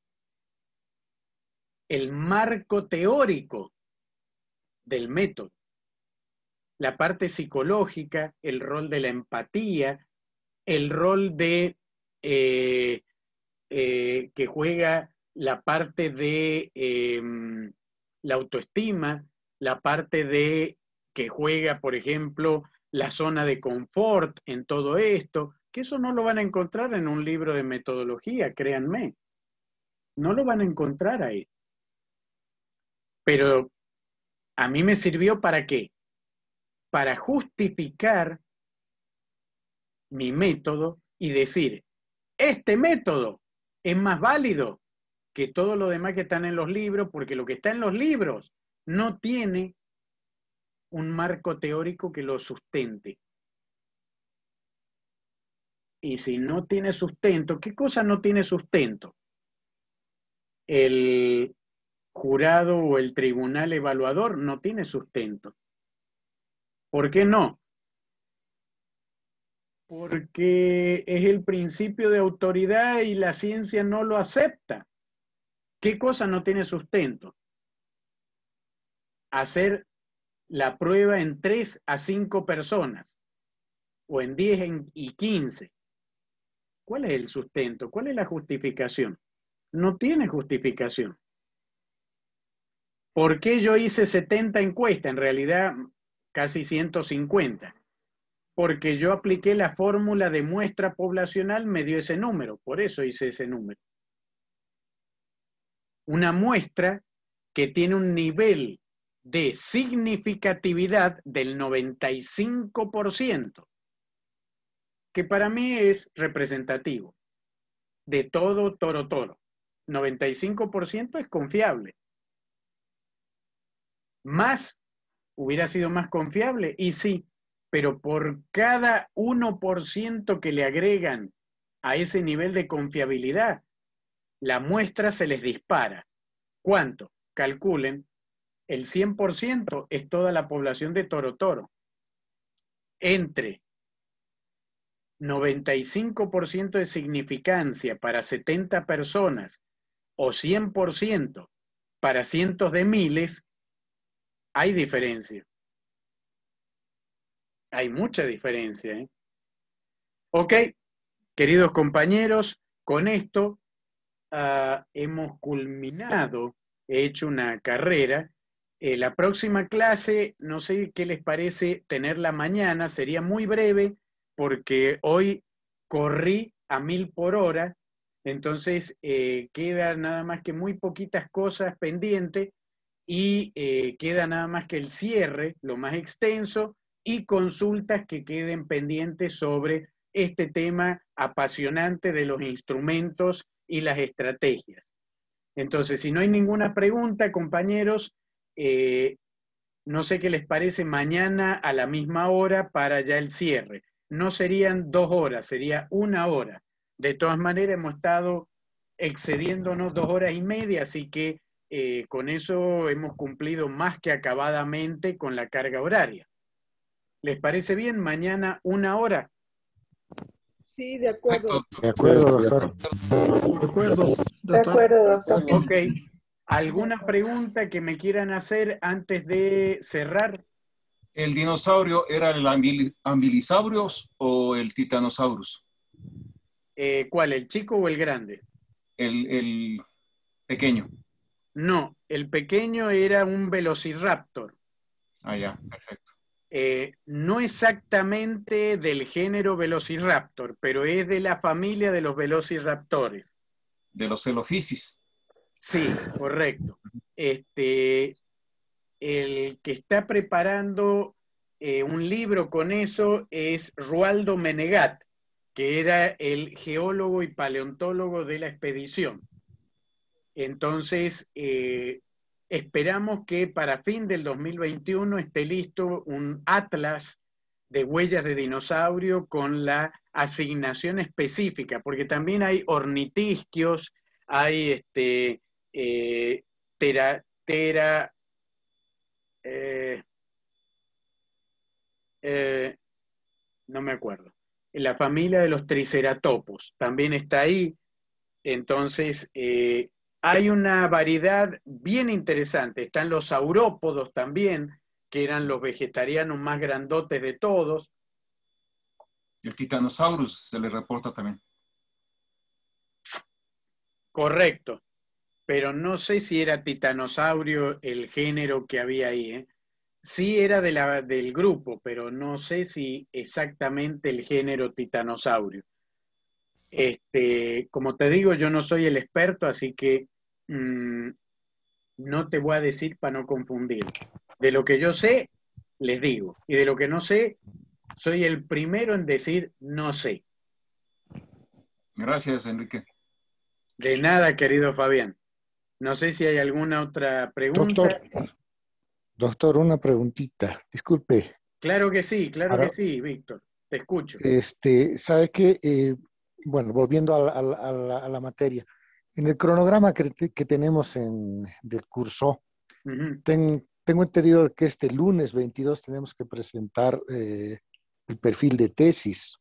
el marco teórico del método, la parte psicológica, el rol de la empatía, el rol de eh, eh, que juega la parte de em, la autoestima, la parte de que juega, por ejemplo, la zona de confort en todo esto, que eso no lo van a encontrar en un libro de metodología, créanme. No lo van a encontrar ahí. Pero a mí me sirvió para qué? Para justificar mi método y decir, este método es más válido que todo lo demás que están en los libros, porque lo que está en los libros no tiene un marco teórico que lo sustente. Y si no tiene sustento, ¿qué cosa no tiene sustento? El jurado o el tribunal evaluador no tiene sustento. ¿Por qué no? Porque es el principio de autoridad y la ciencia no lo acepta. ¿Qué cosa no tiene sustento? Hacer la prueba en tres a cinco personas o en 10 y quince. ¿Cuál es el sustento? ¿Cuál es la justificación? No tiene justificación. ¿Por qué yo hice 70 encuestas? En realidad, casi 150. Porque yo apliqué la fórmula de muestra poblacional, me dio ese número, por eso hice ese número. Una muestra que tiene un nivel de significatividad del 95% que para mí es representativo de todo Toro Toro. 95% es confiable. Más hubiera sido más confiable, y sí, pero por cada 1% que le agregan a ese nivel de confiabilidad, la muestra se les dispara. ¿Cuánto? Calculen, el 100% es toda la población de Toro Toro. Entre 95% de significancia para 70 personas o 100% para cientos de miles, hay diferencia. Hay mucha diferencia. ¿eh? Ok, queridos compañeros, con esto ah, hemos culminado, he hecho una carrera. Eh, la próxima clase, no sé qué les parece tenerla mañana, sería muy breve porque hoy corrí a mil por hora, entonces eh, queda nada más que muy poquitas cosas pendientes y eh, queda nada más que el cierre, lo más extenso, y consultas que queden pendientes sobre este tema apasionante de los instrumentos y las estrategias. Entonces, si no hay ninguna pregunta, compañeros, eh, no sé qué les parece mañana a la misma hora para ya el cierre no serían dos horas, sería una hora. De todas maneras, hemos estado excediéndonos dos horas y media, así que eh, con eso hemos cumplido más que acabadamente con la carga horaria. ¿Les parece bien? Mañana una hora. Sí, de acuerdo. De acuerdo, doctor. De acuerdo, De acuerdo, doctor. Ok. ¿Alguna pregunta que me quieran hacer antes de cerrar? ¿El dinosaurio era el o el titanosaurus? Eh, ¿Cuál, el chico o el grande? El, pequeño. No, el pequeño era un velociraptor. Ah, ya, perfecto. Eh, no exactamente del género velociraptor, pero es de la familia de los velociraptores. De los celophysis? Sí, correcto. Este, el que está preparando eh, un libro con eso es Rualdo Menegat, que era el geólogo y paleontólogo de la expedición. Entonces, eh, esperamos que para fin del 2021 esté listo un atlas de huellas de dinosaurio con la asignación específica, porque también hay ornitisquios, hay este, eh, eh, eh, no me acuerdo. La familia de los triceratopos también está ahí. Entonces, eh, hay una variedad bien interesante. Están los saurópodos también, que eran los vegetarianos más grandotes de todos. El titanosaurus se le reporta también. Correcto pero no sé si era titanosaurio el género que había ahí. ¿eh? Sí era de la, del grupo, pero no sé si exactamente el género titanosaurio. Este, como te digo, yo no soy el experto, así que mm, no te voy a decir para no confundir. De lo que yo sé, les digo. Y de lo que no sé, soy el primero en decir no sé. Gracias, Enrique. De nada, querido Fabián. No sé si hay alguna otra pregunta. Doctor, una preguntita, disculpe. Claro que sí, claro que sí, Víctor, te escucho. Este, ¿Sabe qué? Eh, bueno, volviendo a, la, materia, en el cronograma que, tenemos en, del curso, tengo entendido que este lunes 22 tenemos que presentar eh, el perfil de tesis.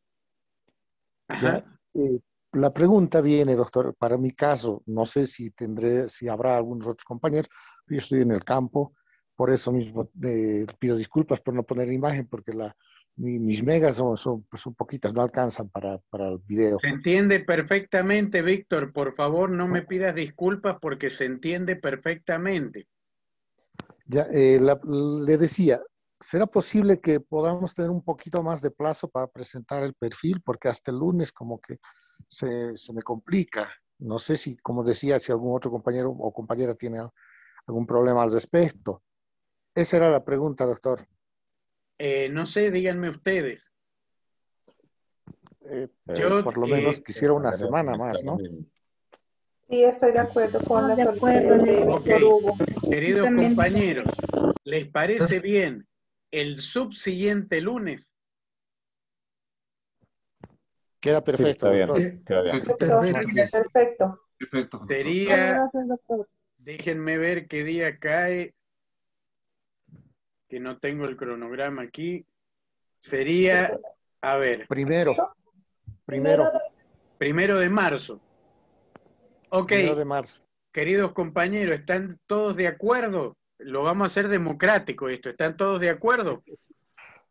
Eh, la pregunta viene, doctor, para mi caso, no sé si tendré, si habrá algunos otros compañeros, yo estoy en el campo, por eso mismo pido disculpas por no poner imagen, porque la, mis megas son, pues, son, poquitas, no alcanzan para, para el video. Se entiende perfectamente, Víctor, por favor no me pidas disculpas porque se entiende perfectamente. Ya, eh, le decía, ¿será posible que podamos tener un poquito más de plazo para presentar el perfil? Porque hasta el lunes como que se, me complica. No sé si, como decía, si algún otro compañero o compañera tiene algún problema al respecto. Esa era la pregunta, doctor. Eh, no sé, díganme ustedes. Eh, eh, yo, por lo menos quisiera una semana más, ¿no? Sí, estoy de acuerdo con la de de Queridos compañeros, ¿les parece bien el subsiguiente lunes Queda perfecto. Perfecto. Perfecto. Sería. Déjenme ver qué día cae. Que no tengo el cronograma aquí. Sería. A ver. Primero. Primero. Primero de marzo. Ok. Primero de marzo. Queridos compañeros, ¿están todos de acuerdo? Lo vamos a hacer democrático esto. ¿Están todos de acuerdo?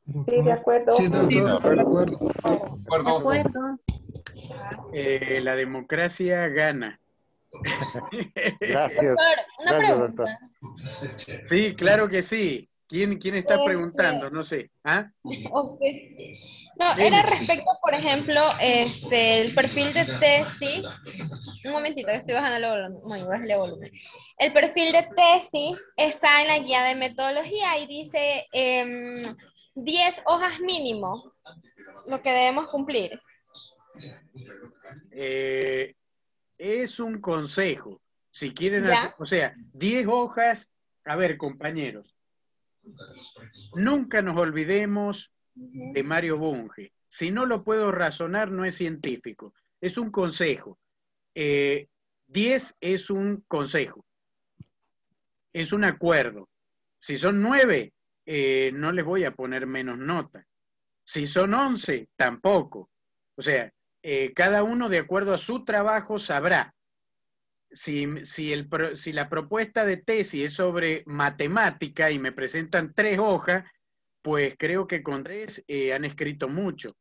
Sí, de acuerdo. Sí, de acuerdo. De acuerdo. Eh, la democracia gana. Gracias. una pregunta. Sí, claro que sí. ¿Quién, quién está este, preguntando? No sé. ¿Ah? No, era respecto, por ejemplo, este, el perfil de tesis. Un momentito, que estoy bajando el volumen. el volumen. El perfil de tesis está en la guía de metodología y dice... Em, 10 hojas mínimo lo que debemos cumplir? Eh, es un consejo. Si quieren o sea, 10 hojas, a ver, compañeros, nunca nos olvidemos de Mario Bunge. Si no lo puedo razonar, no es científico. Es un consejo. 10 eh, es un consejo. Es un acuerdo. Si son nueve... Eh, no les voy a poner menos nota. Si son 11, tampoco. O sea, eh, cada uno de acuerdo a su trabajo sabrá si, el, si la propuesta de tesis es sobre matemática y me presentan tres hojas, pues creo que con tres eh, han escrito mucho.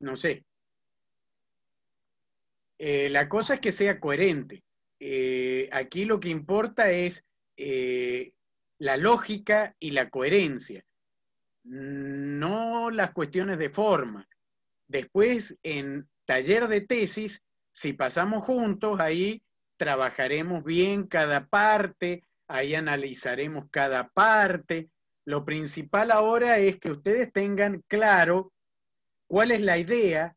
No sé. la cosa es que sea coherente. aquí lo que importa es la lógica y la coherencia, no las cuestiones de forma. Después, en taller de tesis, si pasamos juntos, ahí trabajaremos bien cada parte, ahí analizaremos cada parte. Lo principal ahora es que ustedes tengan claro cuál es la idea,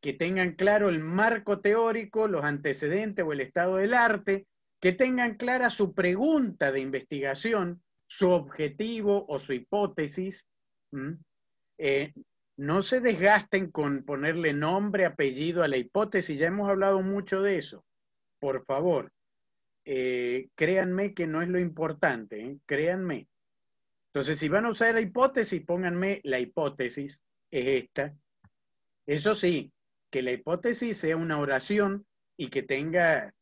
que tengan claro el marco teórico, los antecedentes o el estado del arte, que tengan clara su pregunta de investigación, su objetivo o su hipótesis. Eh, no se desgasten con ponerle nombre, apellido a la hipótesis, ya hemos hablado mucho de eso. Por favor, eh, créanme que no es lo importante, ¿eh? créanme. Entonces, si van a usar la hipótesis, pónganme la hipótesis, es esta. Eso sí, que la hipótesis sea una oración y que tenga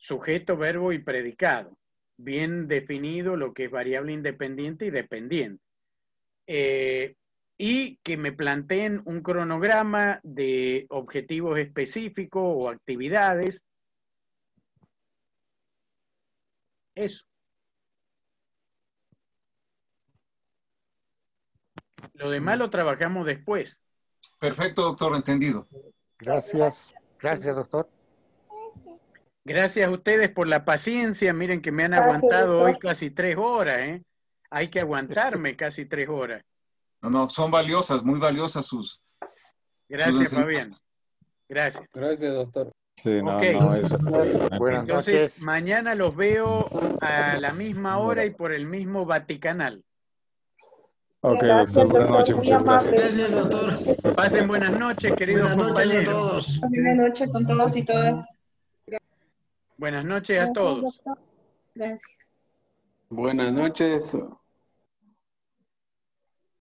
sujeto, verbo y predicado. Bien definido lo que es variable independiente y dependiente. Eh, y que me planteen un cronograma de objetivos específicos o actividades. Eso. Lo demás lo trabajamos después. Perfecto, doctor, entendido. Gracias. Gracias, doctor. Gracias a ustedes por la paciencia. Miren que me han aguantado hoy casi tres horas. ¿eh? Hay que aguantarme casi tres horas. No, no, son valiosas, muy valiosas sus. Gracias, Fabián. Gracias. Gracias, doctor. Sí, no, no, Buenas Entonces, mañana los veo a la misma hora y por el mismo Vaticanal. Ok, doctor, buenas noches, muchas gracias. Gracias, doctor. Pasen buenas noches, queridos buenas compañeros. Noches a todos. Buenas noches con todos y todas. Buenas noches a todos. Gracias. Buenas noches